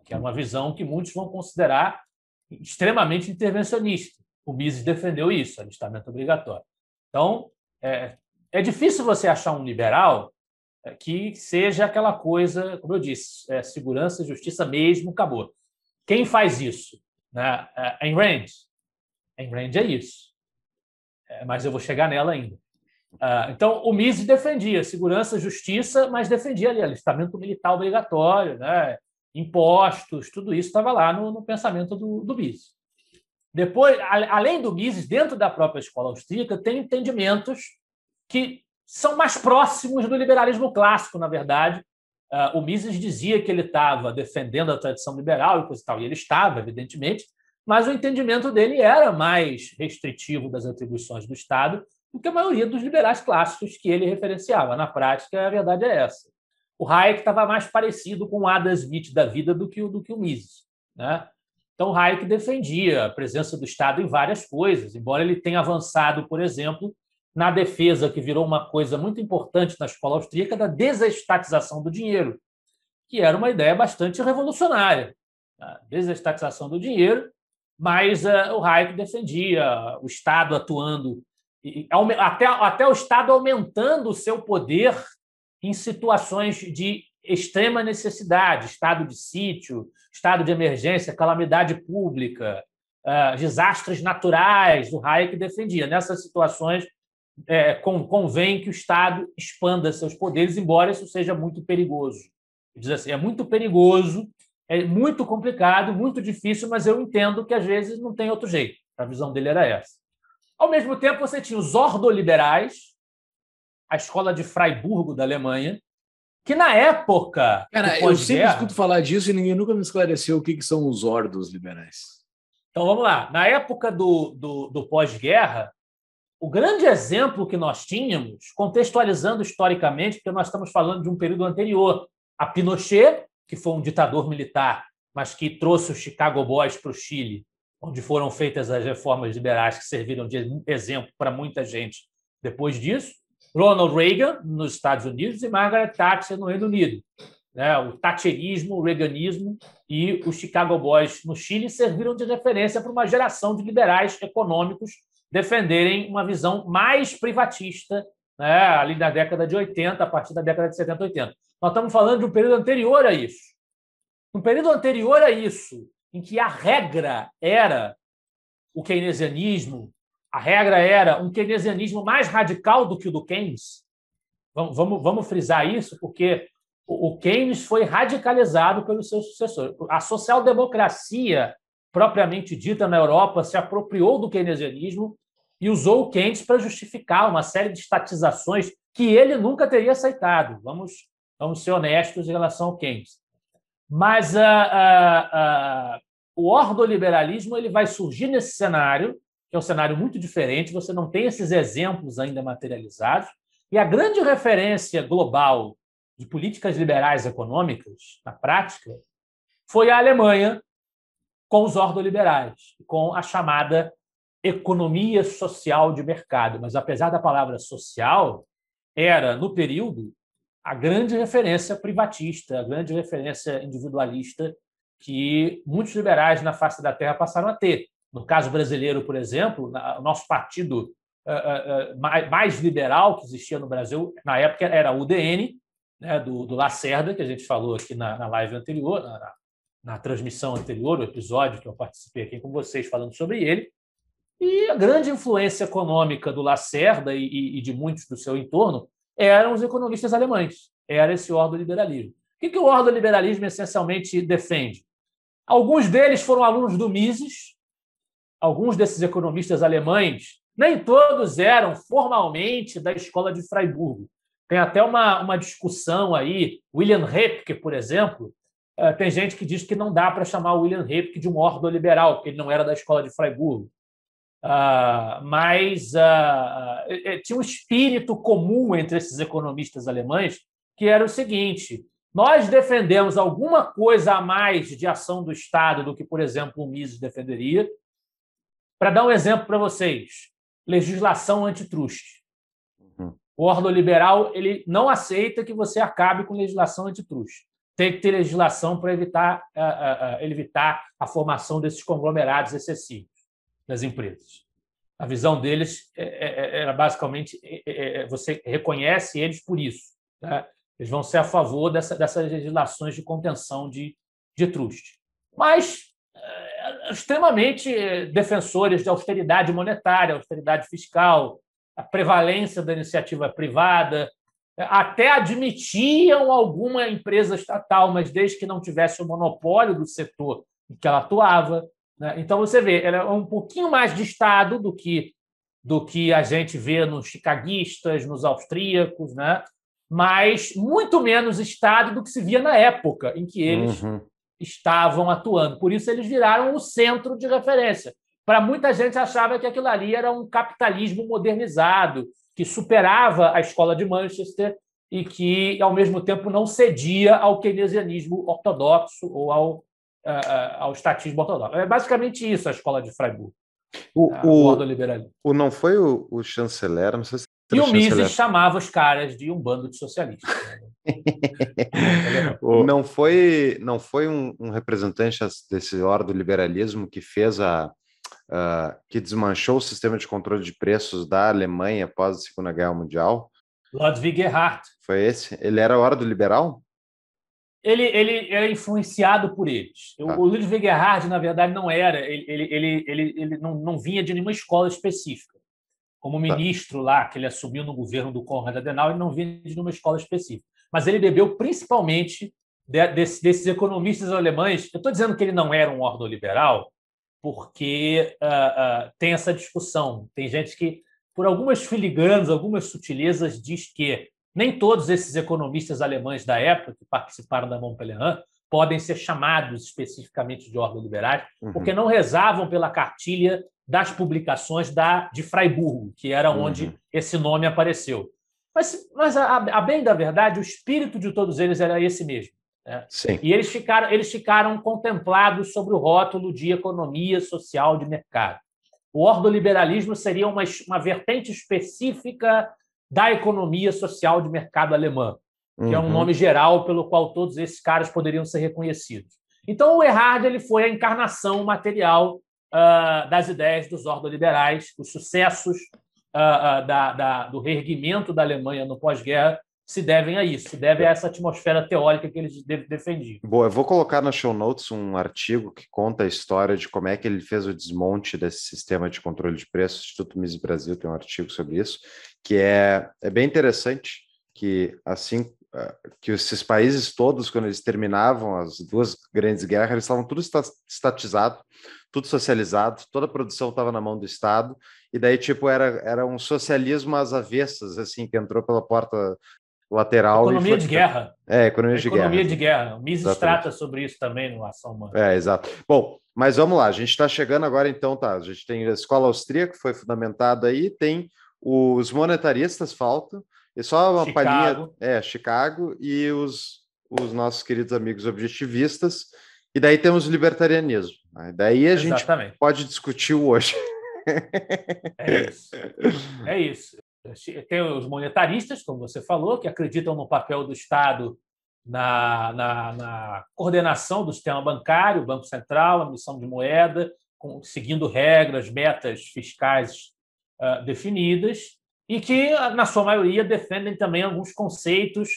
que é uma visão que muitos vão considerar extremamente intervencionista. O Mises defendeu isso, alistamento obrigatório. Então, é, é difícil você achar um liberal é, que seja aquela coisa, como eu disse, é, segurança, justiça mesmo, acabou. Quem faz isso? Né? grande, é, em grande é isso. É, mas eu vou chegar nela ainda. Uh, então, o Mises defendia segurança, justiça, mas defendia ali alistamento militar obrigatório, né? impostos, tudo isso estava lá no, no, pensamento do, do Mises. Depois, a, além do Mises, dentro da própria escola austríaca, tem entendimentos que são mais próximos do liberalismo clássico, na verdade, Uh, o Mises dizia que ele estava defendendo a tradição liberal e coisa e tal, e ele estava, evidentemente, mas o entendimento dele era mais restritivo das atribuições do Estado do que a maioria dos liberais clássicos que ele referenciava. Na prática, a verdade é essa. O Hayek estava mais parecido com o Adam Smith da vida do que, do que o Mises. Né? Então, Hayek defendia a presença do Estado em várias coisas, embora ele tenha avançado, por exemplo, na defesa, que virou uma coisa muito importante na escola austríaca, da desestatização do dinheiro, que era uma ideia bastante revolucionária. A né? desestatização do dinheiro, mas eh, o Hayek defendia o Estado atuando, até, até o Estado aumentando o seu poder em situações de extrema necessidade, estado de sítio, estado de emergência, calamidade pública, eh, desastres naturais, o Hayek defendia. Nessas situações, é, convém que o Estado expanda seus poderes, embora isso seja muito perigoso. Diz assim, é muito perigoso, é muito complicado, muito difícil, mas eu entendo que às vezes não tem outro jeito. A visão dele era essa. Ao mesmo tempo, você tinha os ordoliberais, a escola de Freiburgo da Alemanha, que na época. Cara, eu sempre escuto falar disso e ninguém nunca me esclareceu o que, que são os ordos liberais. Então vamos lá. Na época do, do, do pós-guerra, o grande exemplo que nós tínhamos, contextualizando historicamente, porque nós estamos falando de um período anterior, a Pinochet, que foi um ditador militar, mas que trouxe os Chicago Boys para o Chile, onde foram feitas as reformas liberais que serviram de exemplo para muita gente depois disso. Ronald Reagan, nos Estados Unidos, e Margaret Thatcher, no Reino Unido. Né? O thatcherismo, o reaganismo e os Chicago Boys no Chile serviram de referência para uma geração de liberais econômicos defenderem uma visão mais privatista, né, ali da década de 80, a partir da década de 70, 80. Nós estamos falando de um período anterior a isso. Um período anterior a isso, em que a regra era o keynesianismo, a regra era um keynesianismo mais radical do que o do Keynes. Vamos, vamos, vamos frisar isso, porque o Keynes foi radicalizado pelos seus sucessores. A social-democracia, propriamente dita na Europa, se apropriou do keynesianismo e usou o Keynes para justificar uma série de estatizações que ele nunca teria aceitado. Vamos, vamos ser honestos em relação ao Keynes. Mas a, uh, uh, ah, ah, o ordoliberalismo ele vai surgir nesse cenário, que é um cenário muito diferente, você não tem esses exemplos ainda materializados, e a grande referência global de políticas liberais econômicas, na prática, foi a Alemanha com os ordoliberais, com a chamada economia social de mercado, mas apesar da palavra social, era, no período, a grande referência privatista, a grande referência individualista que muitos liberais na face da terra passaram a ter. No caso brasileiro, por exemplo, o nosso partido eh, eh, eh, mais liberal que existia no Brasil na época era o UDN, né, do, do, Lacerda, que a gente falou aqui na, na live anterior, na, na, na transmissão anterior, o episódio que eu participei aqui com vocês falando sobre ele. E a grande influência econômica do Lacerda e, e de muitos do seu entorno eram os economistas alemães, era esse ordoliberalismo. O que, que o ordoliberalismo essencialmente defende? Alguns deles foram alunos do Mises, alguns desses economistas alemães, nem todos eram formalmente da escola de Freiburgo. Tem até uma, uma discussão aí, William Repke, por exemplo, eh, tem gente que diz que não dá para chamar o William Repke de um ordoliberal, porque ele não era da escola de Freiburgo. Ah, mas uh, tinha um espírito comum entre esses economistas alemães, que era o seguinte: nós defendemos alguma coisa a mais de ação do Estado do que, por exemplo, o Mises defenderia. Para dar um exemplo para vocês, legislação antitruste. Uhum. O ordoliberal ele não aceita que você acabe com legislação antitruste. Tem que ter legislação para evitar, uh, uh, uh, evitar a formação desses conglomerados excessivos das empresas. A visão deles é, é, é, era basicamente você reconhece eles por isso. Tá? Eles vão ser a favor dessa, dessas legislações de contenção de, de Mas extremamente defensores de austeridade monetária, austeridade fiscal, a prevalência da iniciativa privada, até admitiam alguma empresa estatal, mas desde que não tivesse o monopólio do setor em que ela atuava. Né? Então você vê, ela é um pouquinho mais de Estado do que do que a gente vê nos chicaguistas, nos austríacos, né? mas muito menos Estado do que se via na época em que eles uhum. estavam atuando. Por isso eles viraram o centro de referência. Para muita gente achava que aquilo ali era um capitalismo modernizado, que superava a escola de Manchester e que, ao mesmo tempo, não cedia ao keynesianismo ortodoxo ou ao ao estatismo ortodoxo. É basicamente isso a escola de Freiburg. O, o, o, não foi o, o chanceler, não sei se e o Mises chamava os caras de um bando de socialistas. É não foi, não foi um, um, representante desse ordo do liberalismo que fez a uh, que desmanchou o sistema de controle de preços da Alemanha após a Segunda Guerra Mundial? Ludwig Erhard. Foi esse? Ele era o ordo liberal? ele, ele era influenciado por eles. O tá. Ludwig Gerhard, na verdade, não era, ele, ele, ele, ele não, não vinha de nenhuma escola específica. Como tá. ministro lá, que ele assumiu no governo do Conrad Adenauer, ele não vinha de nenhuma escola específica. Mas ele bebeu principalmente de, desse, desses economistas alemães. Eu estou dizendo que ele não era um ordoliberal, porque uh, uh, tem essa discussão. Tem gente que, por algumas filigranas, algumas sutilezas, diz que nem todos esses economistas alemães da época que participaram da Montpellier podem ser chamados especificamente de órgãos liberais, uhum. porque não rezavam pela cartilha das publicações da, de Freiburgo, que era uhum. onde uhum. esse nome apareceu. Mas, mas a, a, bem da verdade, o espírito de todos eles era esse mesmo. Né? E eles ficaram, eles ficaram contemplados sobre o rótulo de economia social de mercado. O ordoliberalismo seria uma, uma vertente específica da economia social de mercado alemã, que uhum. é um uhum. nome geral pelo qual todos esses caras poderiam ser reconhecidos. Então, o Erhard ele foi a encarnação material uh, das ideias dos ordoliberais, os sucessos uh, uh, da, da, do reerguimento da Alemanha no pós-guerra se devem a isso, se deve a essa atmosfera teórica que eles defendiam. Boa, eu vou colocar na show notes um artigo que conta a história de como é que ele fez o desmonte desse sistema de controle de preços. O Instituto Mises Brasil tem um artigo sobre isso que é, é bem interessante que assim é, que esses países todos, quando eles terminavam as duas grandes guerras, eles estavam tudo estatizado, tudo socializado, toda a produção estava na mão do Estado, e daí, tipo, era, era um socialismo às avessas, assim, que entrou pela porta lateral. Economia de guerra. É, economia, de guerra. Economia de guerra. O Mises Exatamente. trata sobre isso também no Ação Humana. É, exato. Bom, mas vamos lá, a gente está chegando agora, então, tá? A gente tem a escola austríaca, que foi fundamentada aí, tem os monetaristas faltam, e é só uma Chicago. palhinha, é, Chicago, e os, os nossos queridos amigos objetivistas, e daí temos o libertarianismo. Né? Daí a Exatamente. gente pode discutir hoje. É isso. É isso. Tem os monetaristas, como você falou, que acreditam no papel do Estado na, na, na coordenação do sistema bancário, Banco Central, a emissão de moeda, com, seguindo regras, metas fiscais uh, definidas e que, ah, na sua maioria, defendem também alguns conceitos,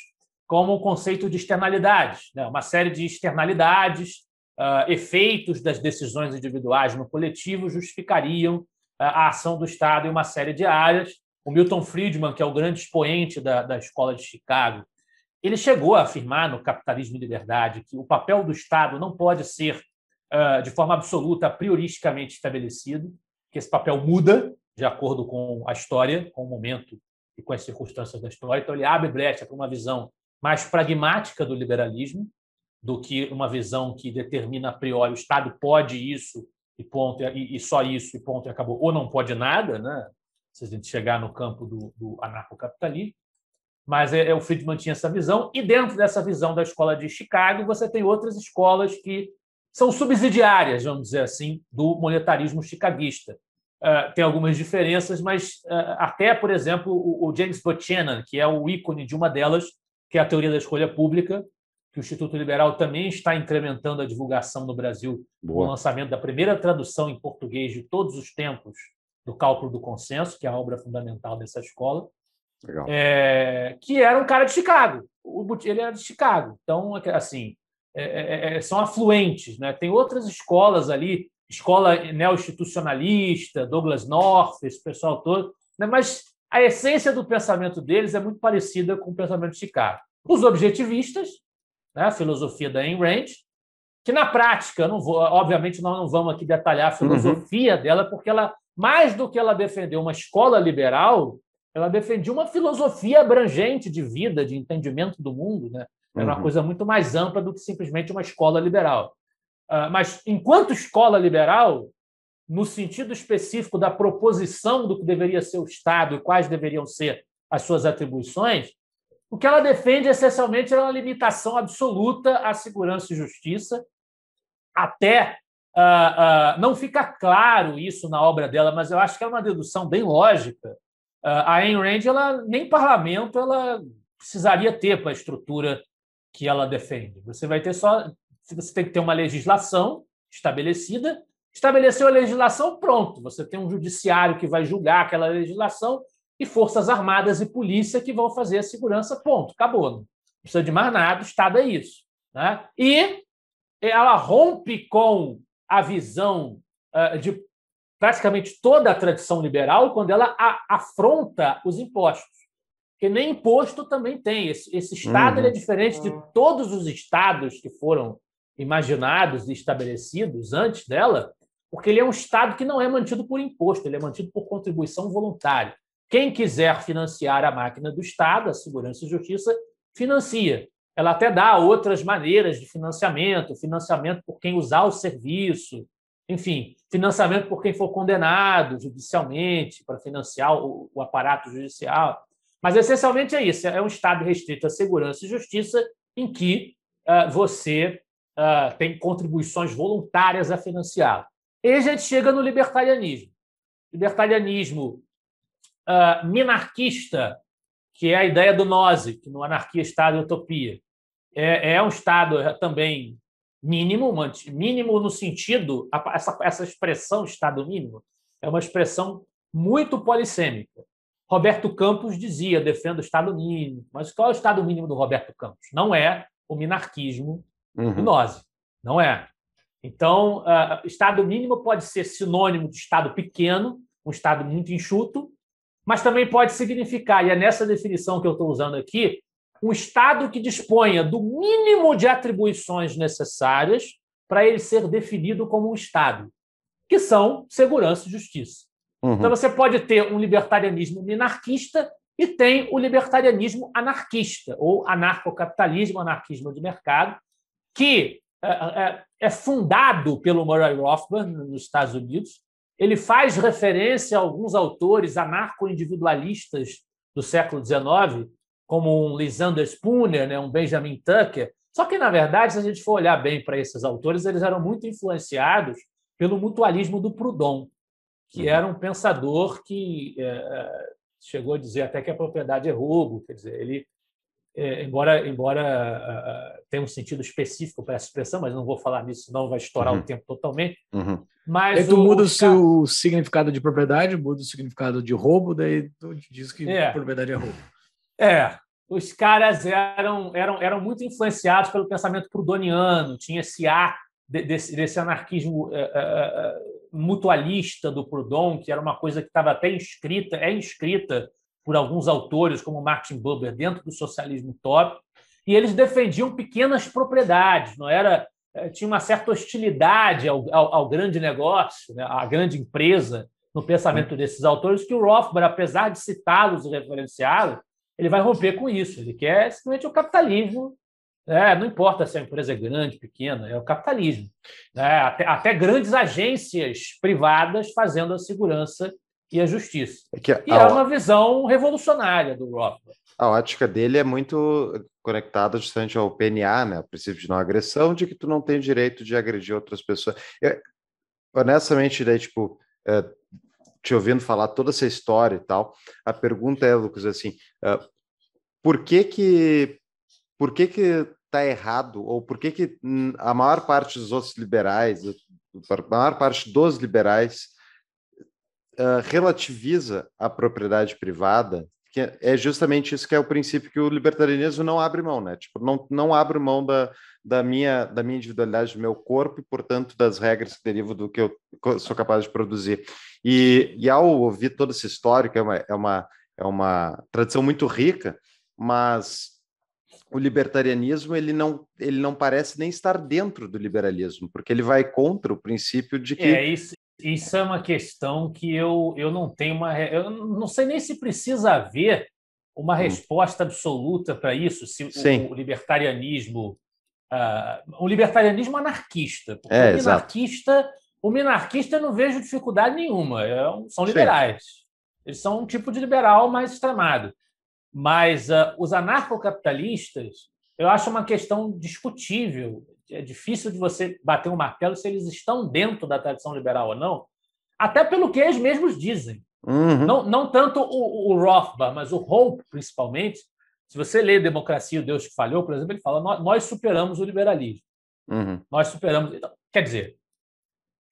como o conceito de externalidades, né? uma série de externalidades, uh, efeitos das decisões individuais no coletivo justificariam a ação do Estado em uma série de áreas. O Milton Friedman, que é o grande expoente da, da Escola de Chicago, ele chegou a afirmar no Capitalismo e Liberdade que o papel do Estado não pode ser de forma absoluta, prioristicamente estabelecido, que esse papel muda, de acordo com a história, com o momento e com as circunstâncias da história. Então, ele abre brecha para uma visão mais pragmática do liberalismo, do que uma visão que determina a priori o Estado pode isso e ponto e, só isso e ponto e acabou, ou não pode nada, né? se a gente chegar no campo do, do anarcocapitalismo. Mas é, é, o Friedman tinha essa visão, e dentro dessa visão da escola de Chicago, você tem outras escolas que são subsidiárias, vamos dizer assim, do monetarismo chicaguista. Ah, tem algumas diferenças, mas uh, até, por exemplo, o, o, James Buchanan, que é o ícone de uma delas, que é a teoria da escolha pública, que o Instituto Liberal também está incrementando a divulgação no Brasil com o lançamento da primeira tradução em português de todos os tempos do Cálculo do Consenso, que é a obra fundamental dessa escola, é, que era um cara de Chicago. O, ele era de Chicago. Então, é assim, é, é, é, são afluentes. Né? Tem outras escolas ali escola neo-institucionalista, Douglas North, esse pessoal todo, né? mas a essência do pensamento deles é muito parecida com o pensamento de Chicago. Os objetivistas, né? a filosofia da Ayn Rand, que na prática, não vou, obviamente nós não vamos aqui detalhar a uhum. filosofia uhum. dela, porque ela, mais do que ela defendeu uma escola liberal, ela defendia uma filosofia abrangente de vida, de entendimento do mundo, né? Era é uma uhum. coisa muito mais ampla do que simplesmente uma escola liberal. Ah, mas, enquanto escola liberal, no sentido específico da proposição do que deveria ser o Estado e quais deveriam ser as suas atribuições, o que ela defende essencialmente é uma limitação absoluta à segurança e justiça. Até uh, uh, não fica claro isso na obra dela, mas eu acho que é uma dedução bem lógica. Uh, a Ayn Rand, ela, nem parlamento ela precisaria ter para a estrutura que ela defende. Você vai ter só você tem que ter uma legislação estabelecida. Estabeleceu a legislação, pronto. Você tem um judiciário que vai julgar aquela legislação e forças armadas e polícia que vão fazer a segurança, ponto. Acabou. Não precisa de mais nada, o Estado é isso. Né? E ela rompe com a visão eh, de praticamente toda a tradição liberal quando ela afronta os impostos. Porque nem imposto também tem. Esse, Estado ele é uhum. diferente de uhum. todos os Estados que foram imaginados e estabelecidos antes dela, porque ele é um Estado que não é mantido por imposto, ele é mantido por contribuição voluntária. Quem quiser financiar a máquina do Estado, a Segurança e Justiça, financia. Ela até dá outras maneiras de financiamento, financiamento por quem usar o serviço, enfim, financiamento por quem for condenado judicialmente para financiar o, o aparato judicial. Mas essencialmente é isso: é um Estado restrito à segurança e justiça em que uh, você uh, tem contribuições voluntárias a financiar. E a gente chega no libertarianismo. Libertarianismo uh, minarquista, que é a ideia do Nozick, que no Anarquia, Estado e Utopia. É, é um Estado é, também mínimo, mínimo no sentido, essa, essa expressão Estado mínimo é uma expressão muito polissêmica. Roberto Campos dizia, defendo o Estado mínimo, mas qual é o Estado mínimo do Roberto Campos? Não é o minarquismo uhum. hipnose. Não é. Então, uh, estado mínimo pode ser sinônimo de estado pequeno, um estado muito enxuto, mas também pode significar, e é nessa definição que eu estou usando aqui, um estado que disponha do mínimo de atribuições necessárias para ele ser definido como um estado, que são segurança e justiça. Uhum. Então, você pode ter um libertarianismo minarquista e tem o libertarianismo anarquista, ou anarcocapitalismo, anarquismo de mercado, que é, é, é fundado pelo Murray Rothbard nos Estados Unidos. Ele faz referência a alguns autores anarco-individualistas do século XIX, como um Lysander Spooner, né, um Benjamin Tucker. Só que, na verdade, se a gente for olhar bem para esses autores, eles eram muito influenciados pelo mutualismo do Proudhon, que uhum. era um pensador que é, é, chegou a dizer até que a propriedade é roubo, quer dizer, ele é, embora embora uh, tenha um sentido específico para essa expressão, mas não vou falar nisso, não vai estourar uhum. o tempo totalmente. Uhum. Mas tu o, muda o, o seu significado de propriedade, muda o significado de roubo, daí tu diz que é. propriedade é roubo. É, os caras eram, eram, eram muito influenciados pelo pensamento prudoniano, tinha esse ar desse, desse anarquismo é, é, mutualista do Proudhon, que era uma coisa que estava até inscrita, é inscrita por alguns autores, como Martin Buber, dentro do socialismo utópico, e eles defendiam pequenas propriedades, não era eh, tinha uma certa hostilidade ao, ao, ao grande negócio, né, à grande empresa, no pensamento desses autores, que o Rothbard, apesar de citá-los e referenciá-los, ele vai romper com isso. Ele quer simplesmente o capitalismo. Né? Não importa se a empresa é grande, pequena, é o capitalismo. Né? Até, até grandes agências privadas fazendo a segurança e a justiça. É que, e a... é uma visão revolucionária do Rothbard. A ótica dele é muito conectada justamente ao PNA, né? O princípio de não agressão, de que tu não tem direito de agredir outras pessoas. Eu, honestamente, daí, tipo, é, te ouvindo falar toda essa história e tal, a pergunta é, Lucas, assim, é, por que que, por que que tá errado, ou por que que a maior parte dos outros liberais, a maior parte dos liberais uh, relativiza a propriedade privada, que é justamente isso que é o princípio que o libertarianismo não abre mão, né? Tipo, não, não abre mão da, da, minha, da minha individualidade, do meu corpo e, portanto, das regras que derivam do que eu sou capaz de produzir. E, e ao ouvir toda essa história, que é uma, é uma, é uma tradição muito rica, mas o libertarianismo ele não, ele não parece nem estar dentro do liberalismo, porque ele vai contra o princípio de que. É, isso, isso é uma questão que eu, eu não tenho uma. Eu não sei nem se precisa haver uma hum. resposta absoluta para isso, se Sim. o, libertarianismo. Uh, libertarianismo anarquista. Porque é, o anarquista. O minarquista eu não vejo dificuldade nenhuma, é são liberais. Sim. Eles são um tipo de liberal mais extremado. Mas uh, os anarcocapitalistas, eu acho uma questão discutível é difícil de você bater um martelo se eles estão dentro da tradição liberal ou não, até pelo que eles mesmos dizem. Uhum. Não, não tanto o, o Rothbard, mas o Hope, principalmente. Se você lê Democracia e o Deus que Falhou, por exemplo, ele fala: Nós, nós superamos o liberalismo. Uhum. Nós superamos. Então, quer dizer,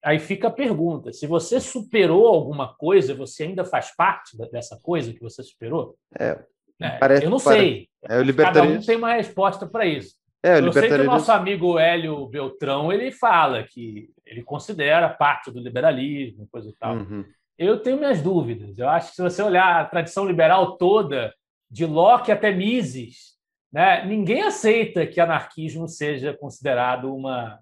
aí fica a pergunta: se você superou alguma coisa, você ainda faz parte dessa coisa que você superou? É, é parece, eu não sei. É, Cada um tem uma resposta para isso. É, eu sei que o nosso amigo Hélio Beltrão ele fala que ele considera parte do liberalismo, coisa e tal. Uhum. Eu tenho minhas dúvidas. Eu acho que se você olhar a tradição liberal toda, de Locke até Mises, né, ninguém aceita que anarquismo seja considerado uma,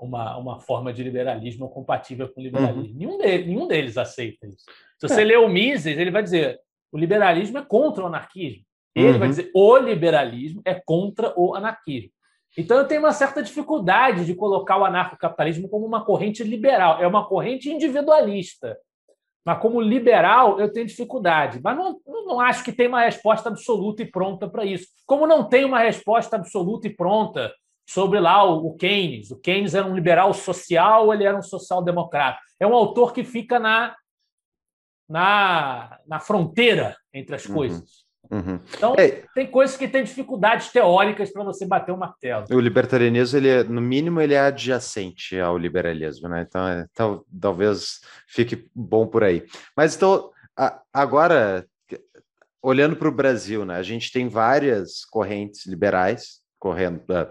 uma, uma forma de liberalismo compatível com o liberalismo. Uhum. Nenhum, deles, nenhum deles aceita isso. Se é. você é. ler o Mises, ele vai dizer o liberalismo é contra o anarquismo. Ele uhum. vai dizer o liberalismo é contra o anarquismo. Então eu tenho uma certa dificuldade de colocar o anarcocapitalismo como uma corrente liberal, é uma corrente individualista. Mas como liberal eu tenho dificuldade. Mas não, não acho que tem uma resposta absoluta e pronta para isso. Como não tem uma resposta absoluta e pronta sobre lá o, Keynes. O Keynes era um liberal social, ele era um social-democrata. É um autor que fica na, na, na fronteira entre as uhum. coisas. Uhum. Então, é. tem coisas que têm dificuldades teóricas para você bater o martelo. O libertarianismo, ele é, no mínimo, ele é adjacente ao liberalismo, né? Então, é, talvez fique bom por aí. Mas então, agora, olhando para o Brasil, né? A gente tem várias correntes liberais correndo uh,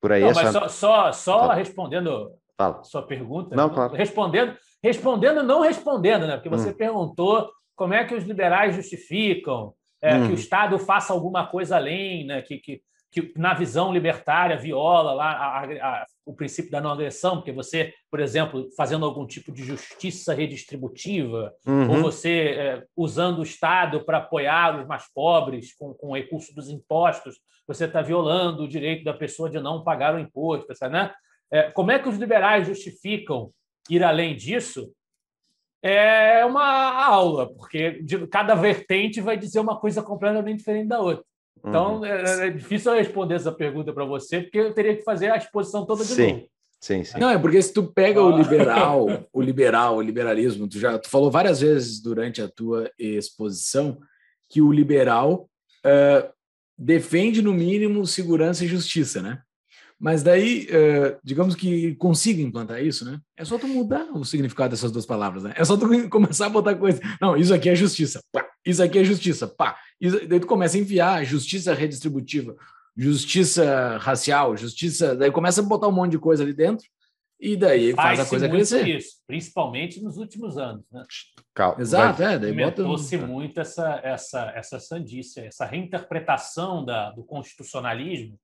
por aí. Não, só, só, só tá. respondendo Fala. sua pergunta. Não, claro. Respondendo, respondendo, não respondendo, né? Porque você hum. perguntou como é que os liberais justificam é, hum. que o uhum. Estado faça alguma coisa além, né? que, que, que na visão libertária viola lá a, a, o princípio da não agressão, porque você, por exemplo, fazendo algum tipo de justiça redistributiva, uhum. ou você é, usando o Estado para apoiar os mais pobres com, com o recurso dos impostos, você está violando o direito da pessoa de não pagar o imposto, sabe, né? É, como é que os liberais justificam ir além disso? é uma aula, porque cada vertente vai dizer uma coisa completamente diferente da outra. Então, uhum. é, é, é difícil eu responder essa pergunta para você, porque eu teria que fazer a exposição toda de sim. novo. Sim, sim. Não, é porque se tu pega ah. o liberal, o liberal, o liberalismo, tu já tu falou várias vezes durante a tua exposição que o liberal uh, defende, no mínimo, segurança e justiça, né? Mas daí, eh, digamos que consiga implantar isso, né? É só tu mudar o significado dessas duas palavras, né? É só tu começar a botar coisa. Não, isso aqui é justiça, pá. Isso aqui é justiça, pá. Isso... Daí tu começa a enviar justiça redistributiva, justiça racial, justiça. Daí começa a botar um monte de coisa ali dentro e daí faz, faz a coisa crescer. Isso, principalmente nos últimos anos, né? Calma, Exato, vai. é. Daí bota... se muito essa, essa, essa sandice, essa reinterpretação da, do constitucionalismo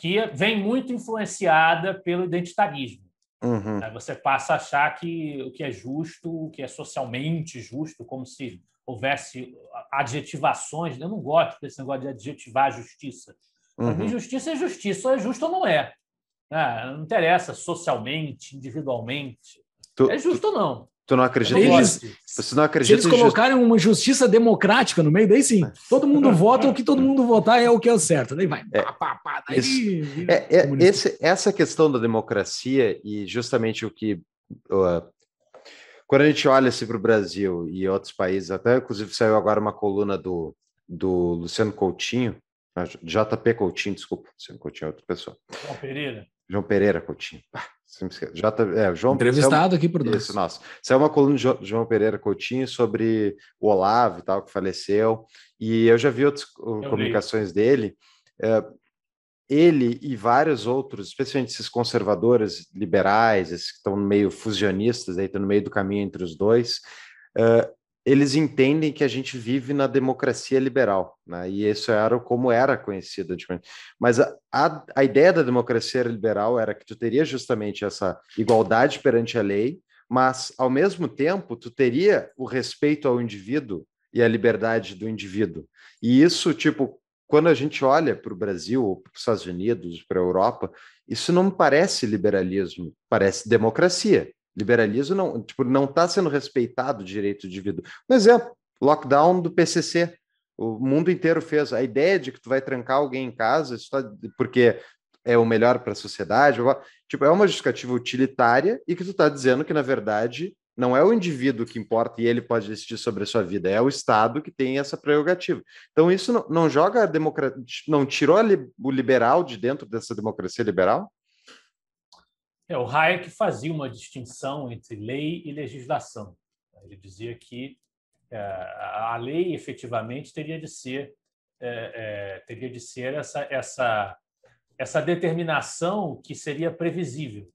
que vem muito influenciada pelo identitarismo. Uhum. Né, você passa a achar que o que é justo, o que é socialmente justo, como se houvesse adjetivações. Né, eu não gosto desse negócio de adjetivar a justiça. Uhum. justiça é justiça, ou é justo ou não é. Ah, não interessa socialmente, individualmente. Tu, é justo tu, ou não. Tu não acredita nisso? Você não acredita Se eles colocarem uma justiça democrática no meio, daí sim. Todo mundo vota, o que todo mundo votar é o que é o certo. Daí vai. É, pá, pá, pá, daí, é, é, esse, essa questão da democracia e justamente o que. Uh, quando a gente olha assim, para o Brasil e outros países, até inclusive saiu agora uma coluna do, do Luciano Coutinho, ah, JP Coutinho, desculpa, Luciano Coutinho é outra pessoa. João Pereira. João Pereira Coutinho. Ah, já, é, João, Entrevistado uma, aqui por nós. Isso, nossa. é uma coluna de João Pereira Coutinho sobre o Olavo e tal, que faleceu. E eu já vi outras eu comunicações dele. É, ele e vários outros, especialmente esses conservadores liberais, esses que estão meio fusionistas, aí estão no meio do caminho entre os dois, uh, eles entendem que a gente vive na democracia liberal, né? e isso era como era conhecido Mas a, a, a, ideia da democracia liberal era que tu teria justamente essa igualdade perante a lei, mas, ao mesmo tempo, tu teria o respeito ao indivíduo e a liberdade do indivíduo. E isso, tipo, quando a gente olha para o Brasil, para os Estados Unidos, para a Europa, isso não parece liberalismo, parece democracia liberalismo não tipo, não está sendo respeitado o direito de vida. Um exemplo, lockdown do PCC. O mundo inteiro fez. A ideia de que tu vai trancar alguém em casa tá, porque é o melhor para a sociedade, tipo, é uma justificativa utilitária e que tu está dizendo que, na verdade, não é o indivíduo que importa e ele pode decidir sobre a sua vida, é o Estado que tem essa prerrogativa. Então, isso não, não joga a democracia, não tirou li, o liberal de dentro dessa democracia liberal? É, o Hayek fazia uma distinção entre lei e legislação. Ele dizia que é, a lei efetivamente teria de ser é, é, teria de ser essa, essa essa determinação que seria previsível.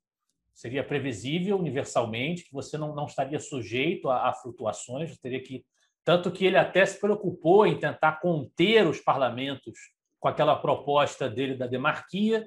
Seria previsível universalmente, que você não, não estaria sujeito a, a flutuações, teria que. Tanto que ele até se preocupou em tentar conter os parlamentos com aquela proposta dele da demarquia,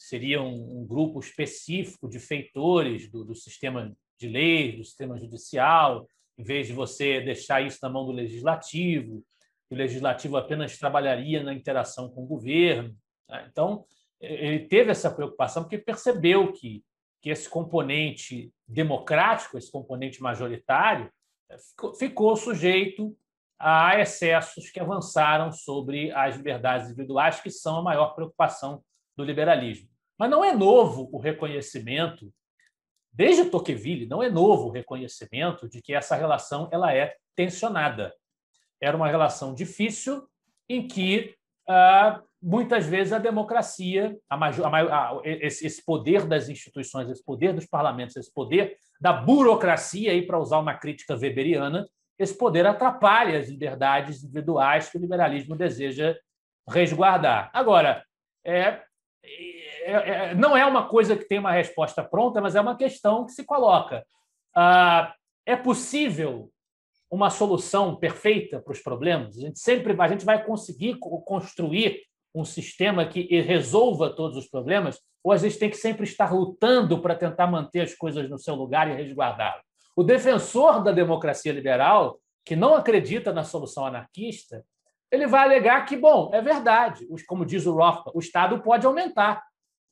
seria um, um grupo específico de feitores do, do sistema de leis, do sistema judicial, em vez de você deixar isso na mão do legislativo, o legislativo apenas trabalharia na interação com o governo. Né? Então, ele teve essa preocupação porque percebeu que, que esse componente democrático, esse componente majoritário, eh, ficou, ficou sujeito a excessos que avançaram sobre as liberdades individuais, que são a maior preocupação do liberalismo. Mas não é novo o reconhecimento, desde Tocqueville, não é novo o reconhecimento de que essa relação ela é tensionada. Era uma relação difícil em que ah, muitas vezes a democracia, esse, esse, poder das instituições, esse poder dos parlamentos, esse poder da burocracia, aí para usar uma crítica weberiana, esse poder atrapalha as liberdades individuais que o liberalismo deseja resguardar. Agora, é, é, é, não é uma coisa que tem uma resposta pronta, mas é uma questão que se coloca. Ah, é possível uma solução perfeita para os problemas? A gente sempre vai, a gente vai conseguir construir um sistema que resolva todos os problemas, ou a gente tem que sempre estar lutando para tentar manter as coisas no seu lugar e resguardá-las? O defensor da democracia liberal, que não acredita na solução anarquista, ele vai alegar que, bom, é verdade, como diz o Rothbard, o Estado pode aumentar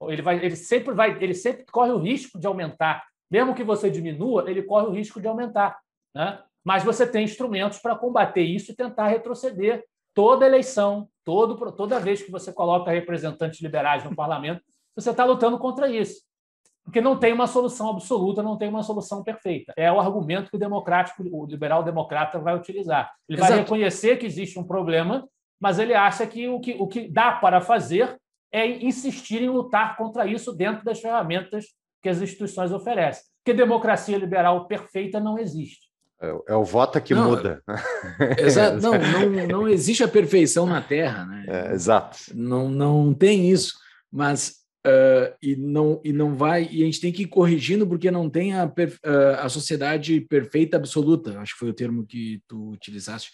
ele, vai, ele, sempre vai, ele sempre corre o risco de aumentar. Mesmo que você diminua, ele corre o risco de aumentar. Né? Mas você tem instrumentos para combater isso e tentar retroceder toda eleição, todo, toda vez que você coloca representantes liberais no parlamento, você está lutando contra isso. Porque não tem uma solução absoluta, não tem uma solução perfeita. É o argumento que o democrático, o liberal democrata vai utilizar. Ele Exato. vai reconhecer que existe um problema, mas ele acha que o que, o que dá para fazer é insistir em lutar contra isso dentro das ferramentas que as instituições oferecem. Porque democracia liberal perfeita não existe. É, é o voto que não, muda. Exato. Não, não, não, existe a perfeição na Terra. Né? É, exato. Não, não tem isso. Mas Uh, e não e não vai e a gente tem que ir corrigindo porque não tem a, uh, a sociedade perfeita absoluta acho que foi o termo que tu utilizaste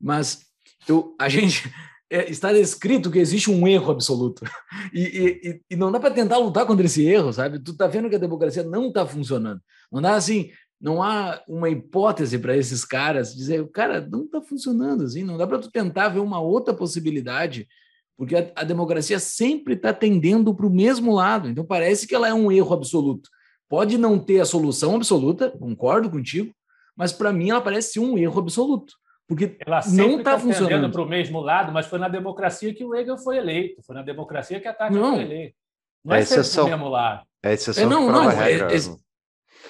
mas eu a gente é, está escrito que existe um erro absoluto. E, e, e não dá para tentar lutar contra esse erro, sabe? Tu está vendo que a democracia não está funcionando. Não dá assim, não há uma hipótese para esses caras dizer, cara, não está funcionando assim, não dá para tu tentar ver uma outra possibilidade, porque a, a democracia sempre está tendendo para o mesmo lado. Então parece que ela é um erro absoluto. Pode não ter a solução absoluta, concordo contigo, mas para mim ela parece um erro absoluto. Porque ela não está tá funcionando para o mesmo lado, mas foi na democracia que o Reagan foi eleito, foi na democracia que a Thatcher foi eleita. Não é, é exceção. mesmo lado. É exceção. É, não, não. É, é, né?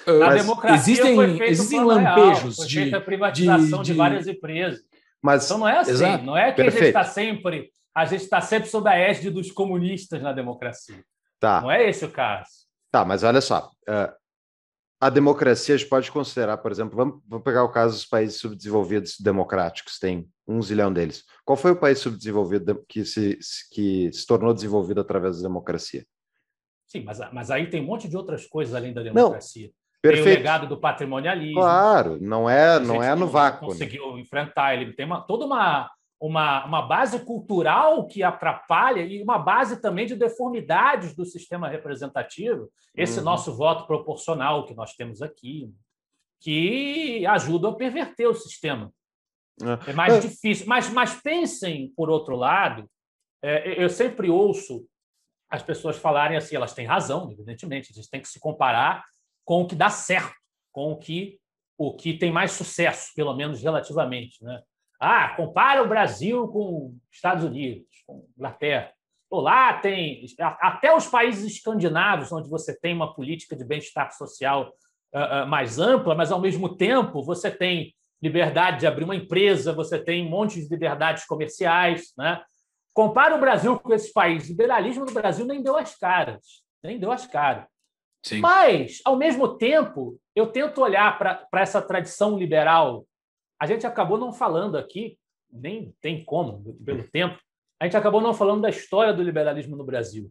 é na democracia existem, existem lampejos real, de a privatização de, de... de, várias empresas. Mas, então não é assim. Exato, não é que perfeito. a gente está sempre a gente está sempre sob a égide dos comunistas na democracia. Tá. Não é esse o caso. Tá, mas olha só. Uh a democracia a gente pode considerar, por exemplo, vamos, vamos pegar o caso dos países subdesenvolvidos democráticos, tem um zilhão deles. Qual foi o país subdesenvolvido que se, que se tornou desenvolvido através da democracia? Sim, mas, mas aí tem um monte de outras coisas além da democracia. Não, perfeito. Tem o legado do patrimonialismo. Claro, não é, não é no vácuo. Né? Conseguiu né? enfrentar, ele tem uma, toda uma uma, uma base cultural que atrapalha e uma base também de deformidades do sistema representativo, esse uhum. nosso voto proporcional que nós temos aqui, que ajuda a perverter o sistema. É, é mais é. difícil. Mas, mas pensem, por outro lado, é, eu sempre ouço as pessoas falarem assim, elas têm razão, evidentemente, a gente tem que se comparar com o que dá certo, com o que, o que tem mais sucesso, pelo menos relativamente, né? Ah, compara o Brasil com os Estados Unidos, com Inglaterra. Ou lá tem. Até os países escandinavos, onde você tem uma política de bem-estar social ah, ah, mais ampla, mas ao mesmo tempo você tem liberdade de abrir uma empresa, você tem um monte de liberdades comerciais. Né? Compara o Brasil com esses países. O liberalismo do Brasil nem deu as caras. Nem deu as caras. Sim. Mas, ao mesmo tempo, eu tento olhar para essa tradição liberal a gente acabou não falando aqui, nem tem como, pelo tempo, a gente acabou não falando da história do liberalismo no Brasil.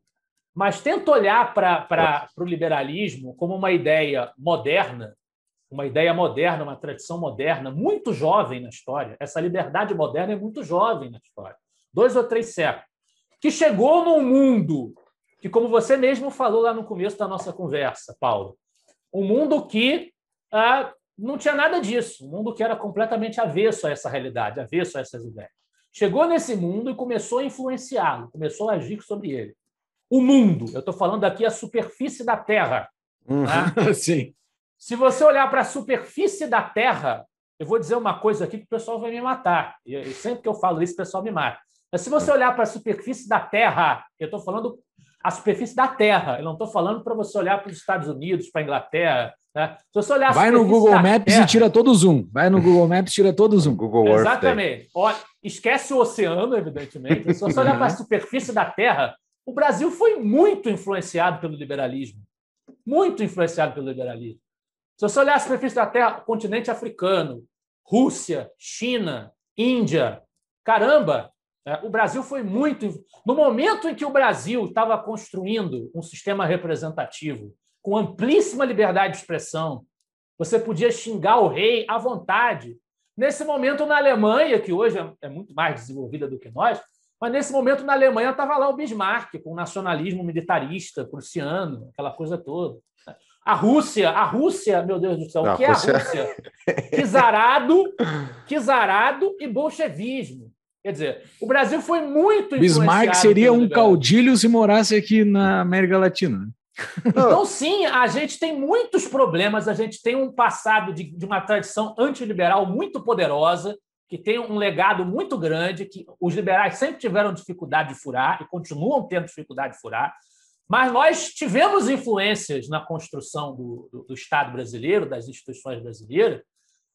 Mas tenta olhar para o liberalismo como uma ideia moderna, uma ideia moderna, uma tradição moderna, muito jovem na história. Essa liberdade moderna é muito jovem na história dois ou três séculos que chegou num mundo que, como você mesmo falou lá no começo da nossa conversa, Paulo, um mundo que ah, não tinha nada disso. Um mundo que era completamente avesso a essa realidade, avesso a essas ideias. Chegou nesse mundo e começou a influenciá-lo, começou a agir sobre ele. O mundo, eu estou falando aqui a superfície da Terra. Uhum, né? Sim. Se você olhar para a superfície da Terra, eu vou dizer uma coisa aqui que o pessoal vai me matar. E sempre que eu falo isso, o pessoal me mata. Mas se você olhar para a superfície da Terra, eu estou falando a superfície da Terra. Eu não estou falando para você olhar para os Estados Unidos, para a Inglaterra, né? Se você olhar Vai no Google Maps terra, e tira todo o zoom. Vai no Google Maps e tira todo o zoom. Google Exatamente. Olha, esquece o oceano, evidentemente. Se você olhar para a uhum. superfície da Terra, o Brasil foi muito influenciado pelo liberalismo. Muito influenciado pelo liberalismo. Se você olhar a superfície da Terra, continente africano, Rússia, China, Índia, caramba, né? o Brasil foi muito. No momento em que o Brasil estava construindo um sistema representativo com amplíssima liberdade de expressão. Você podia xingar o rei à vontade. Nesse momento, na Alemanha, que hoje é, é muito mais desenvolvida do que nós, mas nesse momento, na Alemanha, estava lá o Bismarck, com o nacionalismo militarista, prussiano, aquela coisa toda. A Rússia, a Rússia, meu Deus do céu, o que é a Rússia? Kizarado, é Kizarado e bolchevismo. Quer dizer, o Brasil foi muito Bismarck seria um caudilho se morasse aqui na América Latina. Então, sim, a gente tem muitos problemas, a gente tem um passado de, de uma tradição antiliberal muito poderosa, que tem um legado muito grande, que os liberais sempre tiveram dificuldade de furar e continuam tendo dificuldade de furar, mas nós tivemos influências na construção do, do, do Estado brasileiro, das instituições brasileiras,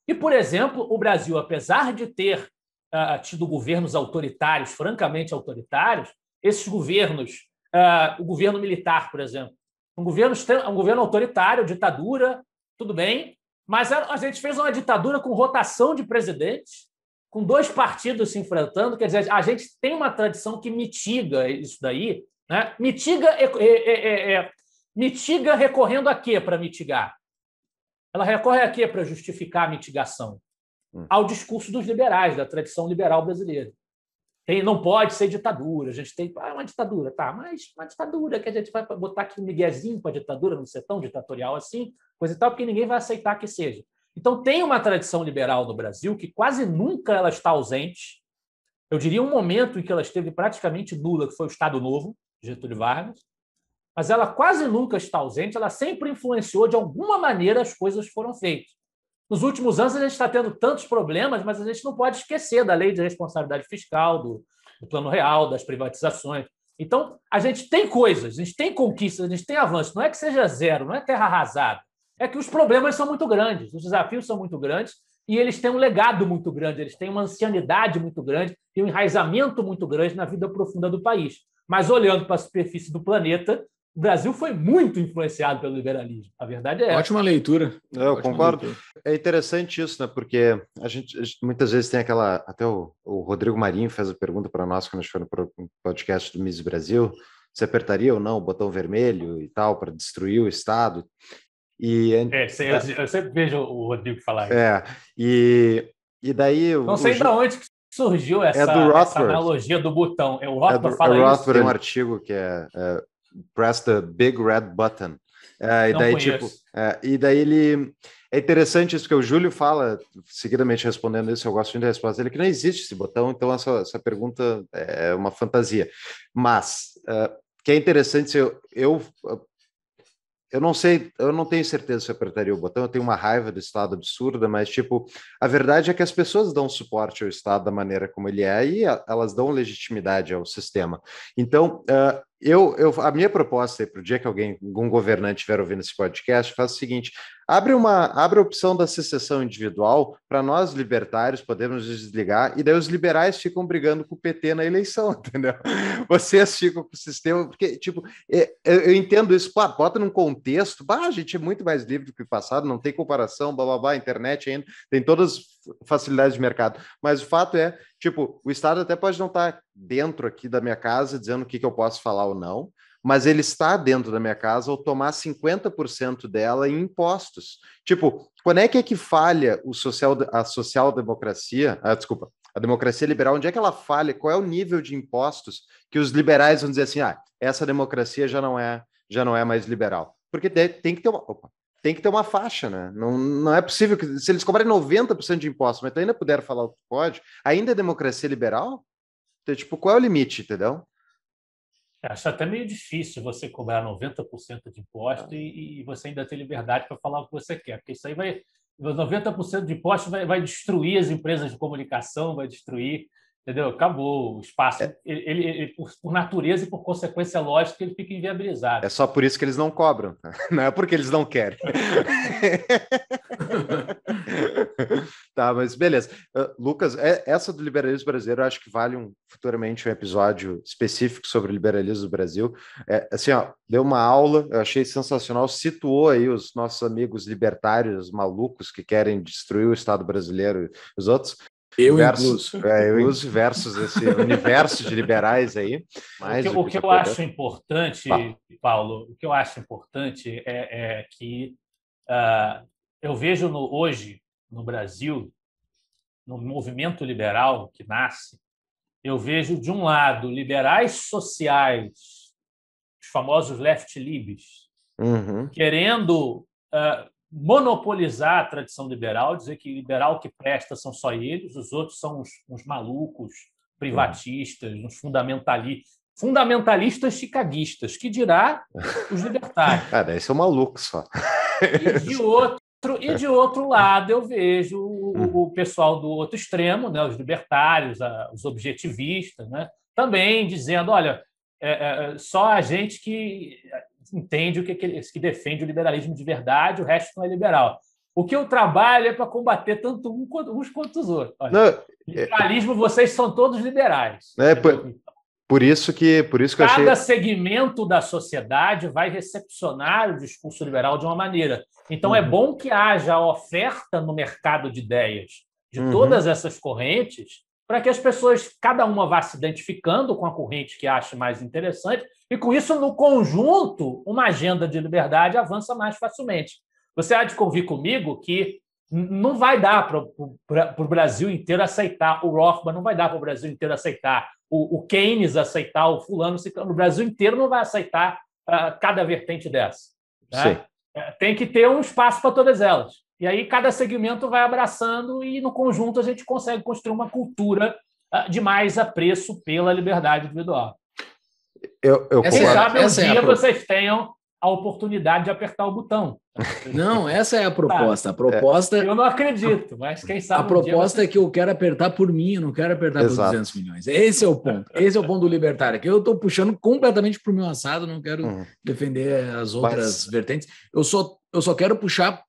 e, por exemplo, o Brasil, apesar de ter uh, tido governos autoritários, francamente autoritários, esses governos, uh, o governo militar, por exemplo, um governo, um governo autoritário, ditadura, tudo bem. Mas a gente fez uma ditadura com rotação de presidentes, com dois partidos se enfrentando. Quer dizer, a gente tem uma tradição que mitiga isso daí. Né? Mitiga, é, é, é, mitiga recorrendo a quê para mitigar? Ela recorre a quê para justificar a mitigação? Hum. Ao discurso dos liberais, da tradição liberal brasileira. Tem, não pode ser ditadura. A gente tem ah, uma ditadura, tá, mas uma ditadura que a gente vai botar aqui um miguezinho para a ditadura, não ser tão ditatorial assim, coisa e tal, porque ninguém vai aceitar que seja. Então, tem uma tradição liberal no Brasil que quase nunca ela está ausente. Eu diria um momento em que ela esteve praticamente nula, que foi o Estado Novo, Getúlio Vargas, mas ela quase nunca está ausente, ela sempre influenciou de alguma maneira as coisas foram feitas. Nos últimos anos, a gente está tendo tantos problemas, mas a gente não pode esquecer da lei de responsabilidade fiscal, do, do plano real, das privatizações. Então, a gente tem coisas, a gente tem conquistas, a gente tem avanços. Não é que seja zero, não é terra arrasada. É que os problemas são muito grandes, os desafios são muito grandes e eles têm um legado muito grande, eles têm uma ancianidade muito grande e um enraizamento muito grande na vida profunda do país. Mas olhando para a superfície do planeta, o Brasil foi muito influenciado pelo liberalismo. A verdade é essa. Ótima leitura. Eu Ótima concordo. Leitura. É interessante isso, né? Porque a gente, a gente, muitas vezes tem aquela. Até o, o Rodrigo Marinho fez a pergunta para nós quando a gente foi no podcast do Miss Brasil: se apertaria ou não o botão vermelho e tal para destruir o Estado. E, é, é eu, eu sempre vejo o Rodrigo falar isso. É, e, e daí. Não sei para onde que surgiu é essa, é essa, analogia do botão. É, o Rothbard é do, fala é Rothbard isso. tem um artigo que é, é press the big red button. É, e daí, tipo, é, e daí ele. É interessante isso que o Júlio fala, seguidamente respondendo isso, eu gosto muito da resposta dele, que não existe esse botão, então essa, essa pergunta é uma fantasia. Mas, uh, que é interessante, eu, eu eu não sei, eu não tenho certeza se eu apertaria o botão, eu tenho uma raiva do Estado absurda, mas, tipo, a verdade é que as pessoas dão suporte ao Estado da maneira como ele é e elas dão legitimidade ao sistema. Então, uh, eu, eu, a minha proposta para o dia que alguém, algum governante estiver ouvindo esse podcast, faz o seguinte: Abre uma, abre a opção da secessão individual para nós libertários podemos desligar e daí os liberais ficam brigando com o PT na eleição, entendeu? Vocês ficam com o sistema porque tipo é, eu, entendo isso, pá, bota num contexto, bah, a gente é muito mais livre do que o passado, não tem comparação, blá blá blá, internet ainda tem todas as facilidades de mercado, mas o fato é tipo o Estado até pode não estar tá dentro aqui da minha casa dizendo o que, que eu posso falar ou não mas ele está dentro da minha casa ao tomar 50% dela em impostos. Tipo, quando é que é que falha o social, a social-democracia, ah, desculpa, a democracia liberal, onde é que ela falha, qual é o nível de impostos que os liberais vão dizer assim, ah, essa democracia já não é, já não é mais liberal. Porque tem que ter uma, opa, tem que ter uma faixa, né? Não, não é possível que se eles cobrarem 90% de impostos, mas então ainda puder falar o que pode, ainda é democracia liberal? Então, tipo, qual é o limite, entendeu? É, acho até meio difícil você cobrar 90% de imposto e, e, você ainda ter liberdade para falar o que você quer, porque isso aí vai. 90% de imposto vai, vai, destruir as empresas de comunicação, vai destruir. Entendeu? Acabou o espaço. É. Ele, ele, ele por, por, natureza e por consequência lógica, ele fica inviabilizado. É só por isso que eles não cobram, tá? não é porque eles não querem. tá, mas beleza. Uh, Lucas, é, essa do liberalismo brasileiro, acho que vale um, futuramente um episódio específico sobre o liberalismo do Brasil. É, assim, ó, deu uma aula, eu achei sensacional, situou aí os nossos amigos libertários malucos que querem destruir o Estado brasileiro e os outros. Eu versus, incluso. É, eu incluso versus esse universo de liberais aí. o que, o que eu poder. acho importante, Paulo, o que eu acho importante é, é que uh, eu vejo no, hoje no Brasil, no movimento liberal que nasce, eu vejo, de um lado, liberais sociais, os famosos left-libs, uhum. querendo uh, monopolizar a tradição liberal, dizer que liberal que presta são só eles, os outros são uns, malucos, privatistas, uns fundamentalistas. Fundamentalistas chicaguistas, que dirá os libertários. Cara, esse é um maluco só. E de outro e de outro lado, eu vejo o, hum. o pessoal do outro extremo, né, os libertários, a, os objetivistas, né, também dizendo: olha, é, é, só a gente que entende o que, que, que defende o liberalismo de verdade, o resto não é liberal. O que eu trabalho é para combater tanto um quanto, uns quanto os outros. Olha, não, liberalismo, é, vocês são todos liberais. É, por, por isso que, por isso que Cada eu achei... segmento da sociedade vai recepcionar o discurso liberal de uma maneira. Então é uhum. é bom que haja oferta no mercado de ideias de uhum. todas essas correntes para que as pessoas, cada uma vá se identificando com a corrente que acha mais interessante, e com isso, no conjunto, uma agenda de liberdade avança mais facilmente. Você há de convir comigo que não vai dar para o Brasil inteiro aceitar o Rothbard, não vai dar para o Brasil inteiro aceitar o, o Keynes aceitar, o fulano o No Brasil inteiro não vai aceitar uh, cada vertente dessa. Né? É, tem que ter um espaço para todas elas. E aí cada segmento vai abraçando e no conjunto a gente consegue construir uma cultura ah, de mais apreço pela liberdade individual. Eu, eu Quem é sabe um é dia vocês tenham a oportunidade de apertar o botão. Não, essa é a proposta. A proposta. É. Eu não acredito, mas quem sabe. A proposta é que eu quero apertar por mim, eu não quero apertar Exato. por 200 milhões. Esse é o ponto. Esse é o ponto do libertário. Que eu estou puxando completamente para o meu assado, não quero uhum. defender as outras mas... vertentes. Eu só, eu só quero puxar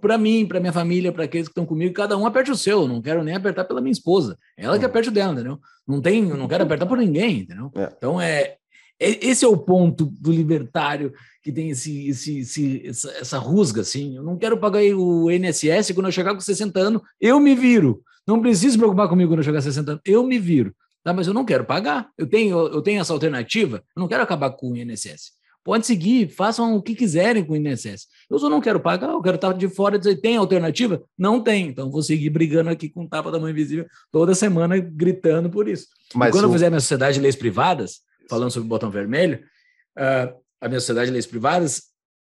para mim, para minha família, para aqueles que estão comigo. Cada um aperte o seu. Eu não quero nem apertar pela minha esposa. Ela uhum. que aperte o dela, entendeu? Não tem, não quero apertar por ninguém, entendeu? É. Então é. é esse é o ponto do libertário que tem esse, esse, esse essa, essa, rusga, assim. Eu não quero pagar o INSS quando eu chegar com 60 anos, eu me viro. Não preciso se preocupar comigo quando eu chegar com 60 anos, eu me viro. Tá, mas eu não quero pagar. Eu tenho, eu tenho essa alternativa, eu não quero acabar com o INSS. Pode seguir, façam o que quiserem com o INSS. Eu só não quero pagar, eu quero estar de fora e dizer, tem alternativa? Não tem. Então vou seguir brigando aqui com o tapa da mãe invisível toda semana, gritando por isso. Mas e quando o... eu fizer minha sociedade de leis privadas, falando sobre o botão vermelho, uh, a minha sociedade de leis privadas,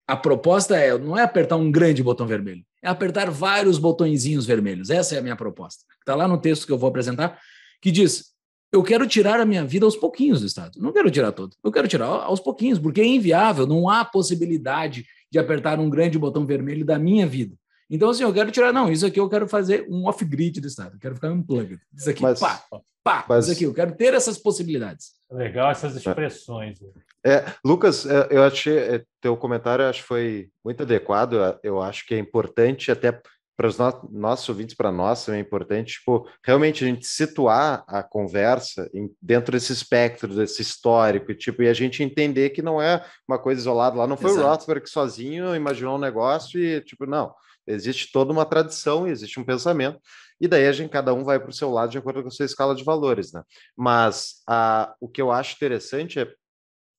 a proposta é não é apertar um grande botão vermelho, é apertar vários botõezinhos vermelhos. Essa é a minha proposta. Está lá no texto que eu vou apresentar, que diz: eu quero tirar a minha vida aos pouquinhos do Estado. Não quero tirar todo, eu quero tirar aos pouquinhos, porque é inviável, não há possibilidade de apertar um grande botão vermelho da minha vida. Então, assim, eu quero tirar, não, isso aqui eu quero fazer um off-grid do Estado, eu quero ficar um plug. Isso aqui, mas, pá, pá, mas, isso aqui, eu quero ter essas possibilidades. Legal essas expressões. Né? É, Lucas, é, eu achei é, teu comentário acho foi muito adequado. Eu acho que é importante até para os no nossos ouvintes, para nós também é importante, tipo, realmente a gente situar a conversa em, dentro desse espectro, desse histórico, tipo, e a gente entender que não é uma coisa isolada lá, não foi Exato. o Rothbard que sozinho imaginou um negócio e, tipo, não, existe toda uma tradição, existe um pensamento, e daí a gente cada um vai para o seu lado de acordo com a sua escala de valores, né? Mas a, o que eu acho interessante é,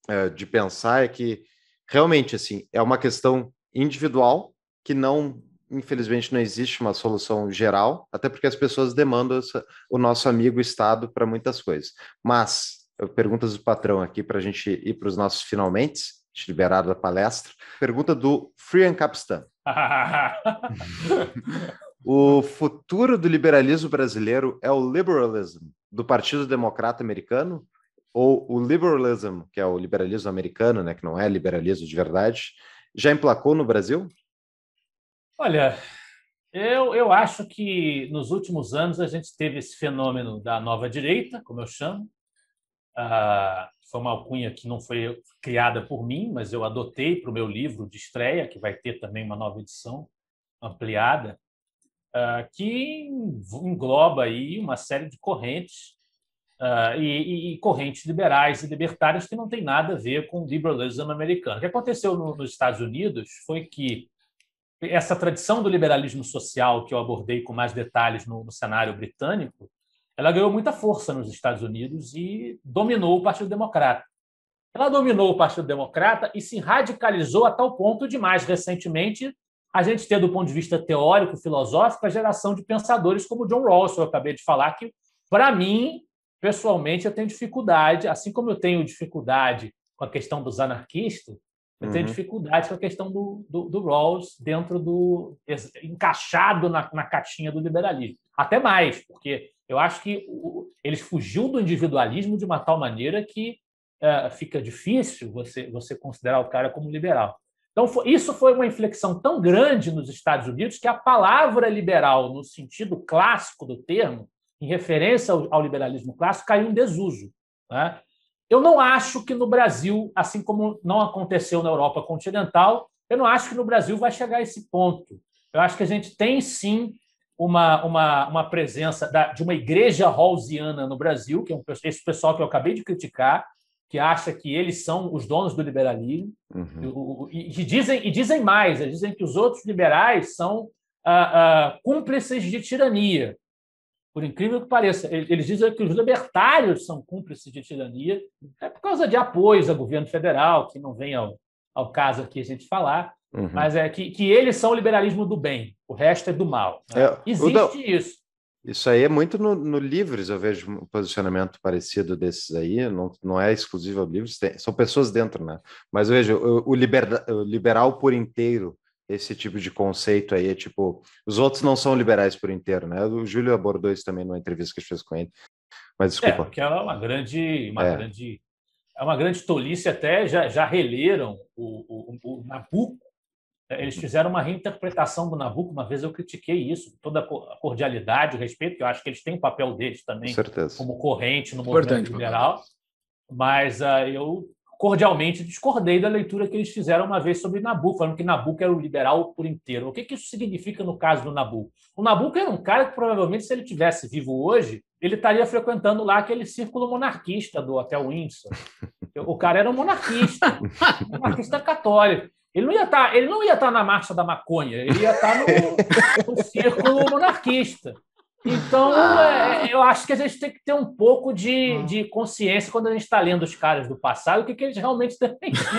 é, de pensar é que realmente assim é uma questão individual que não infelizmente não existe uma solução geral, até porque as pessoas demandam essa, o nosso amigo Estado para muitas coisas. Mas perguntas do patrão aqui para a gente ir para os nossos finalmente, te liberar da palestra. Pergunta do Free Capstan. O futuro do liberalismo brasileiro é o liberalism do Partido Democrata Americano ou o liberalism, que é o liberalismo americano, né, que não é liberalismo de verdade, já emplacou no Brasil? Olha, eu, eu acho que nos últimos anos a gente teve esse fenômeno da nova direita, como eu chamo. Ah, foi uma alcunha que não foi criada por mim, mas eu adotei para o meu livro de estreia, que vai ter também uma nova edição ampliada uh, que engloba aí uma série de correntes uh, e, e, correntes liberais e libertárias que não tem nada a ver com o liberalismo americano. O que aconteceu no, nos Estados Unidos foi que essa tradição do liberalismo social que eu abordei com mais detalhes no, no cenário britânico, ela ganhou muita força nos Estados Unidos e dominou o Partido Democrata. Ela dominou o Partido Democrata e se radicalizou a tal ponto de, mais recentemente, a gente ter, do ponto de vista teórico, filosófico, a geração de pensadores como John Rawls, eu acabei de falar, que, para mim, pessoalmente, eu tenho dificuldade, assim como eu tenho dificuldade com a questão dos anarquistas, eu uhum. tenho dificuldade com a questão do, do, do Rawls dentro do. encaixado na, na caixinha do liberalismo. Até mais, porque eu acho que ele eles fugiu do individualismo de uma tal maneira que eh, fica difícil você, você considerar o cara como liberal. Então, isso foi uma inflexão tão grande nos Estados Unidos que a palavra liberal, no sentido clássico do termo, em referência ao, liberalismo clássico, caiu em desuso. Né? Eu não acho que no Brasil, assim como não aconteceu na Europa continental, eu não acho que no Brasil vai chegar a esse ponto. Eu acho que a gente tem sim uma, uma, uma presença da, de uma igreja holziana no Brasil, que é um, esse pessoal que eu acabei de criticar, que acha que eles são os donos do liberalismo uhum. e, e, dizem, e dizem mais, eles né? dizem que os outros liberais são ah, ah, cúmplices de tirania. Por incrível que pareça, eles dizem que os libertários são cúmplices de tirania é por causa de apoios ao governo federal, que não vem ao, ao caso aqui a gente falar, uhum. mas é que, que eles são o liberalismo do bem, o resto é do mal. Né? É, Existe isso. Isso aí é muito no, no Livres, eu vejo um posicionamento parecido desses aí, não, não é exclusivo ao Livres, tem, são pessoas dentro, né? Mas veja, o, o, liber, o liberal por inteiro, esse tipo de conceito aí, é tipo, os outros não são liberais por inteiro, né? O Júlio abordou isso também numa entrevista que a gente fez com ele, mas é, desculpa. É, porque ela é uma grande, uma é. grande, é uma grande tolice até, já, já releram o, o, o Nabucco, é, eles uhum. fizeram uma reinterpretação do Nabucco, uma vez eu critiquei isso, toda a cordialidade, o respeito, que eu acho que eles têm o um papel deles também, como corrente no movimento liberal, mas uh, eu cordialmente discordei da leitura que eles fizeram uma vez sobre Nabucco, falando que Nabucco era o liberal por inteiro. O que, que isso significa no caso do Nabucco? O Nabucco era um cara que provavelmente, se ele tivesse vivo hoje, ele estaria frequentando lá aquele círculo monarquista do Hotel Windsor. O cara era um monarquista, um monarquista católico. Ele não ia estar, tá, ele não ia estar tá na marcha da maconha, ele ia estar tá no, no círculo monarquista. Então, é, é, eu acho que a gente tem que ter um pouco de, uhum. de consciência quando a gente está lendo os caras do passado, o que, que eles realmente tinham o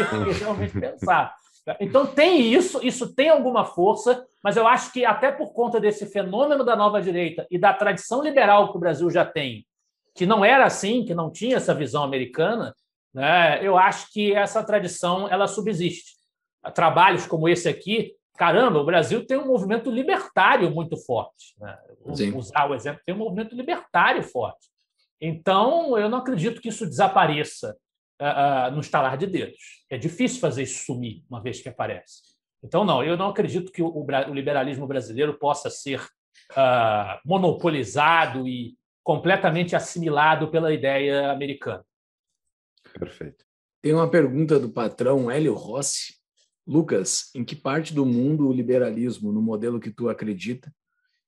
que eles realmente pensar. Então, tem isso, isso tem alguma força, mas eu acho que até por conta desse fenômeno da nova direita e da tradição liberal que o Brasil já tem, que não era assim, que não tinha essa visão americana, né, eu acho que essa tradição ela subsiste trabalhos como esse aqui, caramba, o Brasil tem um movimento libertário muito forte. Né? Usar o exemplo, tem um movimento libertário forte. Então, eu não acredito que isso desapareça uh, uh, no estalar de dedos. É difícil fazer isso sumir uma vez que aparece. Então, não, eu não acredito que o, o liberalismo brasileiro possa ser uh, monopolizado e completamente assimilado pela ideia americana. Perfeito. Tem uma pergunta do patrão Hélio Rossi. Lucas, em que parte do mundo o liberalismo, no modelo que tu acredita,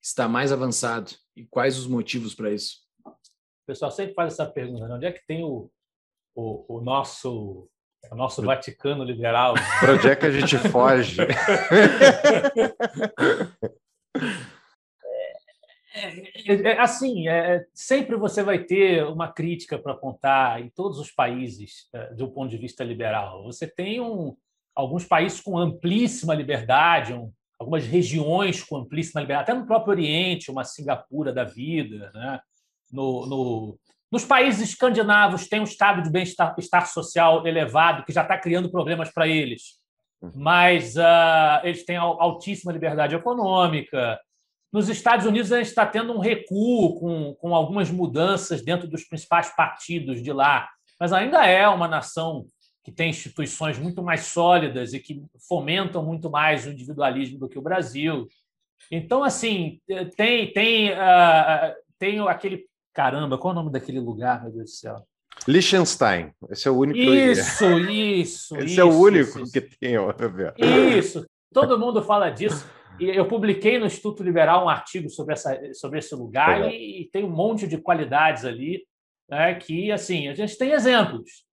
está mais avançado e quais os motivos para isso? O pessoal sempre faz essa pergunta, né? onde é que tem o, o, o nosso o nosso Vaticano liberal? Para onde é que a gente foge? é, é, é assim, é, é, sempre você vai ter uma crítica para apontar em todos os países é, do ponto de vista liberal. Você tem um, alguns países com amplíssima liberdade, algumas regiões com amplíssima liberdade, até no próprio Oriente, uma Singapura da vida. Né? No, no, nos países escandinavos tem um estado de bem-estar social elevado, que já está criando problemas para eles, uhum. mas uh, eles têm altíssima liberdade econômica. Nos Estados Unidos, a gente está tendo um recuo com, com algumas mudanças dentro dos principais partidos de lá, mas ainda é uma nação que tem instituições muito mais sólidas e que fomentam muito mais o individualismo do que o Brasil. Então, assim, tem tem, uh, tem aquele. Caramba, qual é o nome daquele lugar, meu Deus do céu? Liechtenstein. Esse é o único. Isso, eu... isso. Esse isso, é o único isso, que tem. Ó. Isso. Todo mundo fala disso. Eu publiquei no Instituto Liberal um artigo sobre, essa, sobre esse lugar e, e tem um monte de qualidades ali né, que, assim, a gente tem exemplos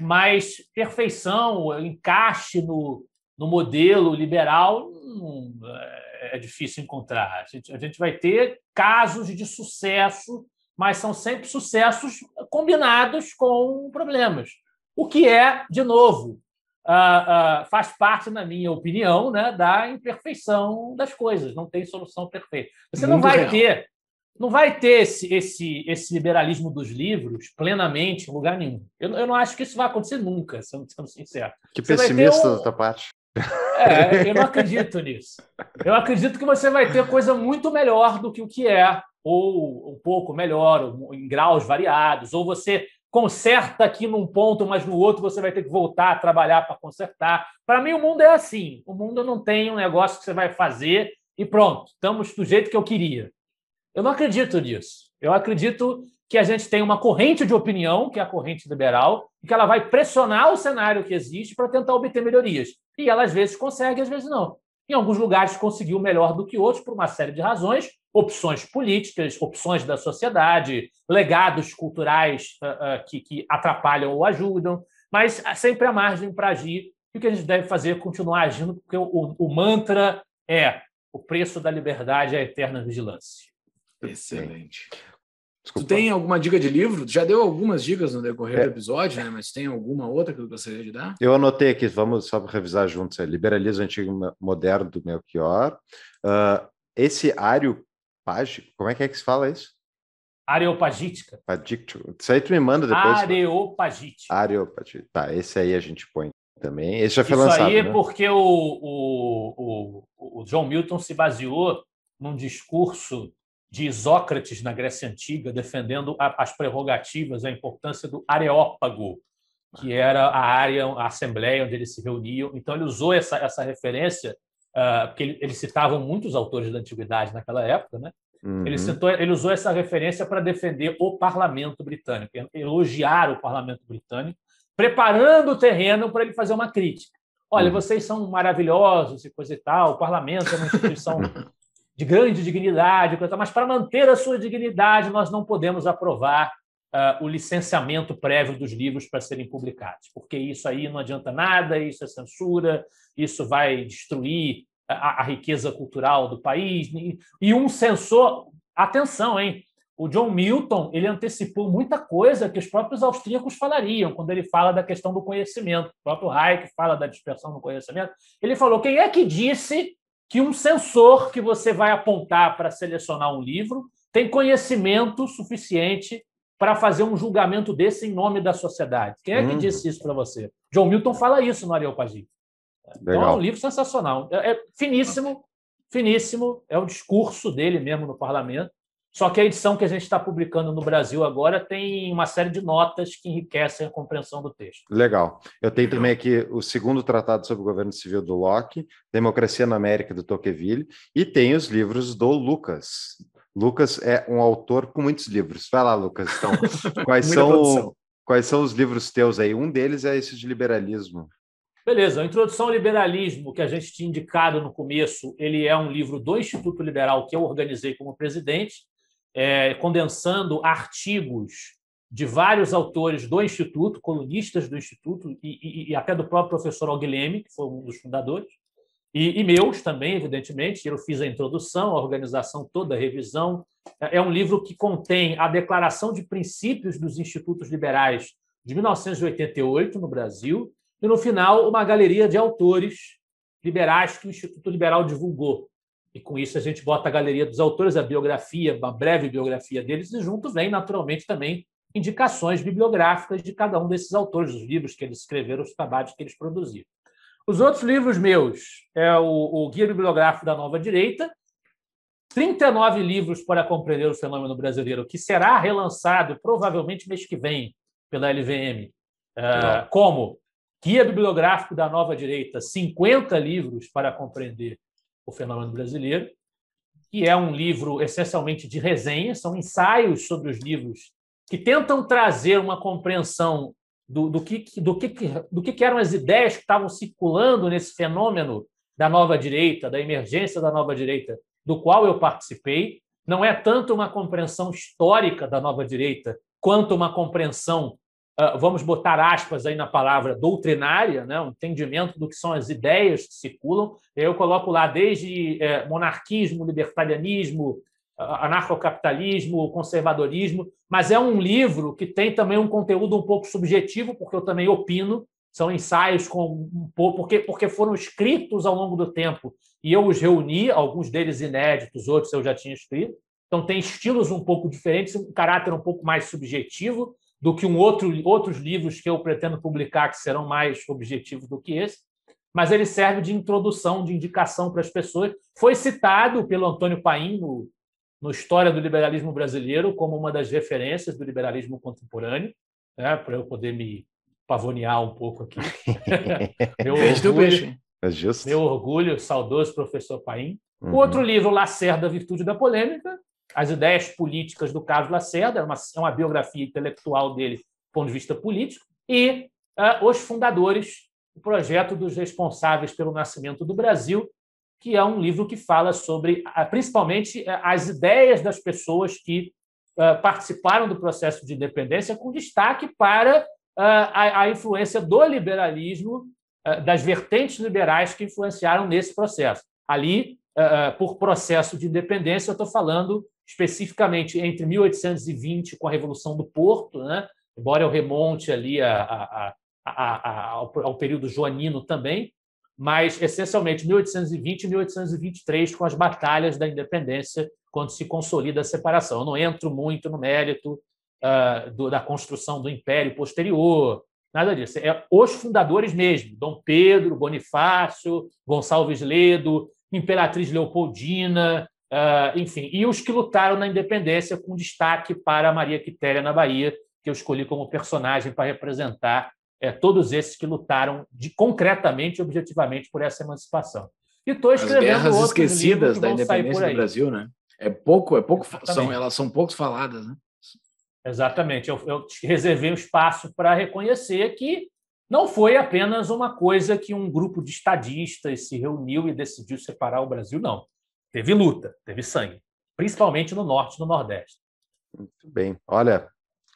mas perfeição, encaixe no, no modelo liberal não, é, é difícil encontrar. A gente, a gente vai ter casos de sucesso, mas são sempre sucessos combinados com problemas. O que é, de novo, Uh, uh, faz parte, na minha opinião, né, da imperfeição das coisas. Não tem solução perfeita. Você não vai real. ter não vai ter esse, esse, esse liberalismo dos livros plenamente em lugar nenhum. Eu, eu não acho que isso vai acontecer nunca, sendo, sendo sincero. Que você pessimista um... da tua parte. É, eu não acredito nisso. Eu acredito que você vai ter coisa muito melhor do que o que é, ou um pouco melhor, em graus variados, ou você conserta aqui num ponto, mas no outro você vai ter que voltar a trabalhar para consertar. Para mim, o mundo é assim. O mundo não tem um negócio que você vai fazer e pronto, estamos do jeito que eu queria. Eu não acredito nisso. Eu acredito que a gente tem uma corrente de opinião, que é a corrente liberal, e que ela vai pressionar o cenário que existe para tentar obter melhorias. E ela às vezes consegue, às vezes não. Em alguns lugares conseguiu melhor do que outros por uma série de razões, opções políticas, opções da sociedade, legados culturais uh, uh, que, que atrapalham ou ajudam, mas ah, sempre há margem para agir. E o que a gente deve fazer é continuar agindo, porque o, o, o mantra é o preço da liberdade é a eterna vigilância. Excelente. Desculpa. Tu tem alguma dica de livro? Já deu algumas dicas no decorrer é. do episódio, né? Mas tem alguma outra que tu gostaria de dar? Eu anotei aqui, vamos só revisar juntos. É Liberalismo Antigo Moderno do Melchior. Uh, esse Ario Page, como é que é que se fala isso? Areopagítica. Pagítico. Isso aí tu me manda depois. Areopagítica. Areopagítica. Tá, esse aí a gente põe também. Esse já foi Isso lançado. Isso aí é né? porque o, o, o, o John Milton se baseou num discurso de Isócrates na Grécia Antiga, defendendo as prerrogativas, a importância do areópago, que ah. era a área, a assembleia onde eles se reuniam. Então, ele usou essa, essa referência, uh, porque ele, eles citavam muitos autores da Antiguidade naquela época, né? Uhum. Ele, ele usou essa referência para defender o parlamento britânico, elogiar o parlamento britânico, preparando o terreno para ele fazer uma crítica. Olha, uhum. vocês são maravilhosos e coisa e tal, o parlamento é uma instituição de grande dignidade, mas para manter a sua dignidade, nós não podemos aprovar uh, o licenciamento prévio dos livros para serem publicados, porque isso aí não adianta nada, isso é censura, isso vai destruir a, a riqueza cultural do país. E um censor, atenção, hein? O John Milton ele antecipou muita coisa que os próprios austríacos falariam quando ele fala da questão do conhecimento. O próprio Hayek fala da dispersão do conhecimento. Ele falou: quem é que disse que um sensor que você vai apontar para selecionar um livro tem conhecimento suficiente para fazer um julgamento desse em nome da sociedade. Quem é que hum. disse isso para você? John Milton fala isso no Ariel Pagim. Então é um livro sensacional. É, é, finíssimo, finíssimo. É o discurso dele mesmo no parlamento. Só que a edição que a gente está publicando no Brasil agora tem uma série de notas que enriquecem a compreensão do texto. Legal. Eu tenho também aqui o segundo tratado sobre o governo civil do Locke, Democracia na América do Tocqueville, e tem os livros do Lucas. Lucas é um autor com muitos livros. Vai lá, Lucas. Então, quais, são, quais são os livros teus aí? Um deles é esse de liberalismo. Beleza, a Introdução ao Liberalismo, que a gente tinha indicado no começo, ele é um livro do Instituto Liberal que eu organizei como presidente é, condensando artigos de vários autores do Instituto, colunistas do Instituto, e, e, e até do próprio professor Alguileme, que foi um dos fundadores, e, e, meus também, evidentemente. Eu fiz a introdução, a organização toda, a revisão. É, é um livro que contém a Declaração de Princípios dos Institutos Liberais de 1988, no Brasil, e, no final, uma galeria de autores liberais que o Instituto Liberal divulgou. E com isso a gente bota a galeria dos autores, a biografia, uma breve biografia deles, e junto vem, naturalmente, também indicações bibliográficas de cada um desses autores, os livros que eles escreveram, os trabalhos que eles produziram. Os outros livros meus é o, o Guia Bibliográfico da Nova Direita, 39 livros para compreender o fenômeno brasileiro, que será relançado provavelmente mês que vem pela LVM, é, como Guia Bibliográfico da Nova Direita, 50 livros para compreender o fenômeno brasileiro, que é um livro essencialmente de resenhas, são ensaios sobre os livros que tentam trazer uma compreensão do, do, que, do, que, do que eram as ideias que estavam circulando nesse fenômeno da nova direita, da emergência da nova direita, do qual eu participei. Não é tanto uma compreensão histórica da nova direita, quanto uma compreensão ah, vamos botar aspas aí na palavra doutrinária, né? o um entendimento do que são as ideias que circulam. Eu coloco lá desde é, monarquismo, libertarianismo, anarcocapitalismo, conservadorismo, mas é um livro que tem também um conteúdo um pouco subjetivo, porque eu também opino, são ensaios com um pouco, porque, porque foram escritos ao longo do tempo e eu os reuni, alguns deles inéditos, outros eu já tinha escrito. Então tem estilos um pouco diferentes, um caráter um pouco mais subjetivo, do que um outro, outros livros que eu pretendo publicar que serão mais objetivos do que esse, mas ele serve de introdução, de indicação para as pessoas. Foi citado pelo Antônio Paim no, no História do Liberalismo Brasileiro como uma das referências do liberalismo contemporâneo, né, para eu poder me pavonear um pouco aqui. meu, orgulho, é meu orgulho, saudoso professor Paim. Uhum. O outro livro, Lacerda, Virtude da Polêmica, as ideias políticas do Carlos Lacerda, é uma, é uma biografia intelectual dele do ponto de vista político, e uh, os fundadores, o projeto dos responsáveis pelo nascimento do Brasil, que é um livro que fala sobre, ah, principalmente, eh, as ideias das pessoas que ah, participaram do processo de independência, com destaque para a influência do liberalismo, das vertentes liberais que influenciaram nesse processo. Ali, por processo de independência, eu estou falando especificamente entre 1820 com a Revolução do Porto, né? embora eu remonte ali a, a, a, ao, ao período joanino também, mas essencialmente 1820 e 1823 com as batalhas da independência, quando se consolida a separação. Eu não entro muito no mérito uh, do, da construção do império posterior, nada disso. É os fundadores mesmo, Dom Pedro, Bonifácio, Gonçalves Ledo, Imperatriz Leopoldina, Uh, enfim, e os que lutaram na independência, com destaque para Maria Quitéria na Bahia, que eu escolhi como personagem para representar é, todos esses que lutaram de, concretamente e objetivamente por essa emancipação. E estou escrevendo As guerras outros esquecidas da independência do Brasil, né? É pouco, é pouco, são, elas são poucos faladas, né? Exatamente. Eu, eu reservei um espaço para reconhecer que não foi apenas uma coisa que um grupo de estadistas se reuniu e decidiu separar o Brasil, não teve luta, teve sangue, principalmente no norte e no nordeste. Muito bem. Olha,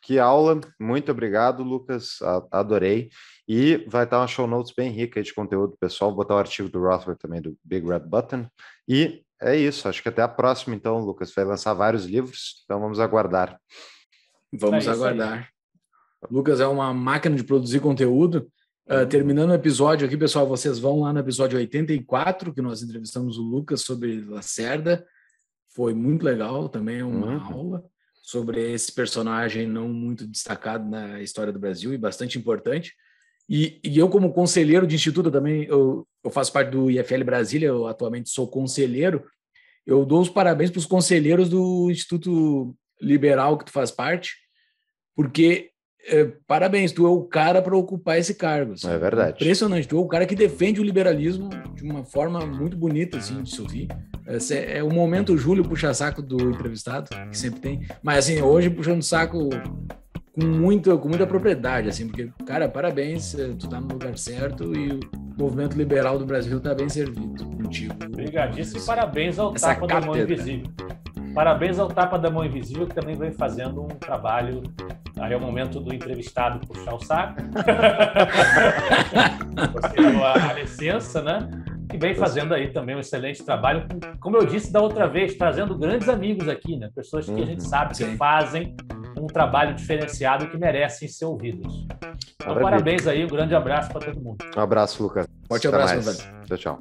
que aula. Muito obrigado, Lucas. Adorei. E vai estar uma show notes bem rica de conteúdo pessoal. Vou botar o artigo do Rothberg também, do Big Red Button. E é isso. Acho que até a próxima, então, Lucas. Vai lançar vários livros, então vamos aguardar. Vamos é aguardar. Aí. Lucas é uma máquina de produzir conteúdo. Uh, terminando o episódio aqui, pessoal, vocês vão lá no episódio 84, que nós entrevistamos o Lucas sobre Lacerda. Foi muito legal, também é uma uhum. aula sobre esse personagem não muito destacado na história do Brasil e bastante importante. E, e eu, como conselheiro de instituto, também eu, eu, faço parte do IFL Brasília, eu atualmente sou conselheiro. Eu dou os parabéns para os conselheiros do Instituto Liberal que tu faz parte, porque é, parabéns, tu é o cara para ocupar esse cargo. Assim. É verdade. Impressionante, tu é o cara que defende o liberalismo de uma forma muito bonita, assim, de se ouvir. Esse é, é o momento Júlio puxa-saco do entrevistado, que sempre tem. Mas, assim, hoje puxando saco com, muito, com muita propriedade, assim, porque, cara, parabéns, eh, tu tá no lugar certo e o movimento liberal do Brasil tá bem servido contigo. Obrigadíssimo e parabéns ao Essa Tapa da Mão Invisível. Parabéns ao Tapa da Mão Invisível, que também vem fazendo um trabalho. Aí é o momento do entrevistado puxar o saco. Você deu a, a licença, né? que vem fazendo aí também um excelente trabalho, como eu disse da outra vez, trazendo grandes amigos aqui, né? Pessoas que a gente uhum. sabe sim. que fazem um trabalho diferenciado que merecem ser ouvidos. Então, parabéns aí, um grande abraço para todo mundo. Um abraço, Lucas. Forte abraço, Tchau, tchau.